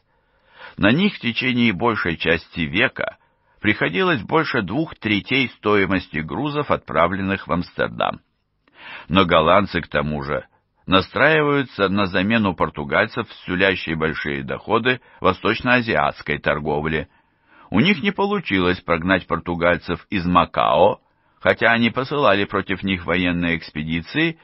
A: На них в течение большей части века приходилось больше двух третей стоимости грузов, отправленных в Амстердам. Но голландцы, к тому же, настраиваются на замену португальцев, сюлящей большие доходы восточноазиатской торговли. У них не получилось прогнать португальцев из Макао, Хотя они посылали против них военные экспедиции,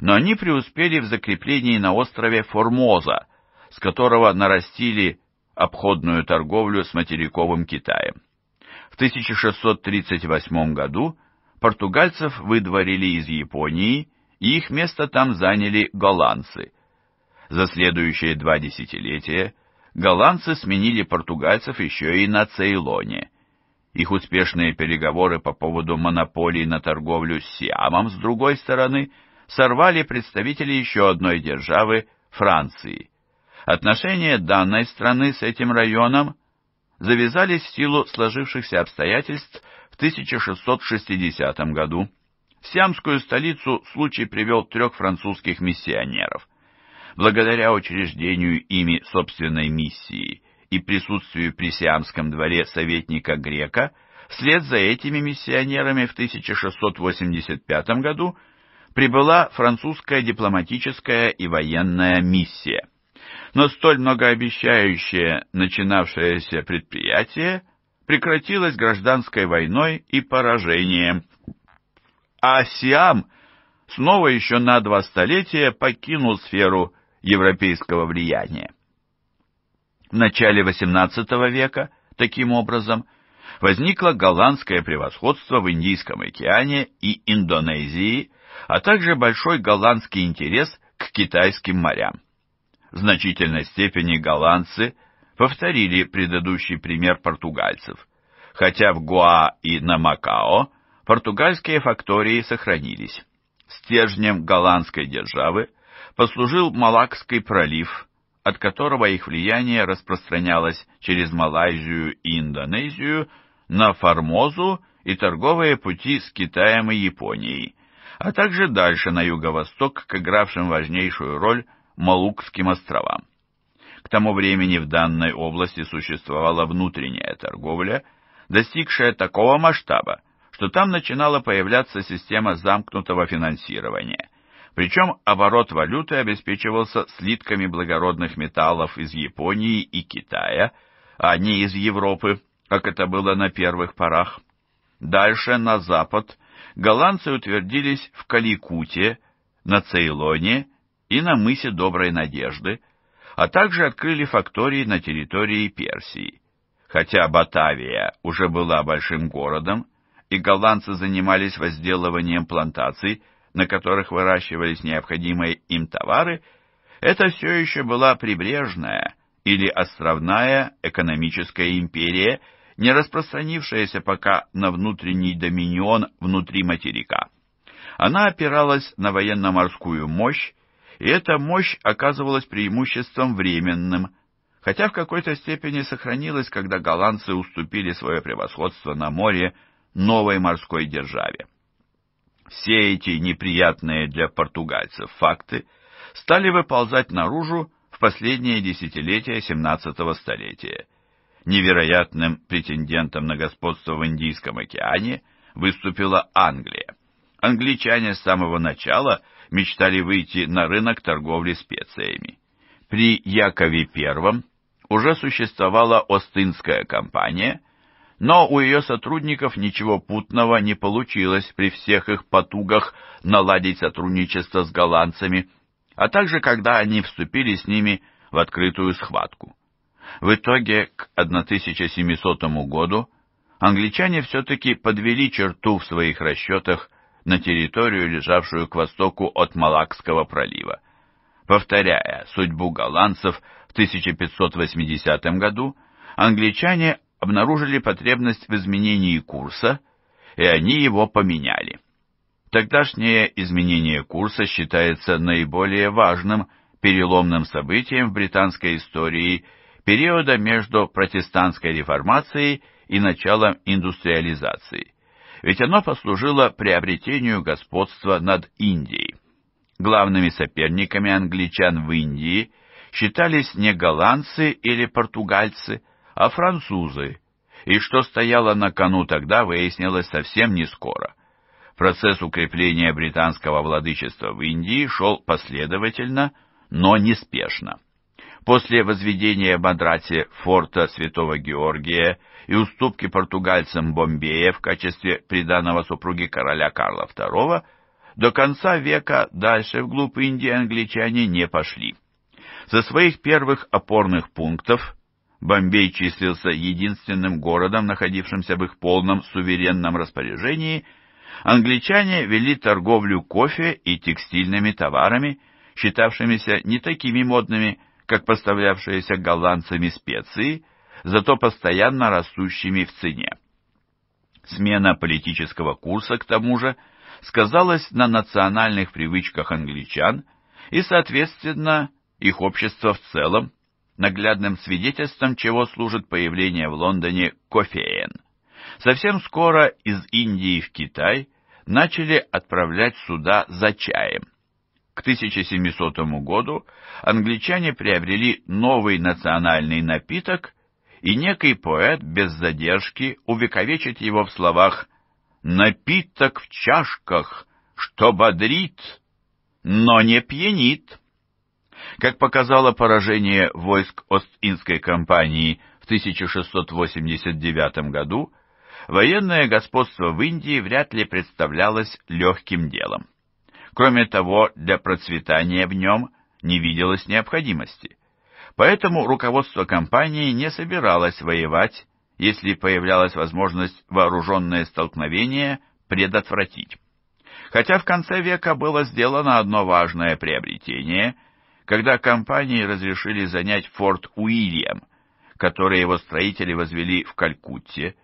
A: но они преуспели в закреплении на острове Формоза, с которого нарастили обходную торговлю с материковым Китаем. В 1638 году португальцев выдворили из Японии, и их место там заняли голландцы. За следующие два десятилетия голландцы сменили португальцев еще и на Цейлоне – их успешные переговоры по поводу монополии на торговлю с Сиамом, с другой стороны, сорвали представители еще одной державы – Франции. Отношения данной страны с этим районом завязались в силу сложившихся обстоятельств в 1660 году. В сиамскую столицу случай привел трех французских миссионеров. Благодаря учреждению ими собственной миссии – и присутствию при Сиамском дворе советника Грека, вслед за этими миссионерами в 1685 году прибыла французская дипломатическая и военная миссия. Но столь многообещающее начинавшееся предприятие прекратилось гражданской войной и поражением. А Сиам снова еще на два столетия покинул сферу европейского влияния. В начале XVIII века, таким образом, возникло голландское превосходство в Индийском океане и Индонезии, а также большой голландский интерес к китайским морям. В значительной степени голландцы повторили предыдущий пример португальцев, хотя в Гуа и на Макао португальские фактории сохранились. Стержнем голландской державы послужил Малакский пролив, от которого их влияние распространялось через Малайзию и Индонезию на Формозу и торговые пути с Китаем и Японией, а также дальше на юго-восток к игравшим важнейшую роль Малукским островам. К тому времени в данной области существовала внутренняя торговля, достигшая такого масштаба, что там начинала появляться система замкнутого финансирования – причем оборот валюты обеспечивался слитками благородных металлов из Японии и Китая, а не из Европы, как это было на первых порах. Дальше, на запад, голландцы утвердились в Каликуте, на Цейлоне и на мысе Доброй Надежды, а также открыли фактории на территории Персии. Хотя Батавия уже была большим городом, и голландцы занимались возделыванием плантаций – на которых выращивались необходимые им товары, это все еще была прибрежная или островная экономическая империя, не распространившаяся пока на внутренний доминион внутри материка. Она опиралась на военно-морскую мощь, и эта мощь оказывалась преимуществом временным, хотя в какой-то степени сохранилась, когда голландцы уступили свое превосходство на море новой морской державе. Все эти неприятные для португальцев факты стали выползать наружу в последние десятилетия XVII столетия. Невероятным претендентом на господство в Индийском океане выступила Англия. Англичане с самого начала мечтали выйти на рынок торговли специями. При Якове I уже существовала Остинская компания, но у ее сотрудников ничего путного не получилось при всех их потугах наладить сотрудничество с голландцами, а также когда они вступили с ними в открытую схватку. В итоге к 1700 году англичане все-таки подвели черту в своих расчетах на территорию, лежавшую к востоку от Малакского пролива. Повторяя судьбу голландцев в 1580 году, англичане обнаружили потребность в изменении курса, и они его поменяли. Тогдашнее изменение курса считается наиболее важным переломным событием в британской истории периода между протестантской реформацией и началом индустриализации, ведь оно послужило приобретению господства над Индией. Главными соперниками англичан в Индии считались не голландцы или португальцы – а французы, и что стояло на кону тогда, выяснилось совсем не скоро. Процесс укрепления британского владычества в Индии шел последовательно, но неспешно. После возведения в Мадрате форта Святого Георгия и уступки португальцам Бомбея в качестве приданого супруги короля Карла II, до конца века дальше вглубь Индии англичане не пошли. За своих первых опорных пунктов Бомбей числился единственным городом, находившимся в их полном суверенном распоряжении, англичане вели торговлю кофе и текстильными товарами, считавшимися не такими модными, как поставлявшиеся голландцами специи, зато постоянно растущими в цене. Смена политического курса, к тому же, сказалась на национальных привычках англичан и, соответственно, их общества в целом, наглядным свидетельством чего служит появление в Лондоне кофеен. Совсем скоро из Индии в Китай начали отправлять суда за чаем. К 1700 году англичане приобрели новый национальный напиток, и некий поэт без задержки увековечит его в словах «Напиток в чашках, что бодрит, но не пьянит». Как показало поражение войск Ост-Индской компании в 1689 году, военное господство в Индии вряд ли представлялось легким делом. Кроме того, для процветания в нем не виделось необходимости. Поэтому руководство компании не собиралось воевать, если появлялась возможность вооруженное столкновение предотвратить. Хотя в конце века было сделано одно важное приобретение – когда компании разрешили занять форт Уильям, который его строители возвели в Калькутте,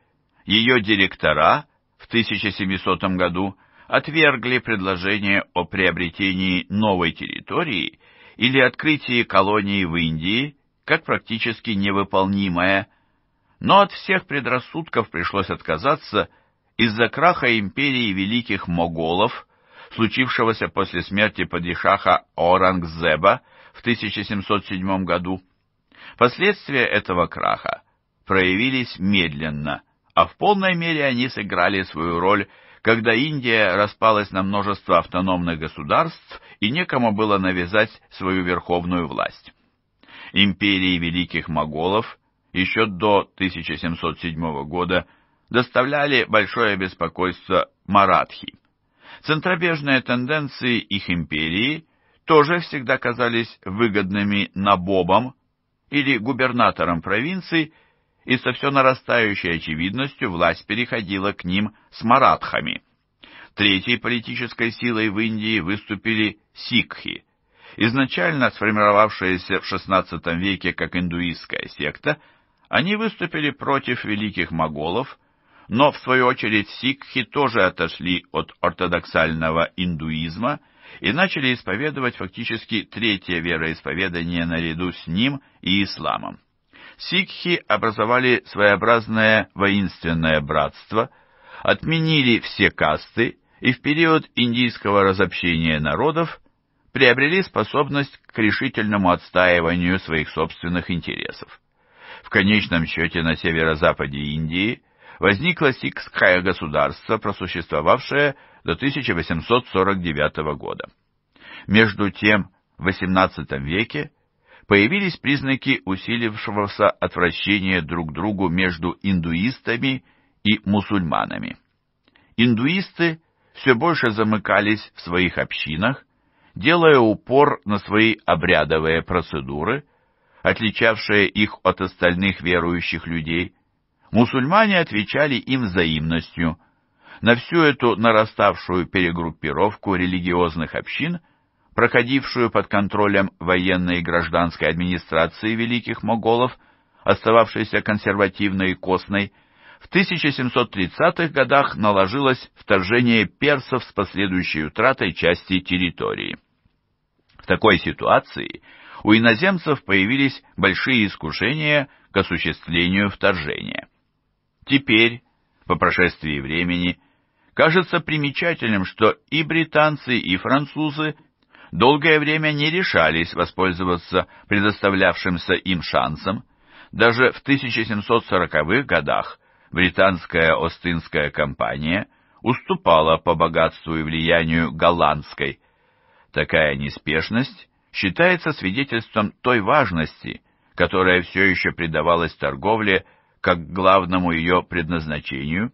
A: ее директора в 1700 году отвергли предложение о приобретении новой территории или открытии колонии в Индии как практически невыполнимое, но от всех предрассудков пришлось отказаться из-за краха империи великих моголов, случившегося после смерти падишаха Орангзеба в 1707 году. Последствия этого краха проявились медленно, а в полной мере они сыграли свою роль, когда Индия распалась на множество автономных государств и некому было навязать свою верховную власть. Империи великих моголов еще до 1707 года доставляли большое беспокойство маратхи. Центробежные тенденции их империи тоже всегда казались выгодными набобом или губернатором провинций, и со все нарастающей очевидностью власть переходила к ним с маратхами. Третьей политической силой в Индии выступили сикхи. Изначально сформировавшиеся в XVI веке как индуистская секта, они выступили против великих моголов, но в свою очередь сикхи тоже отошли от ортодоксального индуизма – и начали исповедовать фактически третье вероисповедание наряду с ним и исламом. Сикхи образовали своеобразное воинственное братство, отменили все касты и в период индийского разобщения народов приобрели способность к решительному отстаиванию своих собственных интересов. В конечном счете на северо-западе Индии – возникло сикхское государство, просуществовавшее до 1849 года. Между тем, в XVIII веке появились признаки усилившегося отвращения друг к другу между индуистами и мусульманами. Индуисты все больше замыкались в своих общинах, делая упор на свои обрядовые процедуры, отличавшие их от остальных верующих людей, мусульмане отвечали им взаимностью. На всю эту нараставшую перегруппировку религиозных общин, проходившую под контролем военной и гражданской администрации великих моголов, остававшейся консервативной и костной, в 1730-х годах наложилось вторжение персов с последующей утратой части территории. В такой ситуации у иноземцев появились большие искушения к осуществлению вторжения. Теперь, по прошествии времени, кажется примечательным, что и британцы, и французы долгое время не решались воспользоваться предоставлявшимся им шансом. Даже в 1740-х годах британская Остинская компания уступала по богатству и влиянию голландской. Такая неспешность считается свидетельством той важности, которая все еще придавалась торговле как к главному ее предназначению,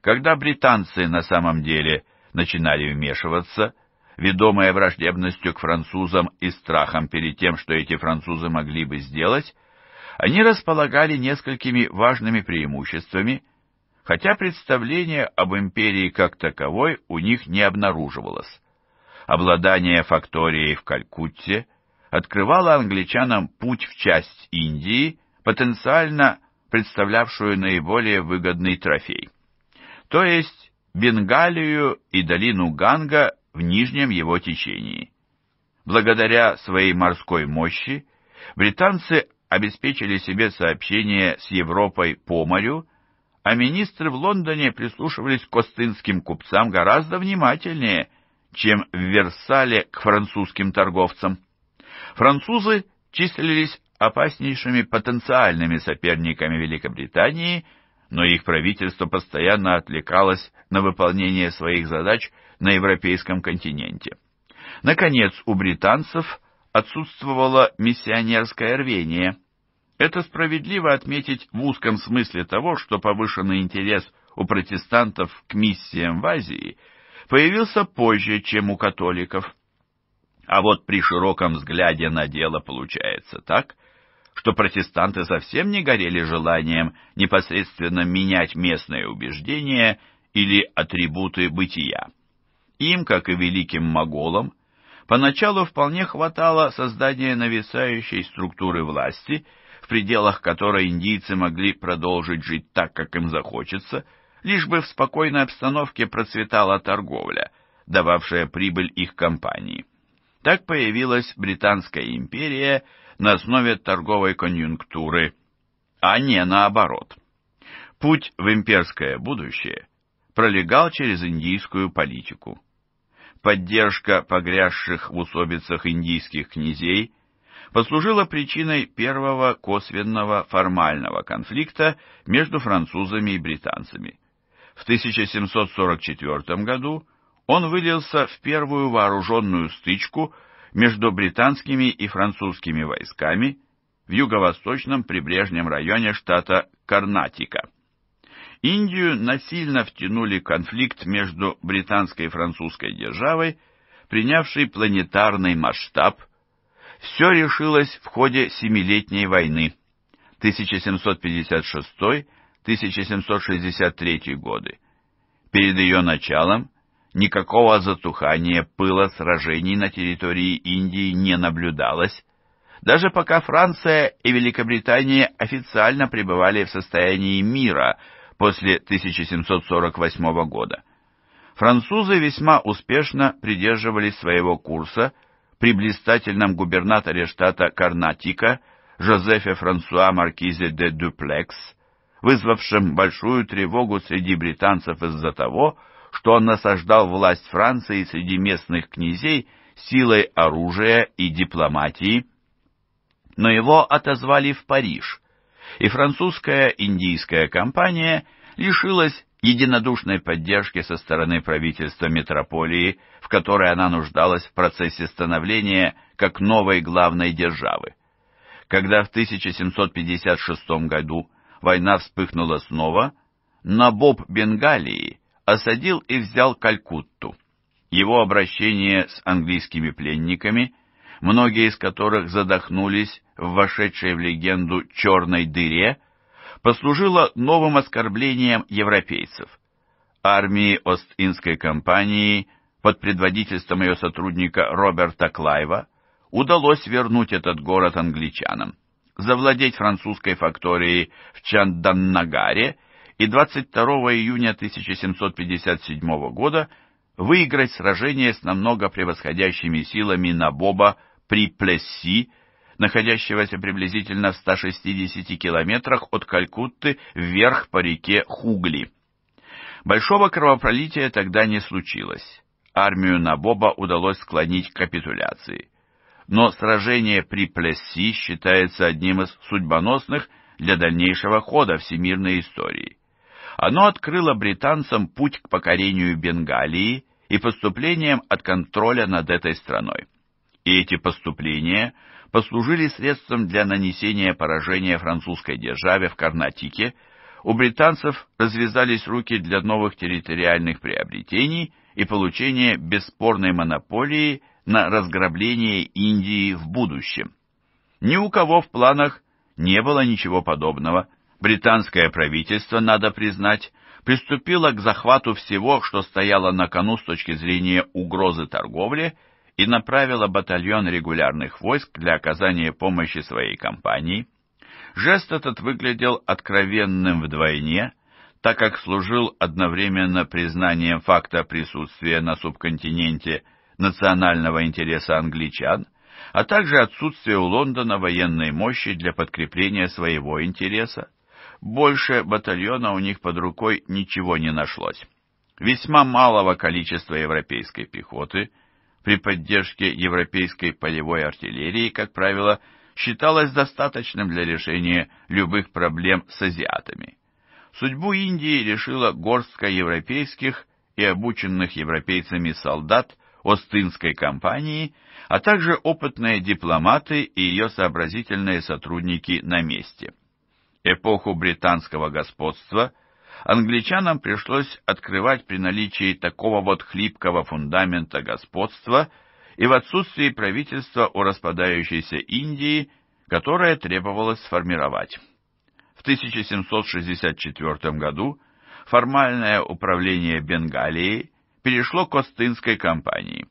A: когда британцы на самом деле начинали вмешиваться, ведомая враждебностью к французам и страхом перед тем, что эти французы могли бы сделать, они располагали несколькими важными преимуществами, хотя представление об империи как таковой у них не обнаруживалось. Обладание факторией в Калькутте открывало англичанам путь в часть Индии, потенциально представлявшую наиболее выгодный трофей. То есть Бенгалию и долину Ганга в нижнем его течении. Благодаря своей морской мощи британцы обеспечили себе сообщение с Европой по морю, а министры в Лондоне прислушивались к остынским купцам гораздо внимательнее, чем в Версале к французским торговцам. Французы числились опаснейшими потенциальными соперниками Великобритании, но их правительство постоянно отвлекалось на выполнение своих задач на европейском континенте. Наконец, у британцев отсутствовало миссионерское рвение. Это справедливо отметить в узком смысле того, что повышенный интерес у протестантов к миссиям в Азии появился позже, чем у католиков. А вот при широком взгляде на дело получается так, что протестанты совсем не горели желанием непосредственно менять местные убеждения или атрибуты бытия. Им, как и великим моголам, поначалу вполне хватало создания нависающей структуры власти, в пределах которой индийцы могли продолжить жить так, как им захочется, лишь бы в спокойной обстановке процветала торговля, дававшая прибыль их компании. Так появилась Британская империя, на основе торговой конъюнктуры, а не наоборот. Путь в имперское будущее пролегал через индийскую политику. Поддержка погрязших в усобицах индийских князей послужила причиной первого косвенного формального конфликта между французами и британцами. В 1744 году он вылился в первую вооруженную стычку – между британскими и французскими войсками в юго-восточном прибрежном районе штата Карнатика. Индию насильно втянули в конфликт между британской и французской державой, принявший планетарный масштаб. Все решилось в ходе Семилетней войны 1756-1763 годы. Перед ее началом никакого затухания пыла сражений на территории Индии не наблюдалось, даже пока Франция и Великобритания официально пребывали в состоянии мира после 1748 года. Французы весьма успешно придерживались своего курса при блистательном губернаторе штата Карнатика Жозефе Франсуа Маркизе де Дюплекс, вызвавшем большую тревогу среди британцев из-за того, что что он насаждал власть Франции среди местных князей силой оружия и дипломатии, но его отозвали в Париж, и французская индийская компания лишилась единодушной поддержки со стороны правительства метрополии, в которой она нуждалась в процессе становления как новой главной державы. Когда в 1756 году война вспыхнула снова, на боб Бенгалии осадил и взял Калькутту. Его обращение с английскими пленниками, многие из которых задохнулись в вошедшей в легенду «черной дыре», послужило новым оскорблением европейцев. Армии Ост-Индской компании под предводительством ее сотрудника Роберта Клайва удалось вернуть этот город англичанам, завладеть французской факторией в Чанданнагаре и, и 22 июня 1757 года выиграть сражение с намного превосходящими силами Набоба при Плесси, находящегося приблизительно в 160 километрах от Калькутты вверх по реке Хугли. Большого кровопролития тогда не случилось. Армию Набоба удалось склонить к капитуляции. Но сражение при Плесси считается одним из судьбоносных для дальнейшего хода всемирной истории. Оно открыло британцам путь к покорению Бенгалии и поступлениям от контроля над этой страной. И эти поступления послужили средством для нанесения поражения французской державе в Карнатике, у британцев развязались руки для новых территориальных приобретений и получения бесспорной монополии на разграбление Индии в будущем. Ни у кого в планах не было ничего подобного – британское правительство, надо признать, приступило к захвату всего, что стояло на кону с точки зрения угрозы торговли, и направило батальон регулярных войск для оказания помощи своей компании. Жест этот выглядел откровенным вдвойне, так как служил одновременно признанием факта присутствия на субконтиненте национального интереса англичан, а также отсутствия у Лондона военной мощи для подкрепления своего интереса больше батальона у них под рукой ничего не нашлось. Весьма малого количества европейской пехоты при поддержке европейской полевой артиллерии, как правило, считалось достаточным для решения любых проблем с азиатами. Судьбу Индии решила горстка европейских и обученных европейцами солдат Остинской компании, а также опытные дипломаты и ее сообразительные сотрудники на месте эпоху британского господства англичанам пришлось открывать при наличии такого вот хлипкого фундамента господства и в отсутствии правительства у распадающейся Индии, которое требовалось сформировать. В 1764 году формальное управление Бенгалией перешло к Остинской компании.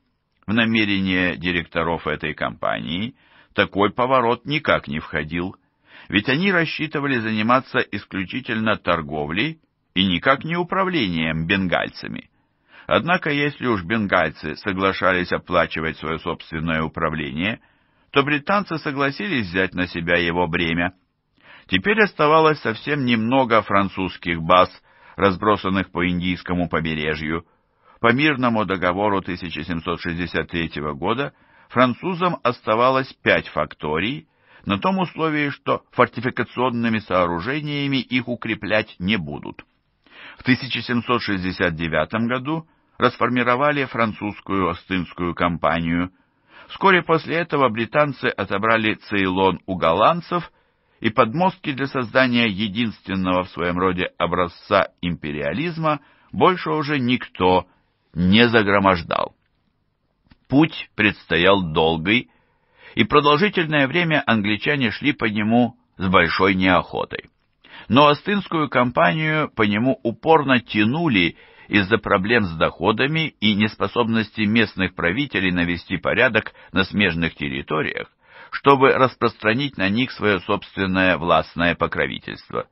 A: В намерение директоров этой компании такой поворот никак не входил ведь они рассчитывали заниматься исключительно торговлей и никак не управлением бенгальцами. Однако, если уж бенгальцы соглашались оплачивать свое собственное управление, то британцы согласились взять на себя его бремя. Теперь оставалось совсем немного французских баз, разбросанных по индийскому побережью. По мирному договору 1763 года французам оставалось пять факторий, на том условии, что фортификационными сооружениями их укреплять не будут. В 1769 году расформировали французскую Остинскую компанию. Вскоре после этого британцы отобрали Цейлон у голландцев и подмостки для создания единственного в своем роде образца империализма больше уже никто не загромождал. Путь предстоял долгий, и продолжительное время англичане шли по нему с большой неохотой. Но Остинскую компанию по нему упорно тянули из-за проблем с доходами и неспособности местных правителей навести порядок на смежных территориях, чтобы распространить на них свое собственное властное покровительство.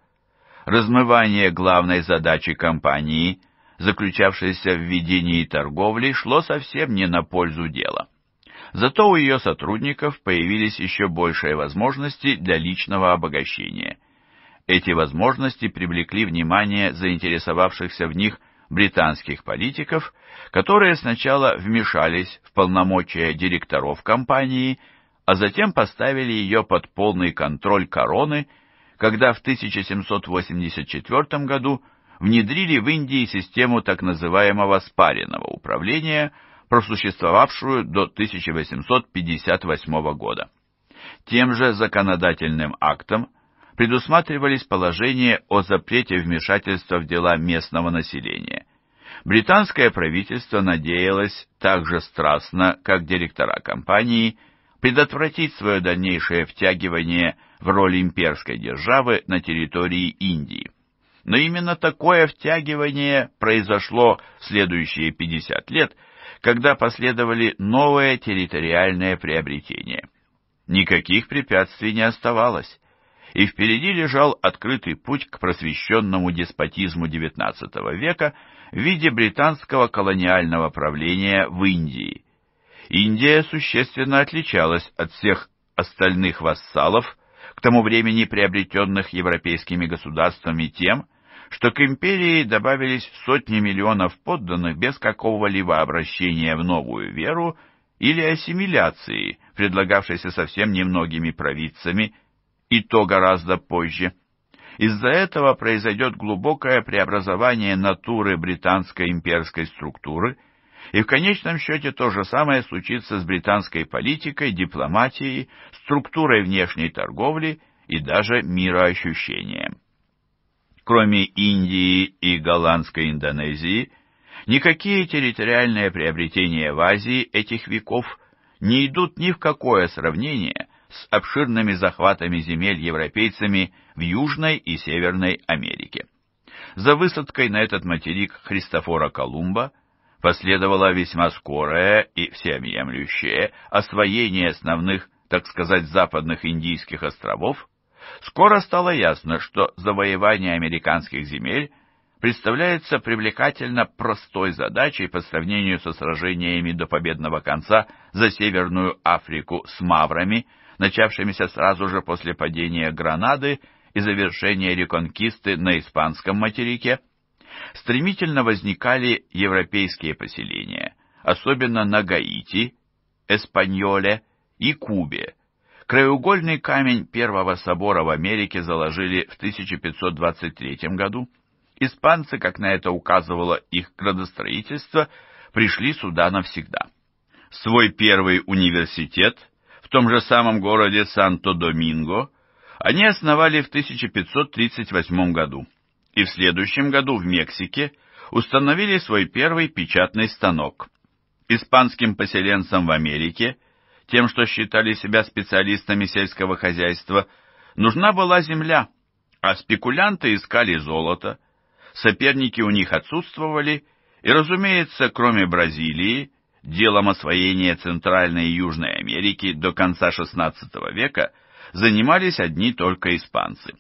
A: Размывание главной задачи компании, заключавшейся в ведении торговли, шло совсем не на пользу дела. Зато у ее сотрудников появились еще большие возможности для личного обогащения. Эти возможности привлекли внимание заинтересовавшихся в них британских политиков, которые сначала вмешались в полномочия директоров компании, а затем поставили ее под полный контроль короны, когда в 1784 году внедрили в Индии систему так называемого спаренного управления – просуществовавшую до 1858 года. Тем же законодательным актом предусматривались положения о запрете вмешательства в дела местного населения. Британское правительство надеялось так же страстно, как директора компании, предотвратить свое дальнейшее втягивание в роль имперской державы на территории Индии. Но именно такое втягивание произошло в следующие 50 лет – когда последовали новые территориальные приобретения. Никаких препятствий не оставалось, и впереди лежал открытый путь к просвещенному деспотизму XIX века в виде британского колониального правления в Индии. Индия существенно отличалась от всех остальных вассалов, к тому времени приобретенных европейскими государствами тем, что к империи добавились сотни миллионов подданных без какого-либо обращения в новую веру или ассимиляции, предлагавшейся совсем немногими провидцами, и то гораздо позже. Из-за этого произойдет глубокое преобразование натуры британской имперской структуры, и в конечном счете то же самое случится с британской политикой, дипломатией, структурой внешней торговли и даже мироощущением кроме Индии и голландской Индонезии, никакие территориальные приобретения в Азии этих веков не идут ни в какое сравнение с обширными захватами земель европейцами в Южной и Северной Америке. За высадкой на этот материк Христофора Колумба последовало весьма скорое и всеобъемлющее освоение основных, так сказать, западных индийских островов, Скоро стало ясно, что завоевание американских земель представляется привлекательно простой задачей по сравнению со сражениями до победного конца за Северную Африку с маврами, начавшимися сразу же после падения Гранады и завершения реконкисты на испанском материке. Стремительно возникали европейские поселения, особенно на Гаити, Эспаньоле и Кубе – Краеугольный камень первого собора в Америке заложили в 1523 году. Испанцы, как на это указывало их градостроительство, пришли сюда навсегда. Свой первый университет в том же самом городе Санто-Доминго они основали в 1538 году и в следующем году в Мексике установили свой первый печатный станок. Испанским поселенцам в Америке – тем, что считали себя специалистами сельского хозяйства, нужна была земля, а спекулянты искали золото. Соперники у них отсутствовали, и, разумеется, кроме Бразилии, делом освоения Центральной и Южной Америки до конца XVI века занимались одни только испанцы.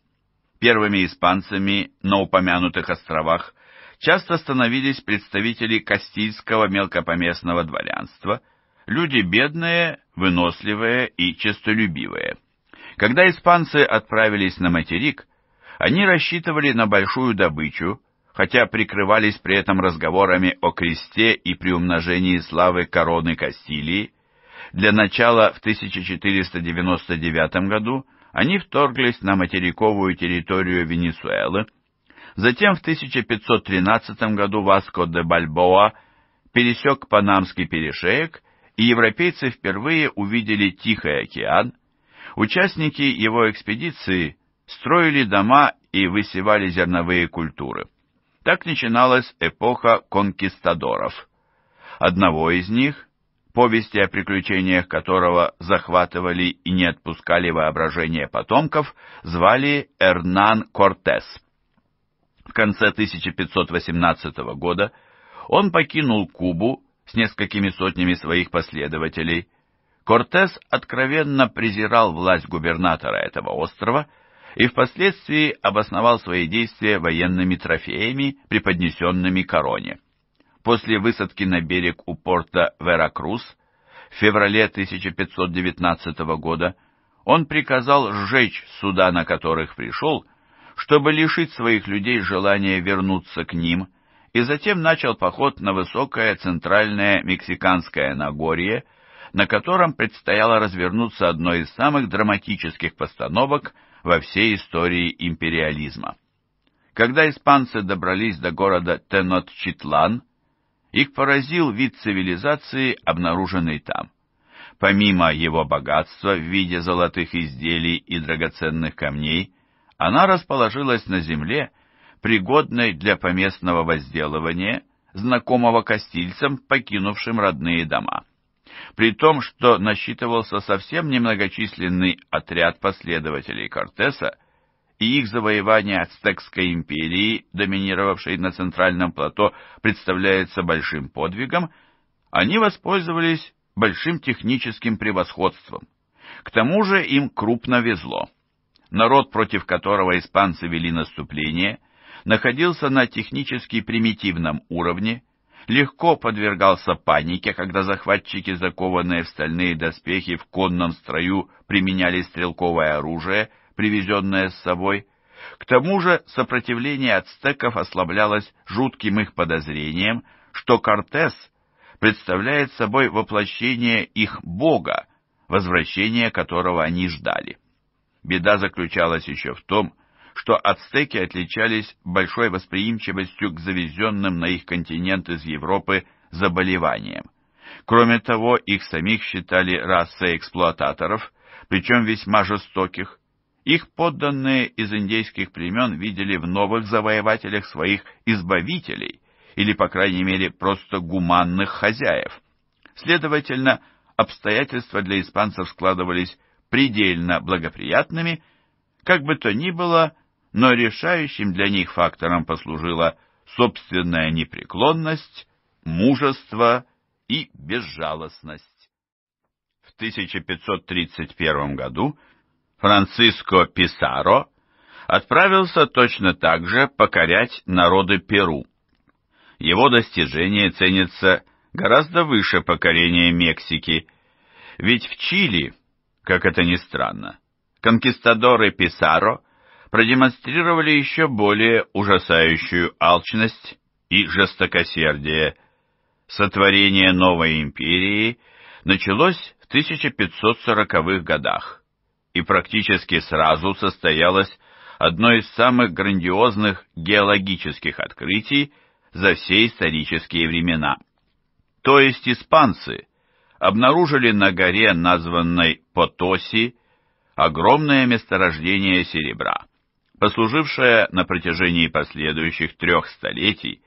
A: Первыми испанцами на упомянутых островах часто становились представители кастильского мелкопоместного дворянства – люди бедные, выносливые и честолюбивые. Когда испанцы отправились на материк, они рассчитывали на большую добычу, хотя прикрывались при этом разговорами о кресте и приумножении славы короны Кастилии. Для начала в 1499 году они вторглись на материковую территорию Венесуэлы, затем в 1513 году Васко де Бальбоа пересек Панамский перешеек и европейцы впервые увидели Тихий океан, участники его экспедиции строили дома и высевали зерновые культуры. Так начиналась эпоха конкистадоров. Одного из них, повести о приключениях которого захватывали и не отпускали воображение потомков, звали Эрнан Кортес. В конце 1518 года он покинул Кубу с несколькими сотнями своих последователей, Кортес откровенно презирал власть губернатора этого острова и впоследствии обосновал свои действия военными трофеями, преподнесенными короне. После высадки на берег у порта Веракрус в феврале 1519 года он приказал сжечь суда, на которых пришел, чтобы лишить своих людей желания вернуться к ним – и затем начал поход на высокое центральное Мексиканское Нагорье, на котором предстояло развернуться одной из самых драматических постановок во всей истории империализма. Когда испанцы добрались до города Тенотчитлан, их поразил вид цивилизации, обнаруженный там. Помимо его богатства в виде золотых изделий и драгоценных камней, она расположилась на земле, пригодной для поместного возделывания, знакомого костильцам, покинувшим родные дома. При том, что насчитывался совсем немногочисленный отряд последователей Кортеса, и их завоевание Ацтекской империи, доминировавшей на Центральном плато, представляется большим подвигом, они воспользовались большим техническим превосходством. К тому же им крупно везло. Народ, против которого испанцы вели наступление, находился на технически примитивном уровне, легко подвергался панике, когда захватчики, закованные в стальные доспехи, в конном строю применяли стрелковое оружие, привезенное с собой. К тому же сопротивление ацтеков ослаблялось жутким их подозрением, что Кортес представляет собой воплощение их бога, возвращение которого они ждали. Беда заключалась еще в том, что что ацтеки отличались большой восприимчивостью к завезенным на их континент из Европы заболеваниям. Кроме того, их самих считали расой эксплуататоров, причем весьма жестоких. Их подданные из индейских племен видели в новых завоевателях своих избавителей, или, по крайней мере, просто гуманных хозяев. Следовательно, обстоятельства для испанцев складывались предельно благоприятными, как бы то ни было, но решающим для них фактором послужила собственная непреклонность, мужество и безжалостность. В 1531 году Франциско Писаро отправился точно так же покорять народы Перу. Его достижение ценится гораздо выше покорения Мексики, ведь в Чили, как это ни странно, конкистадоры Писаро – продемонстрировали еще более ужасающую алчность и жестокосердие. Сотворение новой империи началось в 1540-х годах и практически сразу состоялось одно из самых грандиозных геологических открытий за все исторические времена. То есть испанцы обнаружили на горе, названной Потоси, огромное месторождение серебра послужившая на протяжении последующих трех столетий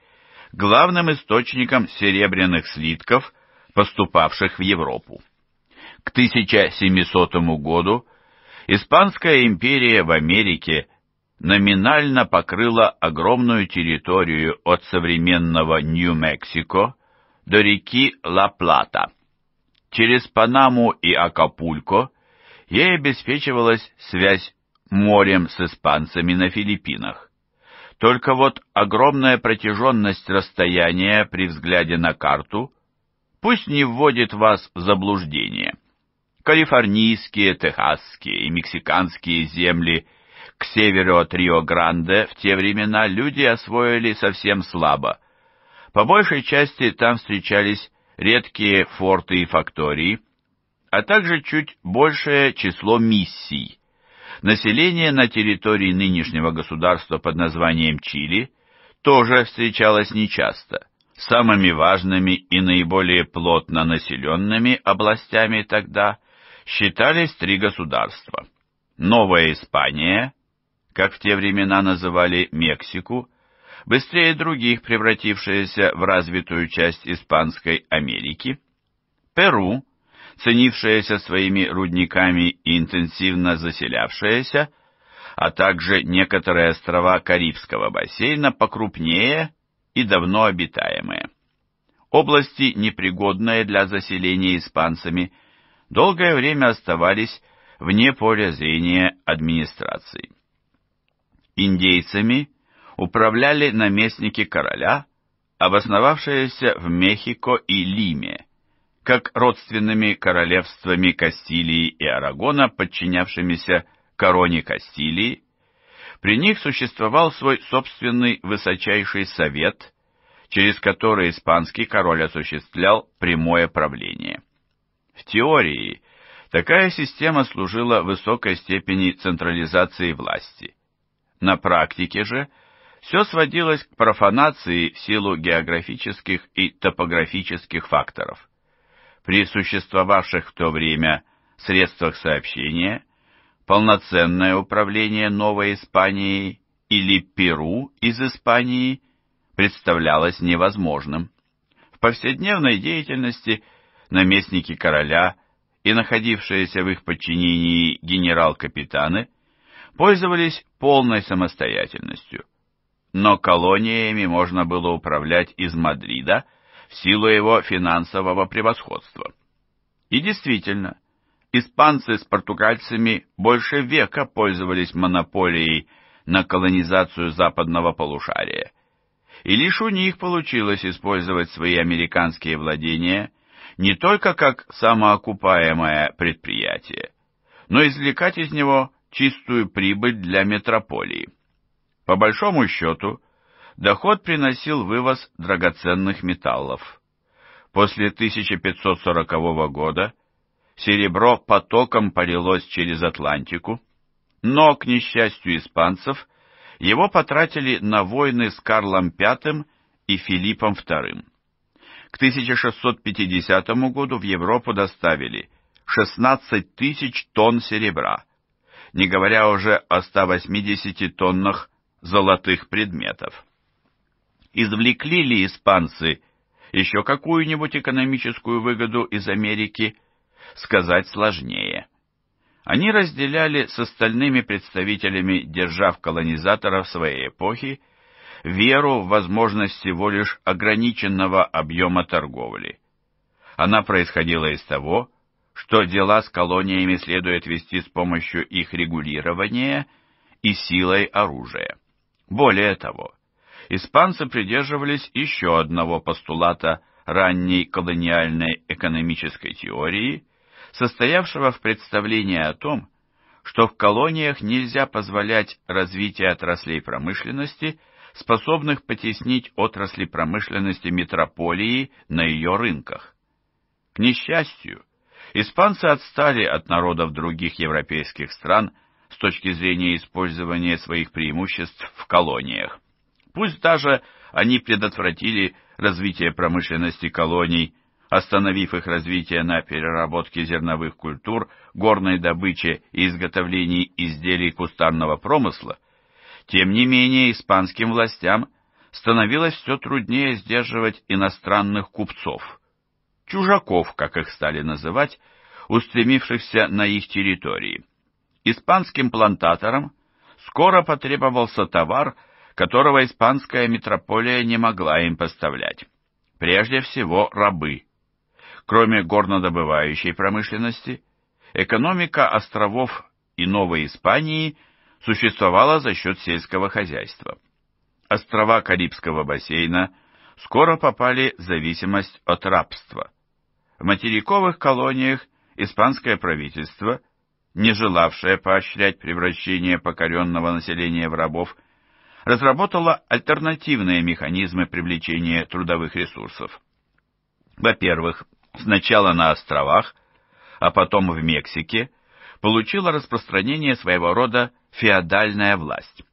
A: главным источником серебряных слитков, поступавших в Европу. К 1700 году Испанская империя в Америке номинально покрыла огромную территорию от современного Нью-Мексико до реки Ла-Плата. Через Панаму и Акапулько ей обеспечивалась связь морем с испанцами на Филиппинах. Только вот огромная протяженность расстояния при взгляде на карту пусть не вводит вас в заблуждение. Калифорнийские, техасские и мексиканские земли к северу от Рио-Гранде в те времена люди освоили совсем слабо. По большей части там встречались редкие форты и фактории, а также чуть большее число миссий, Население на территории нынешнего государства под названием Чили тоже встречалось нечасто. Самыми важными и наиболее плотно населенными областями тогда считались три государства. Новая Испания, как в те времена называли Мексику, быстрее других превратившаяся в развитую часть Испанской Америки, Перу, ценившаяся своими рудниками и интенсивно заселявшаяся, а также некоторые острова Карибского бассейна покрупнее и давно обитаемые. Области, непригодные для заселения испанцами, долгое время оставались вне поля зрения администрации. Индейцами управляли наместники короля, обосновавшиеся в Мехико и Лиме – как родственными королевствами Кастилии и Арагона, подчинявшимися короне Кастилии. При них существовал свой собственный высочайший совет, через который испанский король осуществлял прямое правление. В теории такая система служила высокой степени централизации власти. На практике же все сводилось к профанации в силу географических и топографических факторов при существовавших в то время средствах сообщения полноценное управление Новой Испанией или Перу из Испании представлялось невозможным. В повседневной деятельности наместники короля и находившиеся в их подчинении генерал-капитаны пользовались полной самостоятельностью. Но колониями можно было управлять из Мадрида – в силу его финансового превосходства. И действительно, испанцы с португальцами больше века пользовались монополией на колонизацию западного полушария, и лишь у них получилось использовать свои американские владения не только как самоокупаемое предприятие, но извлекать из него чистую прибыль для метрополии. По большому счету, Доход приносил вывоз драгоценных металлов. После 1540 года серебро потоком полилось через Атлантику, но, к несчастью испанцев, его потратили на войны с Карлом V и Филиппом II. К 1650 году в Европу доставили 16 тысяч тонн серебра, не говоря уже о 180 тоннах золотых предметов извлекли ли испанцы еще какую-нибудь экономическую выгоду из Америки, сказать сложнее. Они разделяли с остальными представителями держав-колонизаторов своей эпохи веру в возможность всего лишь ограниченного объема торговли. Она происходила из того, что дела с колониями следует вести с помощью их регулирования и силой оружия. Более того, испанцы придерживались еще одного постулата ранней колониальной экономической теории, состоявшего в представлении о том, что в колониях нельзя позволять развитие отраслей промышленности, способных потеснить отрасли промышленности метрополии на ее рынках. К несчастью, испанцы отстали от народов других европейских стран с точки зрения использования своих преимуществ в колониях. Пусть даже они предотвратили развитие промышленности колоний, остановив их развитие на переработке зерновых культур, горной добыче и изготовлении изделий кустарного промысла, тем не менее испанским властям становилось все труднее сдерживать иностранных купцов, чужаков, как их стали называть, устремившихся на их территории. Испанским плантаторам скоро потребовался товар – которого испанская митрополия не могла им поставлять. Прежде всего, рабы. Кроме горнодобывающей промышленности, экономика островов и Новой Испании существовала за счет сельского хозяйства. Острова Карибского бассейна скоро попали в зависимость от рабства. В материковых колониях испанское правительство, не желавшее поощрять превращение покоренного населения в рабов, разработала альтернативные механизмы привлечения трудовых ресурсов. Во-первых, сначала на островах, а потом в Мексике получила распространение своего рода феодальная власть.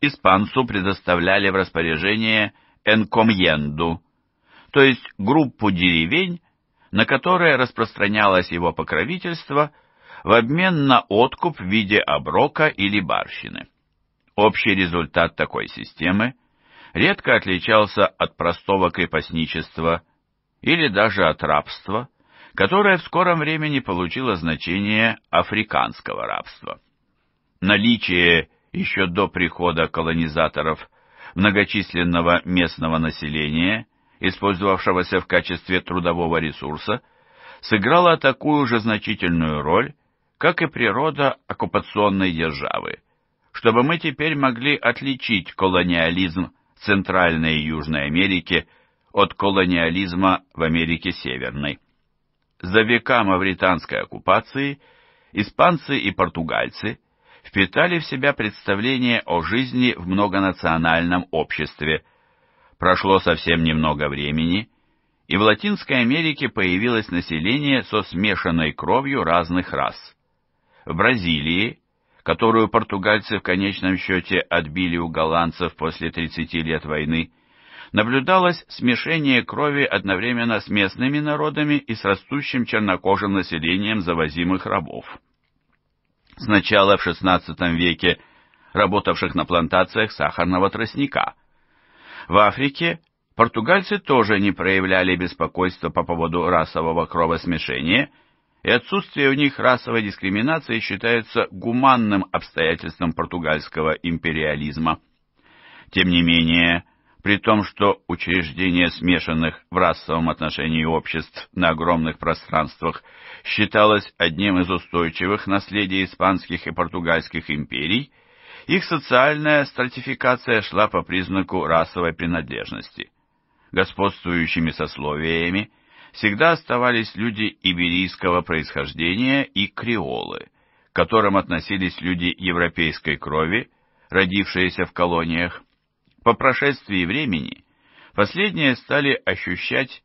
A: Испанцу предоставляли в распоряжение энкомьенду, то есть группу деревень, на которые распространялось его покровительство в обмен на откуп в виде оброка или барщины. Общий результат такой системы редко отличался от простого крепостничества или даже от рабства, которое в скором времени получило значение африканского рабства. Наличие еще до прихода колонизаторов многочисленного местного населения, использовавшегося в качестве трудового ресурса, сыграло такую же значительную роль, как и природа оккупационной державы, чтобы мы теперь могли отличить колониализм Центральной и Южной Америки от колониализма в Америке Северной. За века мавританской оккупации испанцы и португальцы впитали в себя представление о жизни в многонациональном обществе. Прошло совсем немного времени, и в Латинской Америке появилось население со смешанной кровью разных рас. В Бразилии которую португальцы в конечном счете отбили у голландцев после 30 лет войны, наблюдалось смешение крови одновременно с местными народами и с растущим чернокожим населением завозимых рабов. Сначала в XVI веке работавших на плантациях сахарного тростника. В Африке португальцы тоже не проявляли беспокойства по поводу расового кровосмешения – и отсутствие у них расовой дискриминации считается гуманным обстоятельством португальского империализма. Тем не менее, при том, что учреждение смешанных в расовом отношении обществ на огромных пространствах считалось одним из устойчивых наследий испанских и португальских империй, их социальная стратификация шла по признаку расовой принадлежности. Господствующими сословиями – всегда оставались люди иберийского происхождения и креолы, к которым относились люди европейской крови, родившиеся в колониях. По прошествии времени последние стали ощущать,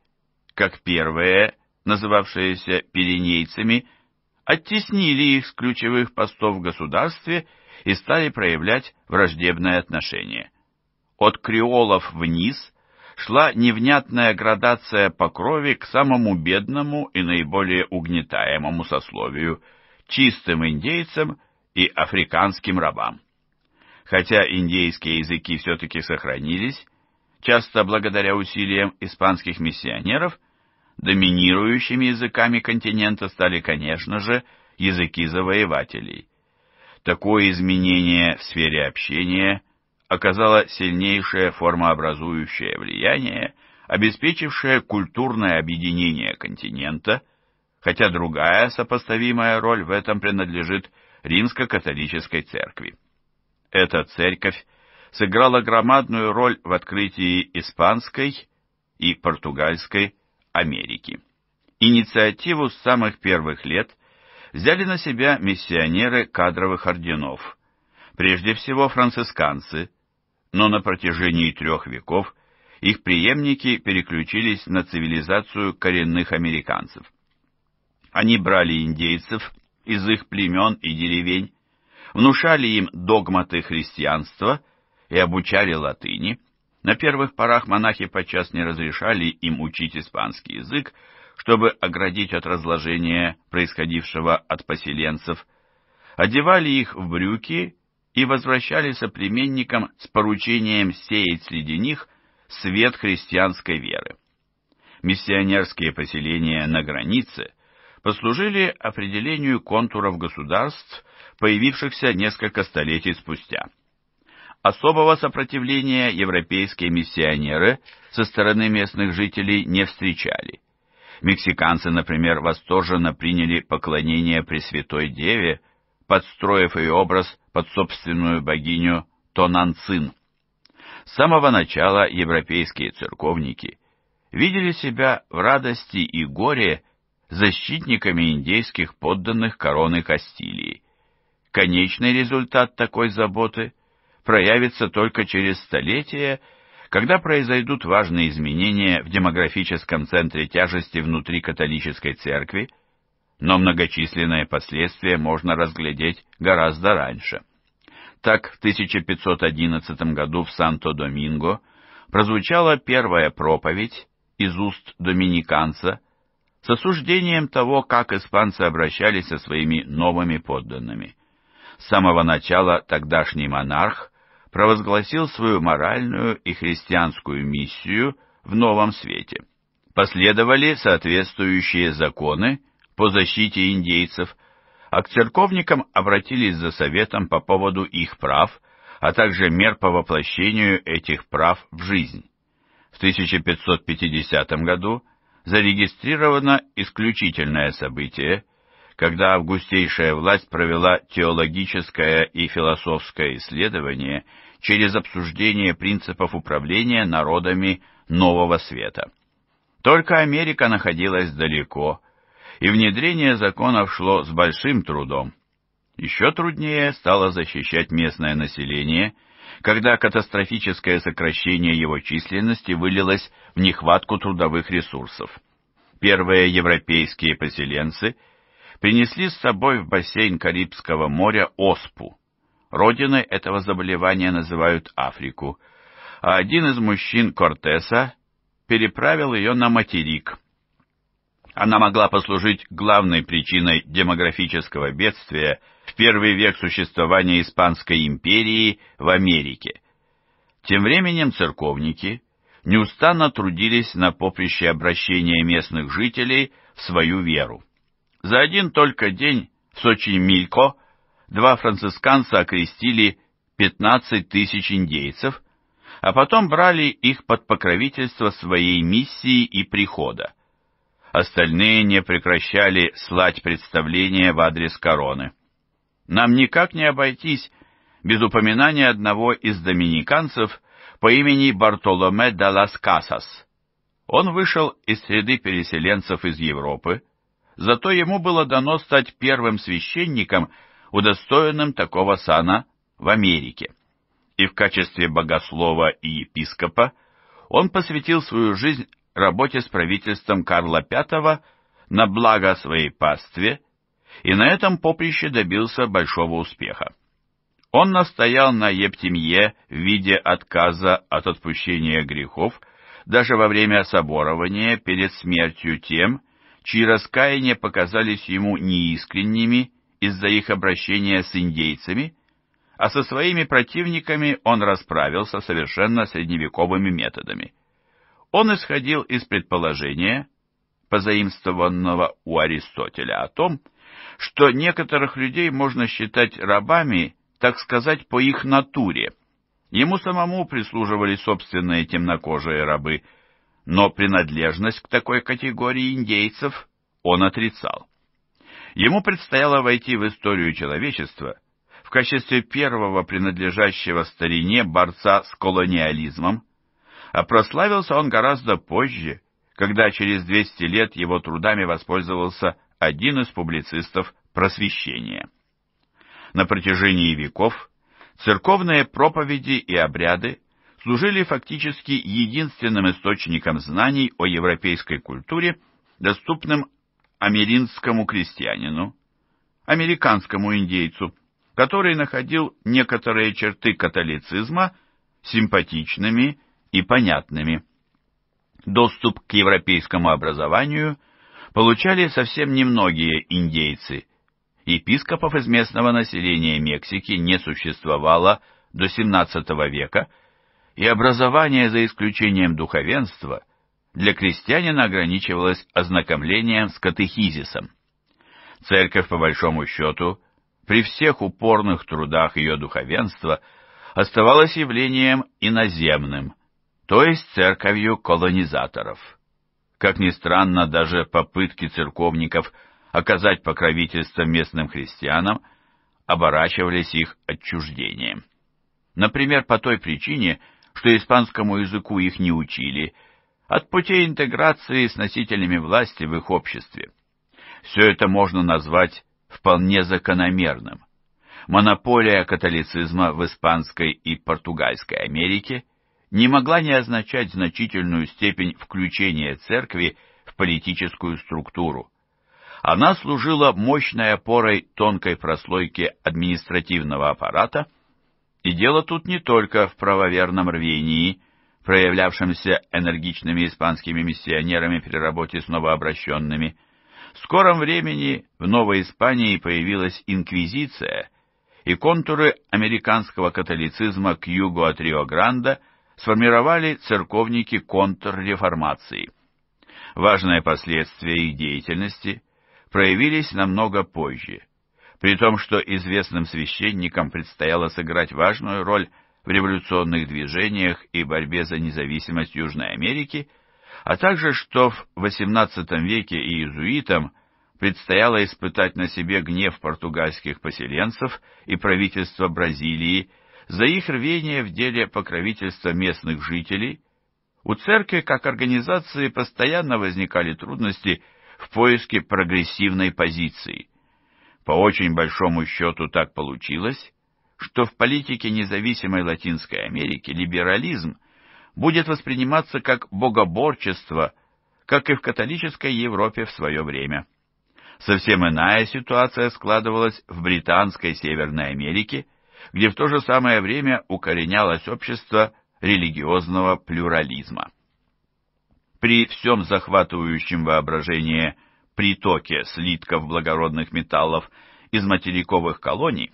A: как первые, называвшиеся пиренейцами, оттеснили их с ключевых постов в государстве и стали проявлять враждебное отношение. От креолов вниз – шла невнятная градация по крови к самому бедному и наиболее угнетаемому сословию, чистым индейцам и африканским рабам. Хотя индейские языки все-таки сохранились, часто благодаря усилиям испанских миссионеров, доминирующими языками континента стали, конечно же, языки завоевателей. Такое изменение в сфере общения – оказала сильнейшее формообразующее влияние, обеспечившее культурное объединение континента, хотя другая сопоставимая роль в этом принадлежит римско-католической церкви. Эта церковь сыграла громадную роль в открытии испанской и португальской Америки. Инициативу с самых первых лет взяли на себя миссионеры кадровых орденов, прежде всего францисканцы – но на протяжении трех веков их преемники переключились на цивилизацию коренных американцев. Они брали индейцев из их племен и деревень, внушали им догматы христианства и обучали латыни. На первых порах монахи подчас не разрешали им учить испанский язык, чтобы оградить от разложения, происходившего от поселенцев. Одевали их в брюки и возвращали соплеменникам с поручением сеять среди них свет христианской веры. Миссионерские поселения на границе послужили определению контуров государств, появившихся несколько столетий спустя. Особого сопротивления европейские миссионеры со стороны местных жителей не встречали. Мексиканцы, например, восторженно приняли поклонение Пресвятой Деве, подстроив ее образ под собственную богиню Тонанцин. С самого начала европейские церковники видели себя в радости и горе защитниками индейских подданных короны Кастилии. Конечный результат такой заботы проявится только через столетия, когда произойдут важные изменения в демографическом центре тяжести внутри католической церкви – но многочисленные последствия можно разглядеть гораздо раньше. Так, в 1511 году в Санто-Доминго прозвучала первая проповедь из уст доминиканца с осуждением того, как испанцы обращались со своими новыми подданными. С самого начала тогдашний монарх провозгласил свою моральную и христианскую миссию в новом свете. Последовали соответствующие законы, по защите индейцев, а к церковникам обратились за советом по поводу их прав, а также мер по воплощению этих прав в жизнь. В 1550 году зарегистрировано исключительное событие, когда августейшая власть провела теологическое и философское исследование через обсуждение принципов управления народами Нового Света. Только Америка находилась далеко, и внедрение законов шло с большим трудом. Еще труднее стало защищать местное население, когда катастрофическое сокращение его численности вылилось в нехватку трудовых ресурсов. Первые европейские поселенцы принесли с собой в бассейн Карибского моря оспу. Родиной этого заболевания называют Африку, а один из мужчин Кортеса переправил ее на материк, она могла послужить главной причиной демографического бедствия в первый век существования Испанской империи в Америке. Тем временем церковники неустанно трудились на поприще обращения местных жителей в свою веру. За один только день в Сочи-Милько два францисканца окрестили 15 тысяч индейцев, а потом брали их под покровительство своей миссии и прихода. Остальные не прекращали слать представления в адрес короны. Нам никак не обойтись без упоминания одного из доминиканцев по имени Бартоломе де лас Касас. Он вышел из среды переселенцев из Европы, зато ему было дано стать первым священником, удостоенным такого сана в Америке. И в качестве богослова и епископа он посвятил свою жизнь работе с правительством Карла V на благо своей пастве и на этом поприще добился большого успеха. Он настоял на Ептимье в виде отказа от отпущения грехов даже во время соборования перед смертью тем, чьи раскаяния показались ему неискренними из-за их обращения с индейцами, а со своими противниками он расправился совершенно средневековыми методами. Он исходил из предположения, позаимствованного у Аристотеля, о том, что некоторых людей можно считать рабами, так сказать, по их натуре. Ему самому прислуживали собственные темнокожие рабы, но принадлежность к такой категории индейцев он отрицал. Ему предстояло войти в историю человечества в качестве первого принадлежащего старине борца с колониализмом, а прославился он гораздо позже, когда через 200 лет его трудами воспользовался один из публицистов просвещения. На протяжении веков церковные проповеди и обряды служили фактически единственным источником знаний о европейской культуре, доступным америнскому крестьянину, американскому индейцу, который находил некоторые черты католицизма симпатичными и понятными. Доступ к европейскому образованию получали совсем немногие индейцы. Епископов из местного населения Мексики не существовало до XVII века, и образование, за исключением духовенства, для крестьянина ограничивалось ознакомлением с катехизисом. Церковь, по большому счету, при всех упорных трудах ее духовенства оставалась явлением иноземным, то есть церковью колонизаторов. Как ни странно, даже попытки церковников оказать покровительство местным христианам оборачивались их отчуждением. Например, по той причине, что испанскому языку их не учили, от путей интеграции с носителями власти в их обществе. Все это можно назвать вполне закономерным. Монополия католицизма в Испанской и Португальской Америке не могла не означать значительную степень включения церкви в политическую структуру. Она служила мощной опорой тонкой прослойки административного аппарата, и дело тут не только в правоверном рвении, проявлявшемся энергичными испанскими миссионерами при работе с новообращенными. В скором времени в Новой Испании появилась инквизиция, и контуры американского католицизма к югу от Рио-Гранда – сформировали церковники контрреформации. Важные последствия их деятельности проявились намного позже, при том, что известным священникам предстояло сыграть важную роль в революционных движениях и борьбе за независимость Южной Америки, а также что в XVIII веке иезуитам предстояло испытать на себе гнев португальских поселенцев и правительства Бразилии за их рвение в деле покровительства местных жителей у церкви как организации постоянно возникали трудности в поиске прогрессивной позиции. По очень большому счету так получилось, что в политике независимой Латинской Америки либерализм будет восприниматься как богоборчество, как и в католической Европе в свое время. Совсем иная ситуация складывалась в Британской Северной Америке – где в то же самое время укоренялось общество религиозного плюрализма. При всем захватывающем воображении притоке слитков благородных металлов из материковых колоний,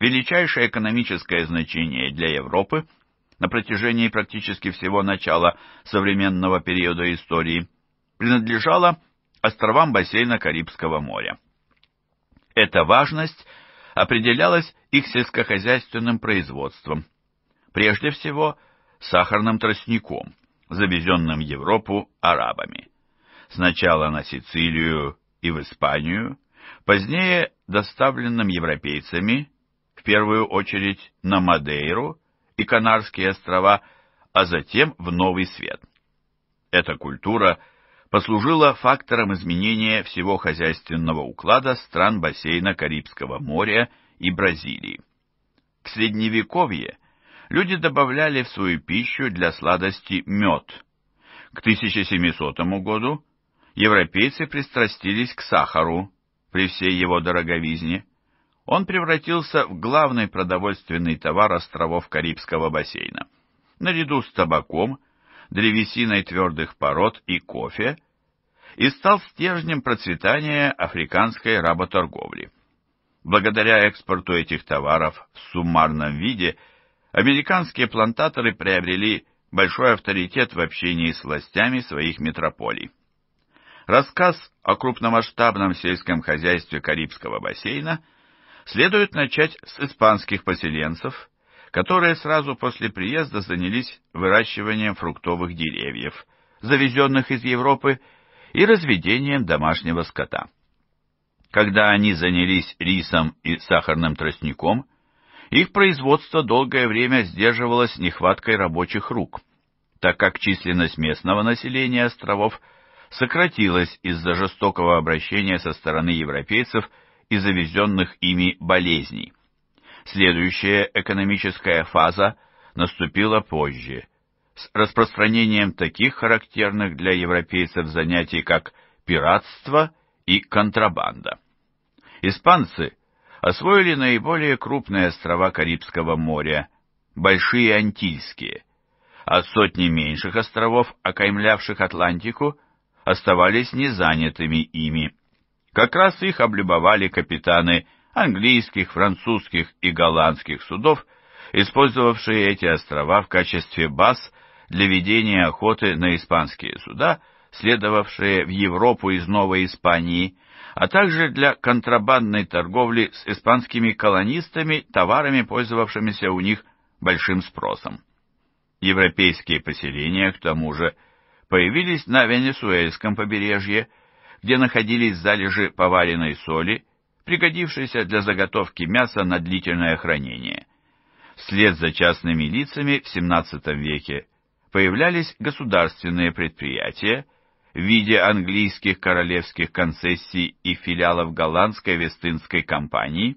A: величайшее экономическое значение для Европы на протяжении практически всего начала современного периода истории принадлежало островам бассейна Карибского моря. Эта важность – определялось их сельскохозяйственным производством, прежде всего сахарным тростником, завезенным в Европу арабами. Сначала на Сицилию и в Испанию, позднее доставленным европейцами, в первую очередь на Мадейру и Канарские острова, а затем в Новый Свет. Эта культура – послужило фактором изменения всего хозяйственного уклада стран бассейна Карибского моря и Бразилии. В Средневековье люди добавляли в свою пищу для сладости мед. К 1700 году европейцы пристрастились к сахару при всей его дороговизне. Он превратился в главный продовольственный товар островов Карибского бассейна. Наряду с табаком – древесиной твердых пород и кофе и стал стержнем процветания африканской работорговли. Благодаря экспорту этих товаров в суммарном виде американские плантаторы приобрели большой авторитет в общении с властями своих метрополий. Рассказ о крупномасштабном сельском хозяйстве Карибского бассейна следует начать с испанских поселенцев, которые сразу после приезда занялись выращиванием фруктовых деревьев, завезенных из Европы, и разведением домашнего скота. Когда они занялись рисом и сахарным тростником, их производство долгое время сдерживалось нехваткой рабочих рук, так как численность местного населения островов сократилась из-за жестокого обращения со стороны европейцев и завезенных ими болезней. Следующая экономическая фаза наступила позже, с распространением таких характерных для европейцев занятий, как пиратство и контрабанда. Испанцы освоили наиболее крупные острова Карибского моря, Большие Антильские, а сотни меньших островов, окаймлявших Атлантику, оставались незанятыми ими. Как раз их облюбовали капитаны Петербурга, английских, французских и голландских судов, использовавшие эти острова в качестве баз для ведения охоты на испанские суда, следовавшие в Европу из Новой Испании, а также для контрабандной торговли с испанскими колонистами, товарами, пользовавшимися у них большим спросом. Европейские поселения, к тому же, появились на Венесуэльском побережье, где находились залежи поваренной соли пригодившийся для заготовки мяса на длительное хранение. Вслед за частными лицами в XVII веке появлялись государственные предприятия в виде английских королевских концессий и филиалов голландской Вестинской компании.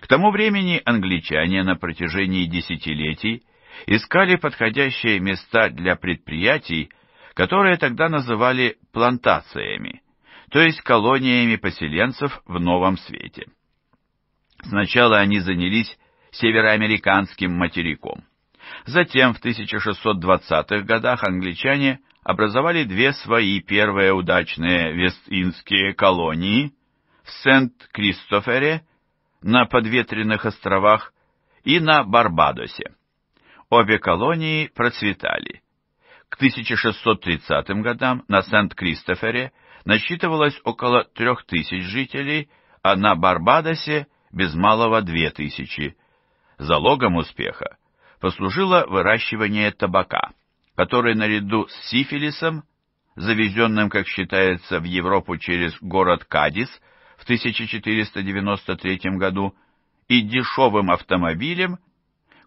A: К тому времени англичане на протяжении десятилетий искали подходящие места для предприятий, которые тогда называли плантациями то есть колониями поселенцев в Новом Свете. Сначала они занялись североамериканским материком. Затем в 1620-х годах англичане образовали две свои первые удачные вестинские колонии в Сент-Кристофере на подветренных островах и на Барбадосе. Обе колонии процветали. К 1630 годам на Сент-Кристофере – насчитывалось около трех тысяч жителей, а на Барбадосе без малого две тысячи. Залогом успеха послужило выращивание табака, который наряду с сифилисом, завезенным, как считается, в Европу через город Кадис в 1493 году, и дешевым автомобилем,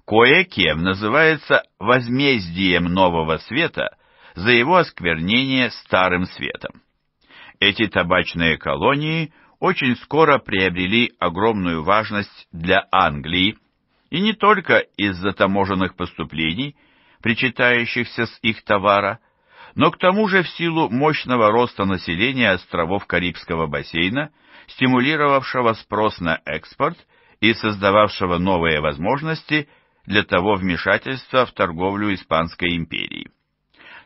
A: кое-кем называется возмездием нового света за его осквернение старым светом. Эти табачные колонии очень скоро приобрели огромную важность для Англии, и не только из-за таможенных поступлений, причитающихся с их товара, но к тому же в силу мощного роста населения островов Карибского бассейна, стимулировавшего спрос на экспорт и создававшего новые возможности для того вмешательства в торговлю Испанской империи.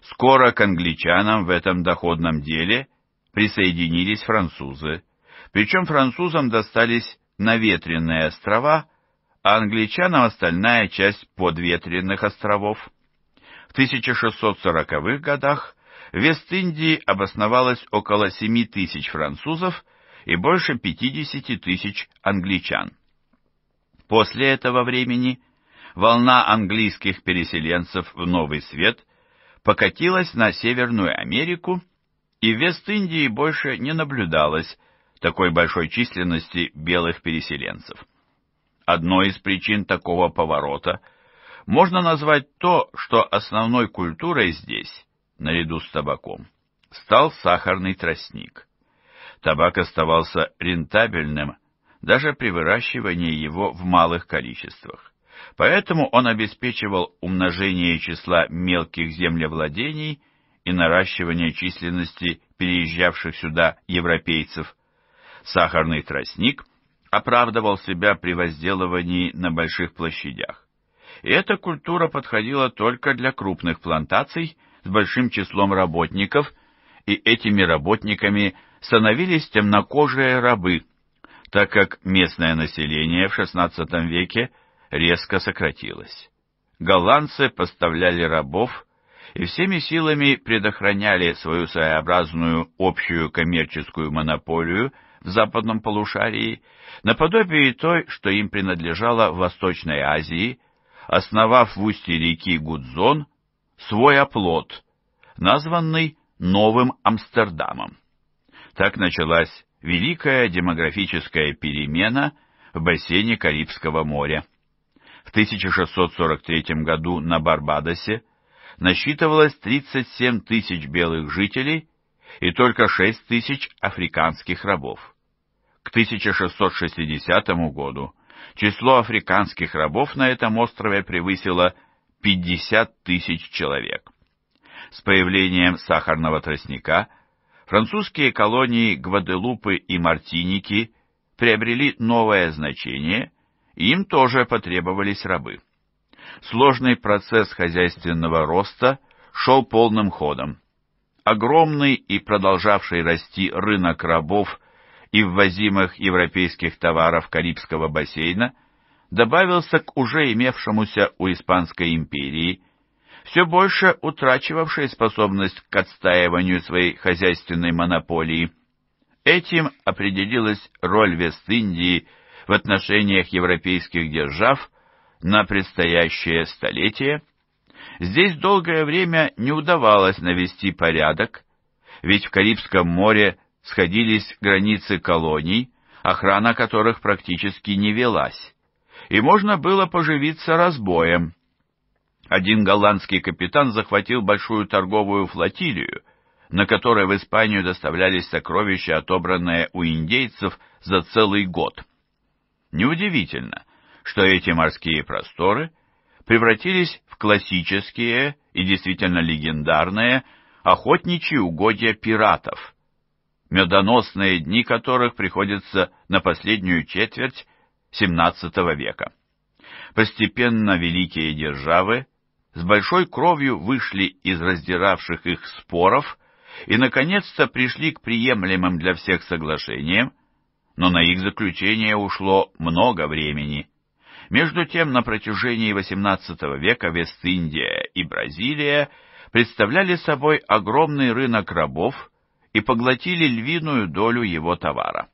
A: Скоро к англичанам в этом доходном деле присоединились французы, причем французам достались наветренные острова, а англичанам остальная часть подветренных островов. В 1640-х годах в Вест-Индии обосновалось около 7 тысяч французов и больше 50 тысяч англичан. После этого времени волна английских переселенцев в Новый Свет покатилась на Северную Америку и в Вест-Индии больше не наблюдалось такой большой численности белых переселенцев. Одной из причин такого поворота можно назвать то, что основной культурой здесь, наряду с табаком, стал сахарный тростник. Табак оставался рентабельным даже при выращивании его в малых количествах. Поэтому он обеспечивал умножение числа мелких землевладений – и наращивание численности переезжавших сюда европейцев. Сахарный тростник оправдывал себя при возделывании на больших площадях. И эта культура подходила только для крупных плантаций с большим числом работников, и этими работниками становились темнокожие рабы, так как местное население в XVI веке резко сократилось. Голландцы поставляли рабов и всеми силами предохраняли свою своеобразную общую коммерческую монополию в западном полушарии, наподобие той, что им принадлежала в Восточной Азии, основав в устье реки Гудзон свой оплот, названный Новым Амстердамом. Так началась великая демографическая перемена в бассейне Карибского моря. В 1643 году на Барбадосе насчитывалось 37 тысяч белых жителей и только 6 тысяч африканских рабов. К 1660 году число африканских рабов на этом острове превысило 50 тысяч человек. С появлением сахарного тростника французские колонии Гваделупы и Мартиники приобрели новое значение, и им тоже потребовались рабы. Сложный процесс хозяйственного роста шел полным ходом. Огромный и продолжавший расти рынок рабов и ввозимых европейских товаров Карибского бассейна добавился к уже имевшемуся у Испанской империи, все больше утрачивавшей способность к отстаиванию своей хозяйственной монополии. Этим определилась роль Вест-Индии в отношениях европейских держав на предстоящее столетие, здесь долгое время не удавалось навести порядок, ведь в Карибском море сходились границы колоний, охрана которых практически не велась, и можно было поживиться разбоем. Один голландский капитан захватил большую торговую флотилию, на которой в Испанию доставлялись сокровища, отобранные у индейцев за целый год. Неудивительно, что эти морские просторы превратились в классические и действительно легендарные охотничьи угодья пиратов, медоносные дни которых приходятся на последнюю четверть XVII века. Постепенно великие державы с большой кровью вышли из раздиравших их споров и, наконец-то, пришли к приемлемым для всех соглашениям, но на их заключение ушло много времени. Между тем, на протяжении XVIII века Вест-Индия и Бразилия представляли собой огромный рынок рабов и поглотили львиную долю его товара.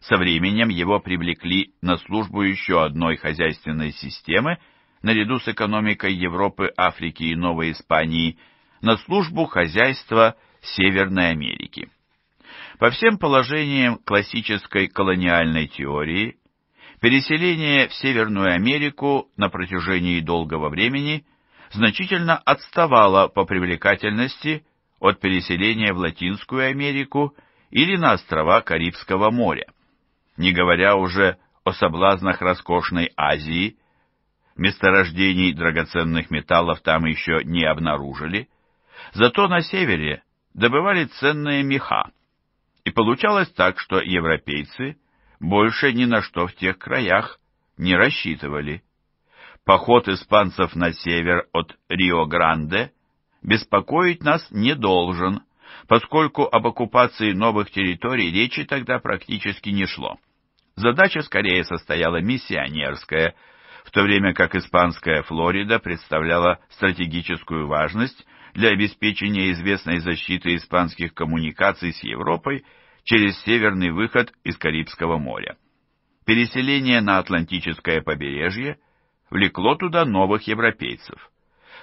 A: Со временем его привлекли на службу еще одной хозяйственной системы, наряду с экономикой Европы, Африки и Новой Испании, на службу хозяйства Северной Америки. По всем положениям классической колониальной теории Переселение в Северную Америку на протяжении долгого времени значительно отставало по привлекательности от переселения в Латинскую Америку или на острова Карибского моря. Не говоря уже о соблазнах роскошной Азии, месторождений драгоценных металлов там еще не обнаружили, зато на севере добывали ценные меха. И получалось так, что европейцы – больше ни на что в тех краях не рассчитывали. Поход испанцев на север от Рио-Гранде беспокоить нас не должен, поскольку об оккупации новых территорий речи тогда практически не шло. Задача скорее состояла миссионерская, в то время как испанская Флорида представляла стратегическую важность для обеспечения известной защиты испанских коммуникаций с Европой через северный выход из Карибского моря. Переселение на Атлантическое побережье влекло туда новых европейцев.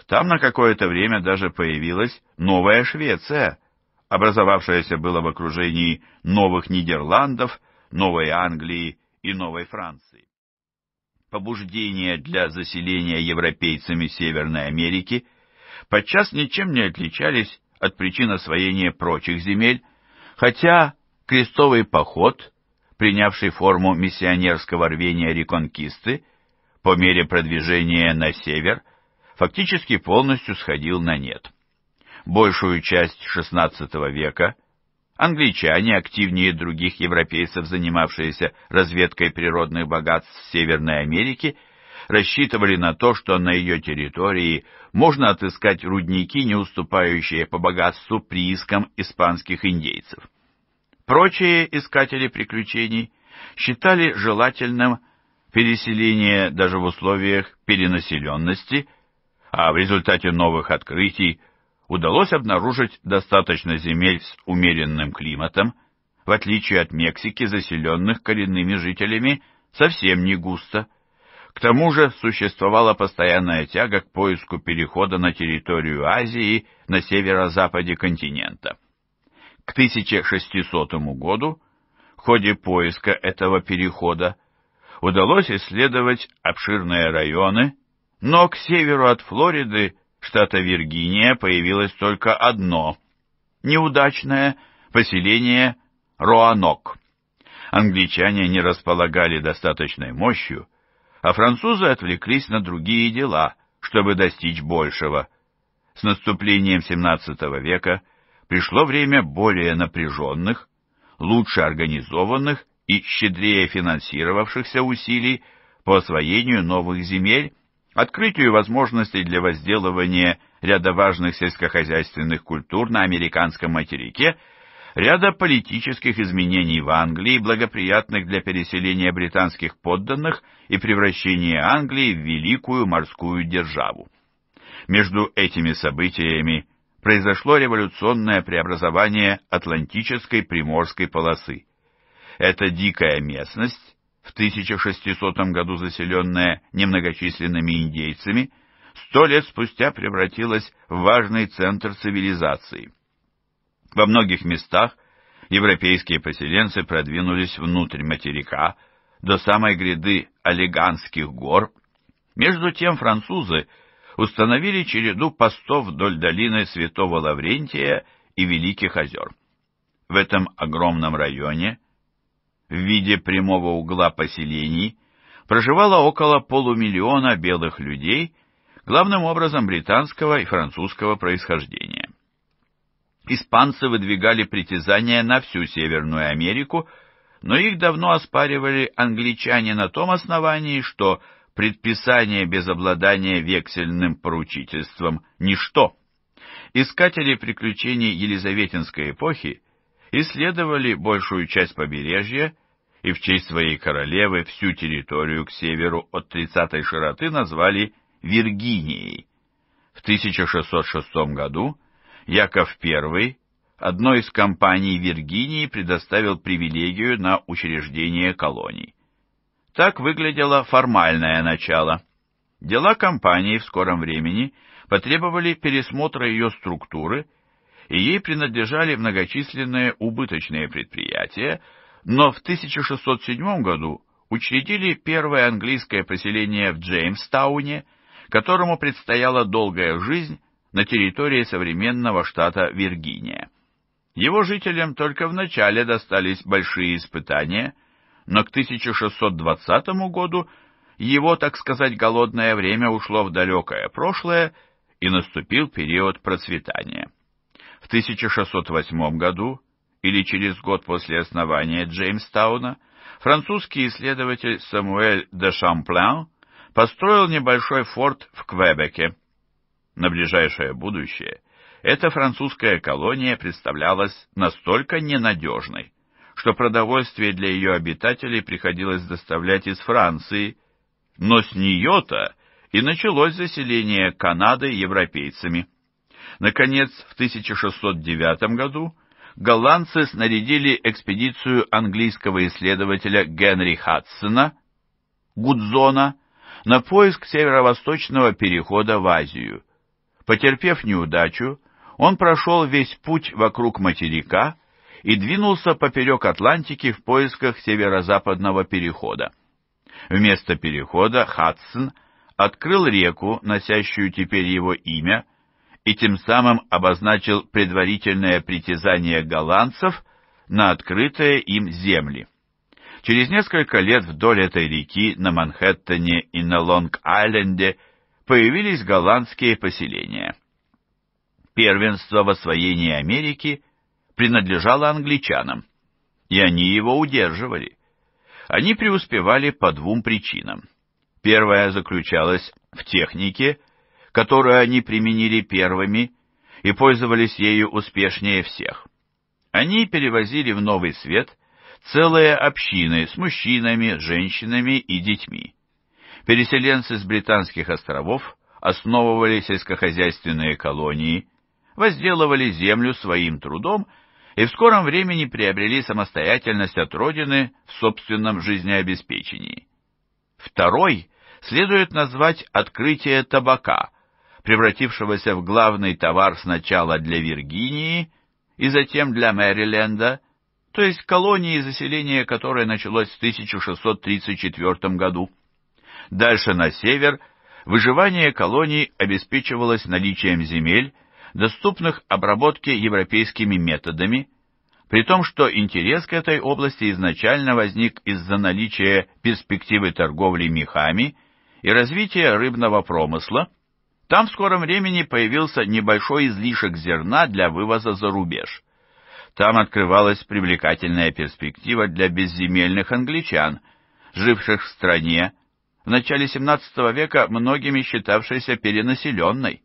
A: Там на какое-то время даже появилась Новая Швеция, образовавшаяся было в окружении Новых Нидерландов, Новой Англии и Новой Франции. Побуждение для заселения европейцами Северной Америки подчас ничем не отличались от причин освоения прочих земель, хотя Крестовый поход, принявший форму миссионерского рвения реконкисты, по мере продвижения на север, фактически полностью сходил на нет. Большую часть XVI века англичане, активнее других европейцев, занимавшиеся разведкой природных богатств Северной Америки, рассчитывали на то, что на ее территории можно отыскать рудники, не уступающие по богатству приискам испанских индейцев. Прочие искатели приключений считали желательным переселение даже в условиях перенаселенности, а в результате новых открытий удалось обнаружить достаточно земель с умеренным климатом, в отличие от Мексики, заселенных коренными жителями совсем не густо. К тому же существовала постоянная тяга к поиску перехода на территорию Азии на северо-западе континента. К 1600 году в ходе поиска этого перехода удалось исследовать обширные районы, но к северу от Флориды штата Виргиния появилось только одно неудачное поселение Роанок. Англичане не располагали достаточной мощью, а французы отвлеклись на другие дела, чтобы достичь большего. С наступлением 17 века пришло время более напряженных, лучше организованных и щедрее финансировавшихся усилий по освоению новых земель, открытию возможностей для возделывания ряда важных сельскохозяйственных культур на американском материке, ряда политических изменений в Англии, благоприятных для переселения британских подданных и превращения Англии в великую морскую державу. Между этими событиями произошло революционное преобразование Атлантической приморской полосы. Эта дикая местность, в 1600 году заселенная немногочисленными индейцами, сто лет спустя превратилась в важный центр цивилизации. Во многих местах европейские поселенцы продвинулись внутрь материка, до самой гряды Олиганских гор. Между тем французы – установили череду постов вдоль долины Святого Лаврентия и Великих озер. В этом огромном районе, в виде прямого угла поселений, проживало около полумиллиона белых людей, главным образом британского и французского происхождения. Испанцы выдвигали притязания на всю Северную Америку, но их давно оспаривали англичане на том основании, что предписание без обладания вексельным поручительством – ничто. Искатели приключений Елизаветинской эпохи исследовали большую часть побережья и в честь своей королевы всю территорию к северу от 30-й широты назвали Виргинией. В 1606 году Яков I одной из компаний Виргинии предоставил привилегию на учреждение колоний. Так выглядело формальное начало. Дела компании в скором времени потребовали пересмотра ее структуры, и ей принадлежали многочисленные убыточные предприятия, но в 1607 году учредили первое английское поселение в Джеймстауне, которому предстояла долгая жизнь на территории современного штата Виргиния. Его жителям только в начале достались большие испытания – но к 1620 году его, так сказать, голодное время ушло в далекое прошлое и наступил период процветания. В 1608 году, или через год после основания Джеймстауна, французский исследователь Самуэль де Шамплен построил небольшой форт в Квебеке. На ближайшее будущее эта французская колония представлялась настолько ненадежной, что продовольствие для ее обитателей приходилось доставлять из Франции, но с нее-то и началось заселение Канады европейцами. Наконец, в 1609 году голландцы снарядили экспедицию английского исследователя Генри Хадсона, Гудзона, на поиск северо-восточного перехода в Азию. Потерпев неудачу, он прошел весь путь вокруг материка, и двинулся поперек Атлантики в поисках северо-западного перехода. Вместо перехода Хадсон открыл реку, носящую теперь его имя, и тем самым обозначил предварительное притязание голландцев на открытые им земли. Через несколько лет вдоль этой реки на Манхэттене и на Лонг-Айленде появились голландские поселения. Первенство в освоении Америки принадлежало англичанам, и они его удерживали. Они преуспевали по двум причинам. Первая заключалась в технике, которую они применили первыми и пользовались ею успешнее всех. Они перевозили в новый свет целые общины с мужчинами, женщинами и детьми. Переселенцы с британских островов основывали сельскохозяйственные колонии, возделывали землю своим трудом и в скором времени приобрели самостоятельность от родины в собственном жизнеобеспечении. Второй следует назвать открытие табака, превратившегося в главный товар сначала для Виргинии и затем для Мэриленда, то есть колонии заселения которой началось в 1634 году. Дальше на север выживание колоний обеспечивалось наличием земель, доступных обработке европейскими методами, при том, что интерес к этой области изначально возник из-за наличия перспективы торговли мехами и развития рыбного промысла, там в скором времени появился небольшой излишек зерна для вывоза за рубеж. Там открывалась привлекательная перспектива для безземельных англичан, живших в стране, в начале 17 века многими считавшейся перенаселенной.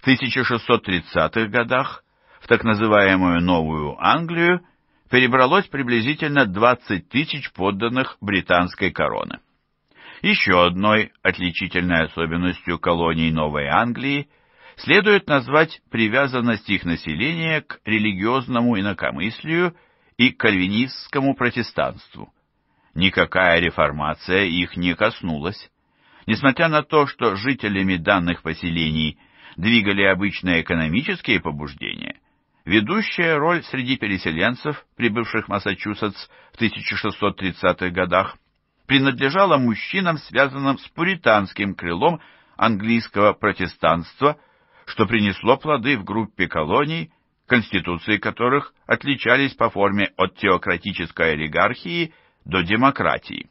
A: В 1630-х годах в так называемую Новую Англию перебралось приблизительно 20 тысяч подданных британской короны. Еще одной отличительной особенностью колоний Новой Англии следует назвать привязанность их населения к религиозному инакомыслию и кальвинистскому протестанству. Никакая реформация их не коснулась. Несмотря на то, что жителями данных поселений – двигали обычные экономические побуждения, ведущая роль среди переселенцев, прибывших в Массачусетс в 1630-х годах, принадлежала мужчинам, связанным с пуританским крылом английского протестанства, что принесло плоды в группе колоний, конституции которых отличались по форме от теократической олигархии до демократии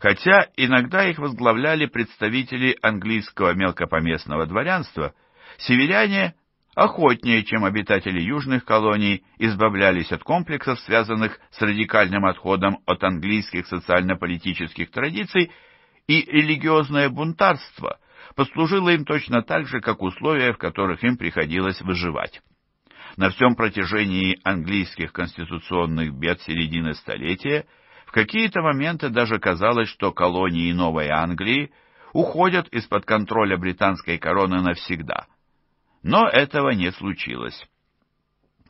A: хотя иногда их возглавляли представители английского мелкопоместного дворянства, северяне охотнее, чем обитатели южных колоний, избавлялись от комплексов, связанных с радикальным отходом от английских социально-политических традиций, и религиозное бунтарство послужило им точно так же, как условия, в которых им приходилось выживать. На всем протяжении английских конституционных бед середины столетия – в какие-то моменты даже казалось, что колонии Новой Англии уходят из-под контроля британской короны навсегда. Но этого не случилось.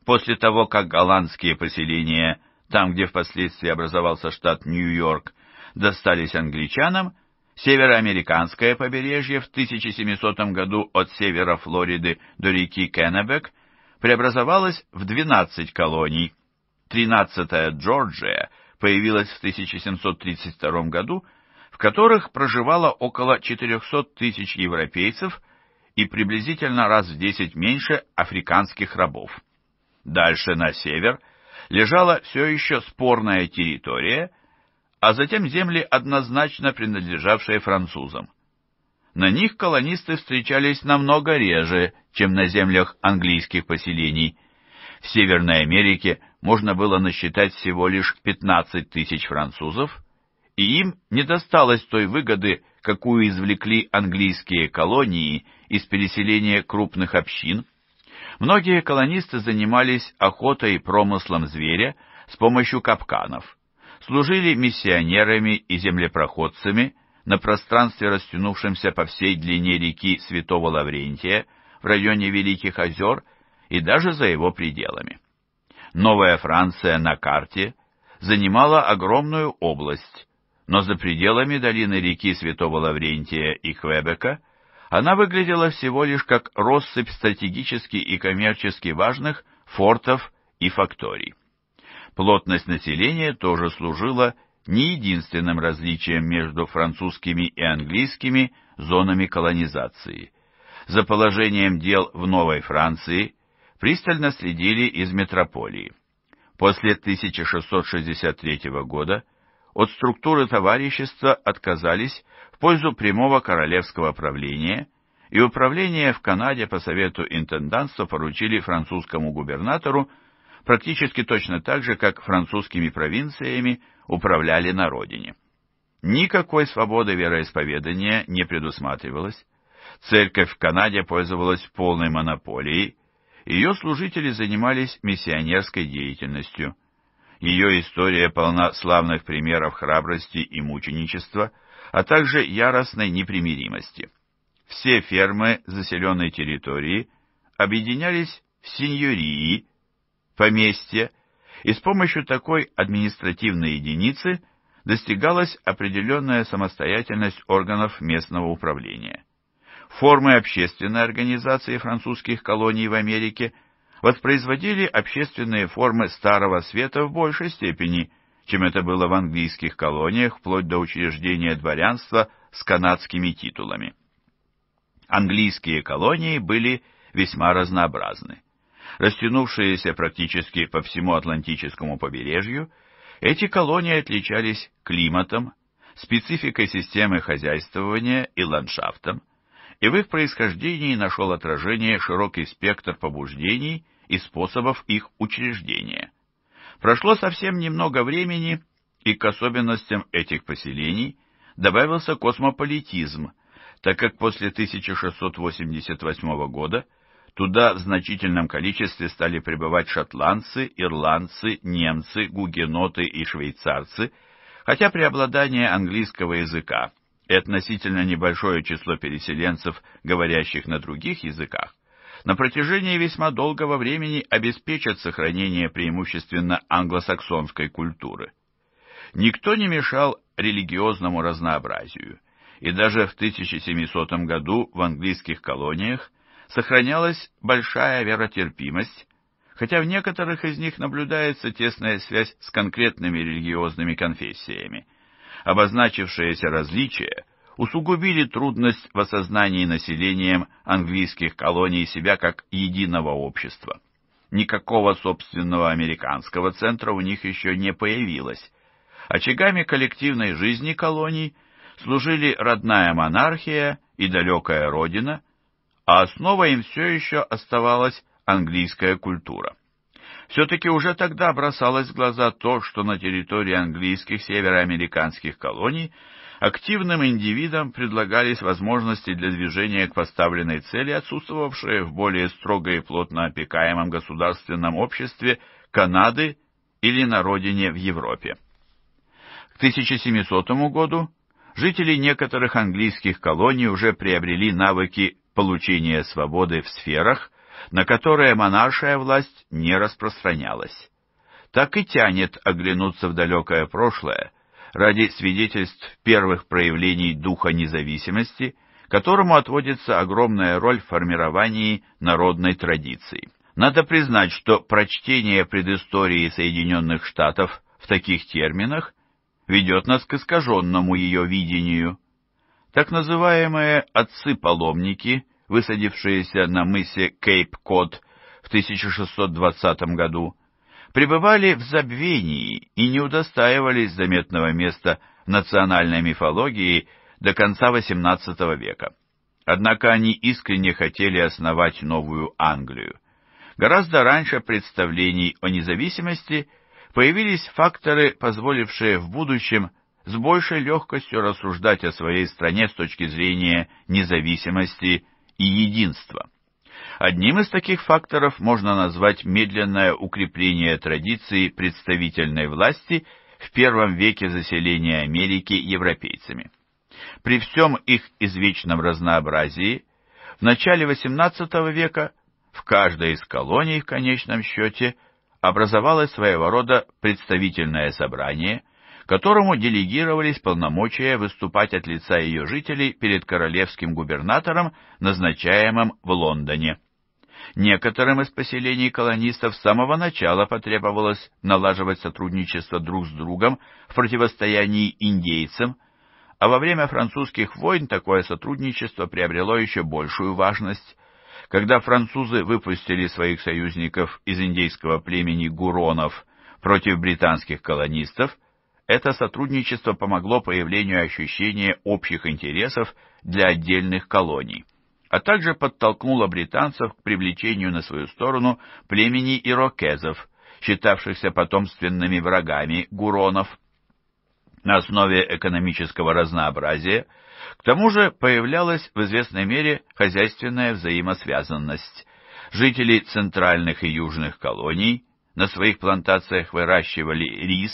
A: После того, как голландские поселения, там, где впоследствии образовался штат Нью-Йорк, достались англичанам, североамериканское побережье в 1700 году от севера Флориды до реки Кеннебек преобразовалось в 12 колоний. 13-я Джорджия – появилось в 1732 году, в которых проживало около 400 тысяч европейцев и приблизительно раз в 10 меньше африканских рабов. Дальше на север лежала все еще спорная территория, а затем земли, однозначно принадлежавшие французам. На них колонисты встречались намного реже, чем на землях английских поселений, в Северной Америке можно было насчитать всего лишь 15 тысяч французов, и им не досталось той выгоды, какую извлекли английские колонии из переселения крупных общин. Многие колонисты занимались охотой и промыслом зверя с помощью капканов, служили миссионерами и землепроходцами на пространстве, растянувшемся по всей длине реки Святого Лаврентия в районе Великих озер и даже за его пределами. Новая Франция на карте занимала огромную область, но за пределами долины реки Святого Лаврентия и Квебека она выглядела всего лишь как россыпь стратегически и коммерчески важных фортов и факторий. Плотность населения тоже служила не единственным различием между французскими и английскими зонами колонизации. За положением дел в Новой Франции пристально следили из метрополии. После 1663 года от структуры товарищества отказались в пользу прямого королевского правления, и управление в Канаде по совету интенданства поручили французскому губернатору практически точно так же, как французскими провинциями управляли на родине. Никакой свободы вероисповедания не предусматривалось. Церковь в Канаде пользовалась полной монополией, ее служители занимались миссионерской деятельностью. Ее история полна славных примеров храбрости и мученичества, а также яростной непримиримости. Все фермы заселенной территории объединялись в сеньории, поместья, и с помощью такой административной единицы достигалась определенная самостоятельность органов местного управления формы общественной организации французских колоний в Америке воспроизводили общественные формы Старого Света в большей степени, чем это было в английских колониях вплоть до учреждения дворянства с канадскими титулами. Английские колонии были весьма разнообразны. Растянувшиеся практически по всему Атлантическому побережью, эти колонии отличались климатом, спецификой системы хозяйствования и ландшафтом, и в их происхождении нашел отражение широкий спектр побуждений и способов их учреждения. Прошло совсем немного времени, и к особенностям этих поселений добавился космополитизм, так как после 1688 года туда в значительном количестве стали прибывать шотландцы, ирландцы, немцы, гугеноты и швейцарцы, хотя преобладание английского языка и относительно небольшое число переселенцев, говорящих на других языках, на протяжении весьма долгого времени обеспечат сохранение преимущественно англосаксонской культуры. Никто не мешал религиозному разнообразию, и даже в 1700 году в английских колониях сохранялась большая веротерпимость, хотя в некоторых из них наблюдается тесная связь с конкретными религиозными конфессиями – обозначившиеся различия усугубили трудность в осознании населением английских колоний себя как единого общества. Никакого собственного американского центра у них еще не появилось. Очагами коллективной жизни колоний служили родная монархия и далекая родина, а основой им все еще оставалась английская культура все-таки уже тогда бросалось в глаза то, что на территории английских североамериканских колоний активным индивидам предлагались возможности для движения к поставленной цели, отсутствовавшие в более строго и плотно опекаемом государственном обществе Канады или на родине в Европе. К 1700 году жители некоторых английских колоний уже приобрели навыки получения свободы в сферах, на которые монаршая власть не распространялась. Так и тянет оглянуться в далекое прошлое ради свидетельств первых проявлений духа независимости, которому отводится огромная роль в формировании народной традиции. Надо признать, что прочтение предыстории Соединенных Штатов в таких терминах ведет нас к искаженному ее видению. Так называемые «отцы-паломники» высадившиеся на мысе Кейп-Код в 1620 году, пребывали в забвении и не удостаивались заметного места в национальной мифологии до конца XVIII века. Однако они искренне хотели основать новую Англию. Гораздо раньше представлений о независимости появились факторы, позволившие в будущем с большей легкостью рассуждать о своей стране с точки зрения независимости и единства. Одним из таких факторов можно назвать медленное укрепление традиции представительной власти в первом веке заселения Америки европейцами. При всем их извечном разнообразии, в начале XVIII века в каждой из колоний в конечном счете образовалось своего рода представительное собрание – которому делегировались полномочия выступать от лица ее жителей перед королевским губернатором, назначаемым в Лондоне. Некоторым из поселений колонистов с самого начала потребовалось налаживать сотрудничество друг с другом в противостоянии индейцам, а во время французских войн такое сотрудничество приобрело еще большую важность. Когда французы выпустили своих союзников из индейского племени гуронов против британских колонистов, это сотрудничество помогло появлению ощущения общих интересов для отдельных колоний, а также подтолкнуло британцев к привлечению на свою сторону племени ирокезов, считавшихся потомственными врагами гуронов. На основе экономического разнообразия к тому же появлялась в известной мере хозяйственная взаимосвязанность. Жители центральных и южных колоний на своих плантациях выращивали рис,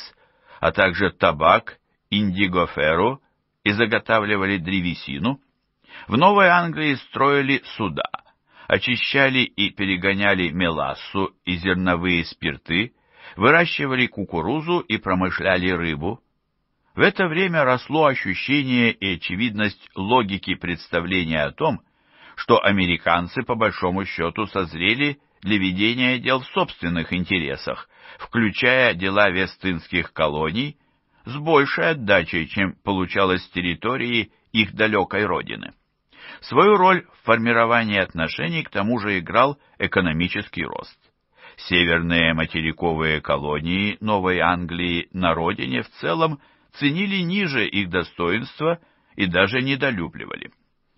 A: а также табак, индигоферу и заготавливали древесину, в Новой Англии строили суда, очищали и перегоняли мелассу и зерновые спирты, выращивали кукурузу и промышляли рыбу. В это время росло ощущение и очевидность логики представления о том, что американцы по большому счету созрели для ведения дел в собственных интересах, включая дела вестынских колоний, с большей отдачей, чем получалось с территории их далекой родины. Свою роль в формировании отношений к тому же играл экономический рост. Северные материковые колонии Новой Англии на родине в целом ценили ниже их достоинства и даже недолюбливали.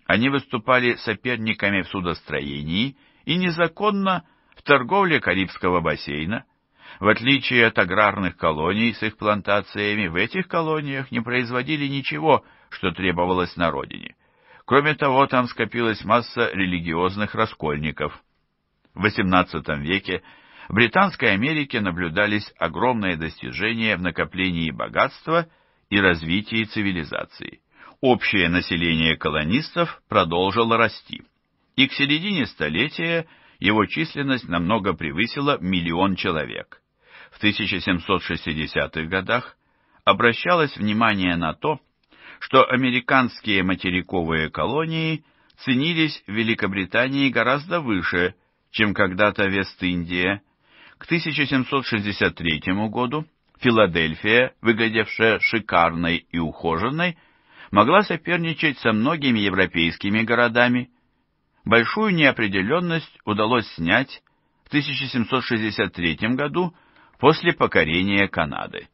A: Они выступали соперниками в судостроении и незаконно в торговле Карибского бассейна, в отличие от аграрных колоний с их плантациями, в этих колониях не производили ничего, что требовалось на родине. Кроме того, там скопилась масса религиозных раскольников. В XVIII веке в Британской Америке наблюдались огромные достижения в накоплении богатства и развитии цивилизации. Общее население колонистов продолжило расти, и к середине столетия – его численность намного превысила миллион человек. В 1760-х годах обращалось внимание на то, что американские материковые колонии ценились в Великобритании гораздо выше, чем когда-то Вест-Индия. К 1763 году Филадельфия, выглядевшая шикарной и ухоженной, могла соперничать со многими европейскими городами – Большую неопределенность удалось снять в 1763 году после покорения Канады.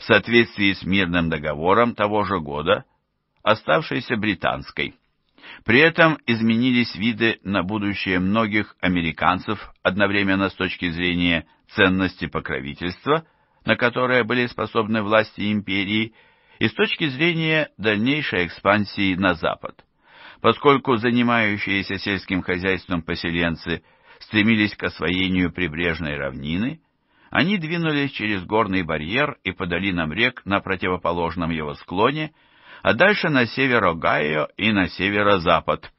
A: В соответствии с мирным договором того же года, оставшейся британской. При этом изменились виды на будущее многих американцев одновременно с точки зрения ценности покровительства, на которое были способны власти империи, и с точки зрения дальнейшей экспансии на Запад поскольку занимающиеся сельским хозяйством поселенцы стремились к освоению прибрежной равнины, они двинулись через горный барьер и по долинам рек на противоположном его склоне, а дальше на северо Огайо и на северо-запад.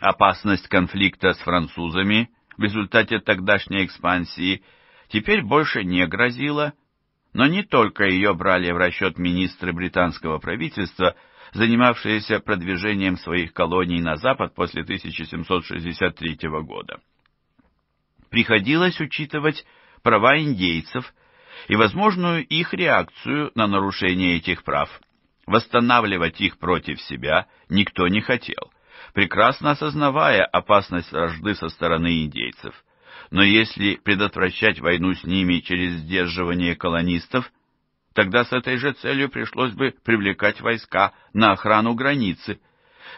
A: Опасность конфликта с французами в результате тогдашней экспансии теперь больше не грозила, но не только ее брали в расчет министры британского правительства – занимавшиеся продвижением своих колоний на запад после 1763 года. Приходилось учитывать права индейцев и возможную их реакцию на нарушение этих прав. Восстанавливать их против себя никто не хотел, прекрасно осознавая опасность вражды со стороны индейцев. Но если предотвращать войну с ними через сдерживание колонистов – Тогда с этой же целью пришлось бы привлекать войска на охрану границы.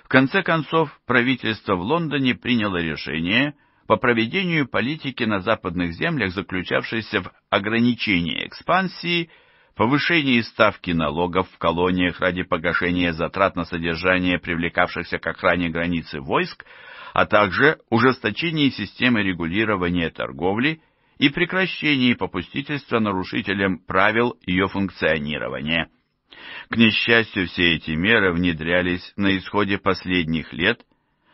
A: В конце концов, правительство в Лондоне приняло решение по проведению политики на западных землях, заключавшейся в ограничении экспансии, повышении ставки налогов в колониях ради погашения затрат на содержание привлекавшихся к охране границы войск, а также ужесточении системы регулирования торговли – и прекращении попустительства нарушителям правил ее функционирования. К несчастью, все эти меры внедрялись на исходе последних лет,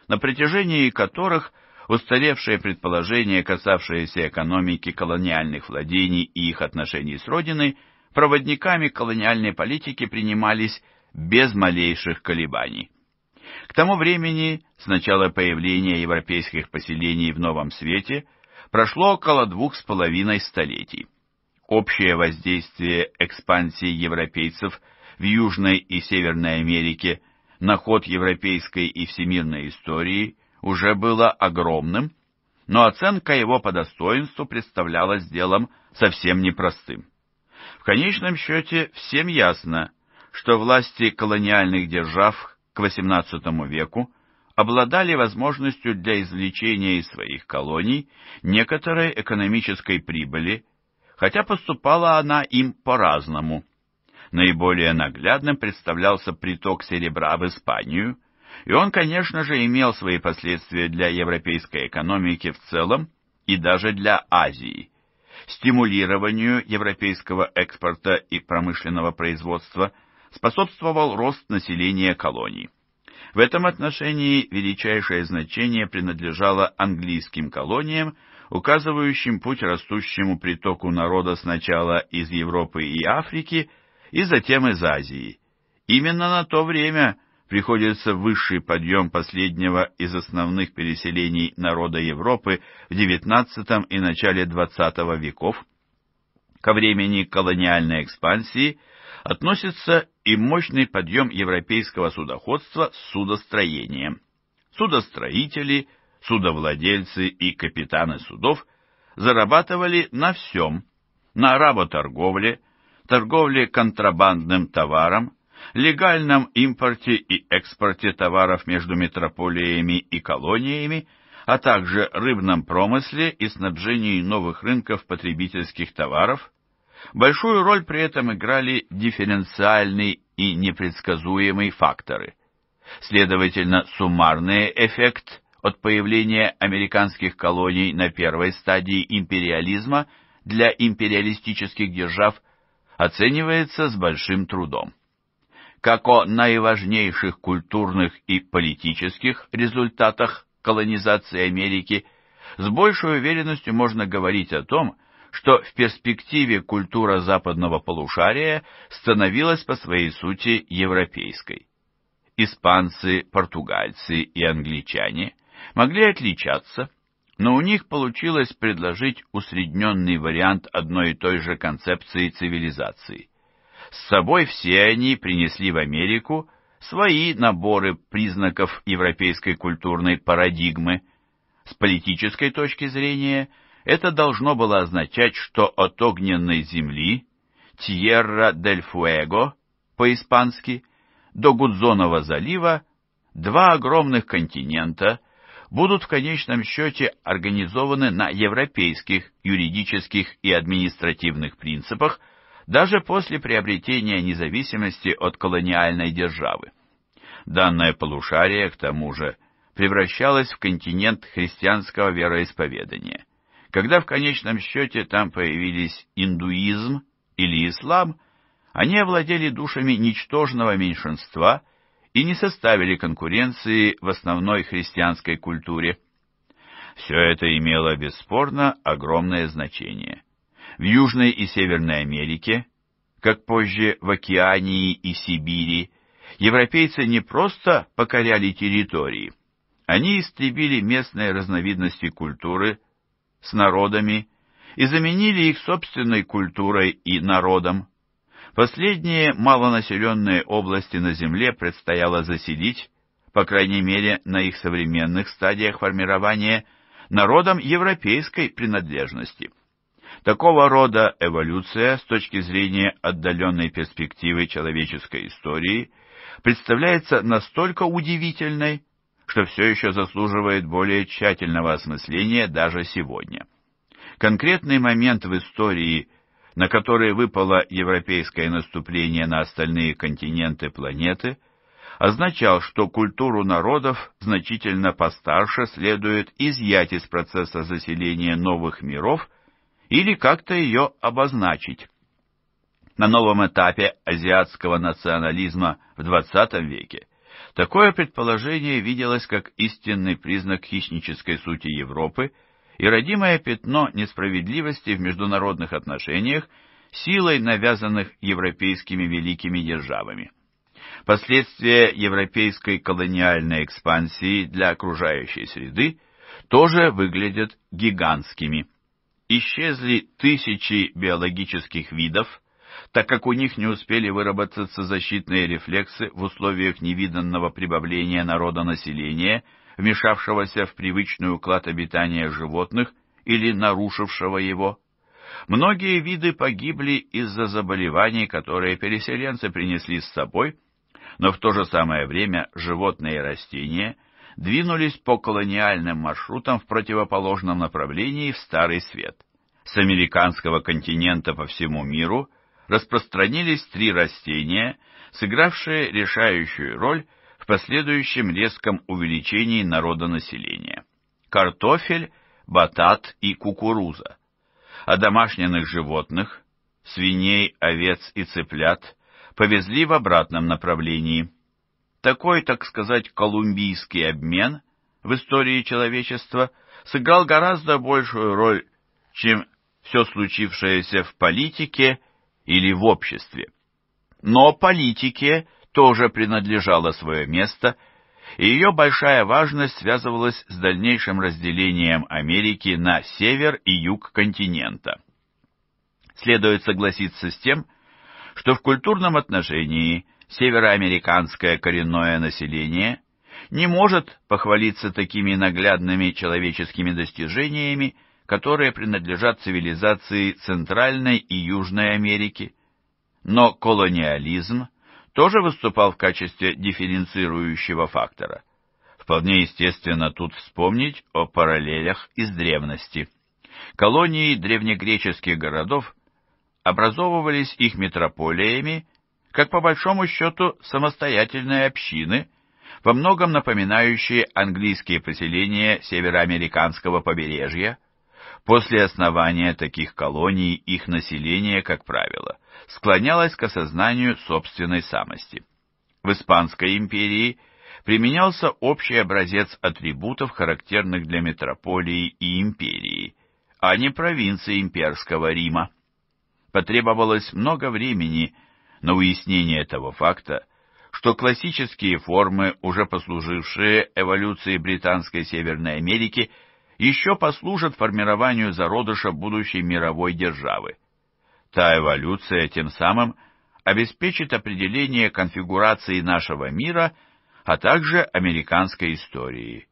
A: на протяжении которых устаревшие предположения, касавшиеся экономики колониальных владений и их отношений с Родиной, проводниками колониальной политики принимались без малейших колебаний. К тому времени, с начала появления европейских поселений в Новом Свете – прошло около двух с половиной столетий. Общее воздействие экспансии европейцев в Южной и Северной Америке на ход европейской и всемирной истории уже было огромным, но оценка его по достоинству представлялась делом совсем непростым. В конечном счете всем ясно, что власти колониальных держав к XVIII веку обладали возможностью для извлечения из своих колоний некоторой экономической прибыли, хотя поступала она им по-разному. Наиболее наглядным представлялся приток серебра в Испанию, и он, конечно же, имел свои последствия для европейской экономики в целом и даже для Азии. Стимулированию европейского экспорта и промышленного производства способствовал рост населения колоний. В этом отношении величайшее значение принадлежало английским колониям, указывающим путь растущему притоку народа сначала из Европы и Африки, и затем из Азии. Именно на то время приходится высший подъем последнего из основных переселений народа Европы в XIX и начале XX веков. Ко времени колониальной экспансии – относится и мощный подъем европейского судоходства с судостроением. Судостроители, судовладельцы и капитаны судов зарабатывали на всем, на работорговле, торговле контрабандным товаром, легальном импорте и экспорте товаров между метрополиями и колониями, а также рыбном промысле и снабжении новых рынков потребительских товаров, Большую роль при этом играли дифференциальный и непредсказуемый факторы. Следовательно, суммарный эффект от появления американских колоний на первой стадии империализма для империалистических держав оценивается с большим трудом. Как о наиважнейших культурных и политических результатах колонизации Америки с большей уверенностью можно говорить о том, что что в перспективе культура западного полушария становилась по своей сути европейской. Испанцы, португальцы и англичане могли отличаться, но у них получилось предложить усредненный вариант одной и той же концепции цивилизации. С собой все они принесли в Америку свои наборы признаков европейской культурной парадигмы. С политической точки зрения – это должно было означать, что от огненной земли Тьерра дель Фуэго по-испански до Гудзонова залива два огромных континента будут в конечном счете организованы на европейских юридических и административных принципах даже после приобретения независимости от колониальной державы. Данное полушарие, к тому же, превращалось в континент христианского вероисповедания. Когда в конечном счете там появились индуизм или ислам, они овладели душами ничтожного меньшинства и не составили конкуренции в основной христианской культуре. Все это имело бесспорно огромное значение. В Южной и Северной Америке, как позже в Океании и Сибири, европейцы не просто покоряли территории, они истребили местные разновидности культуры – с народами и заменили их собственной культурой и народом. Последние малонаселенные области на Земле предстояло заселить, по крайней мере на их современных стадиях формирования, народом европейской принадлежности. Такого рода эволюция с точки зрения отдаленной перспективы человеческой истории представляется настолько удивительной, что все еще заслуживает более тщательного осмысления даже сегодня. Конкретный момент в истории, на который выпало европейское наступление на остальные континенты планеты, означал, что культуру народов значительно постарше следует изъять из процесса заселения новых миров или как-то ее обозначить. На новом этапе азиатского национализма в XX веке Такое предположение виделось как истинный признак хищнической сути Европы и родимое пятно несправедливости в международных отношениях силой навязанных европейскими великими державами. Последствия европейской колониальной экспансии для окружающей среды тоже выглядят гигантскими. Исчезли тысячи биологических видов, так как у них не успели выработаться защитные рефлексы в условиях невиданного прибавления народонаселения, вмешавшегося в привычный уклад обитания животных или нарушившего его. Многие виды погибли из-за заболеваний, которые переселенцы принесли с собой, но в то же самое время животные и растения двинулись по колониальным маршрутам в противоположном направлении в Старый Свет. С американского континента по всему миру – распространились три растения, сыгравшие решающую роль в последующем резком увеличении народонаселения – картофель, батат и кукуруза. А домашних животных – свиней, овец и цыплят – повезли в обратном направлении. Такой, так сказать, колумбийский обмен в истории человечества сыграл гораздо большую роль, чем все случившееся в политике – или в обществе. Но политике тоже принадлежало свое место, и ее большая важность связывалась с дальнейшим разделением Америки на север и юг континента. Следует согласиться с тем, что в культурном отношении североамериканское коренное население не может похвалиться такими наглядными человеческими достижениями, которые принадлежат цивилизации Центральной и Южной Америки. Но колониализм тоже выступал в качестве дифференцирующего фактора. Вполне естественно тут вспомнить о параллелях из древности. Колонии древнегреческих городов образовывались их метрополиями, как по большому счету самостоятельные общины, во многом напоминающие английские поселения североамериканского побережья – После основания таких колоний их население, как правило, склонялось к осознанию собственной самости. В Испанской империи применялся общий образец атрибутов, характерных для метрополии и империи, а не провинции имперского Рима. Потребовалось много времени на уяснение того факта, что классические формы, уже послужившие эволюции Британской Северной Америки, еще послужат формированию зародыша будущей мировой державы. Та эволюция тем самым обеспечит определение конфигурации нашего мира, а также американской истории.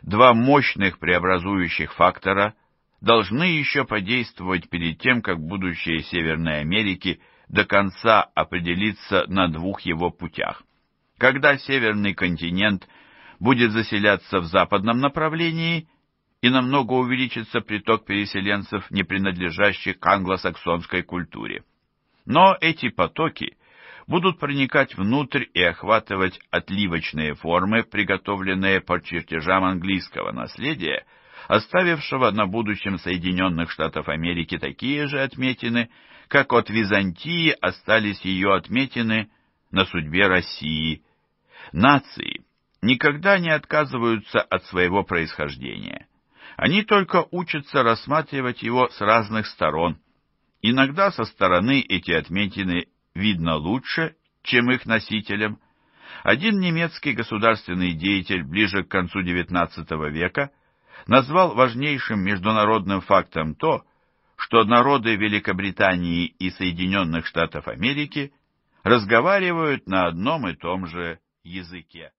A: Два мощных преобразующих фактора должны еще подействовать перед тем, как будущее Северной Америки до конца определится на двух его путях. Когда Северный континент будет заселяться в западном направлении – и намного увеличится приток переселенцев, не принадлежащих к англосаксонской культуре. Но эти потоки будут проникать внутрь и охватывать отливочные формы, приготовленные по чертежам английского наследия, оставившего на будущем Соединенных Штатов Америки такие же отметины, как от Византии остались ее отметины на судьбе России. Нации никогда не отказываются от своего происхождения. Они только учатся рассматривать его с разных сторон. Иногда со стороны эти отметины видно лучше, чем их носителям. Один немецкий государственный деятель ближе к концу XIX века назвал важнейшим международным фактом то, что народы Великобритании и Соединенных Штатов Америки разговаривают на одном и том же языке.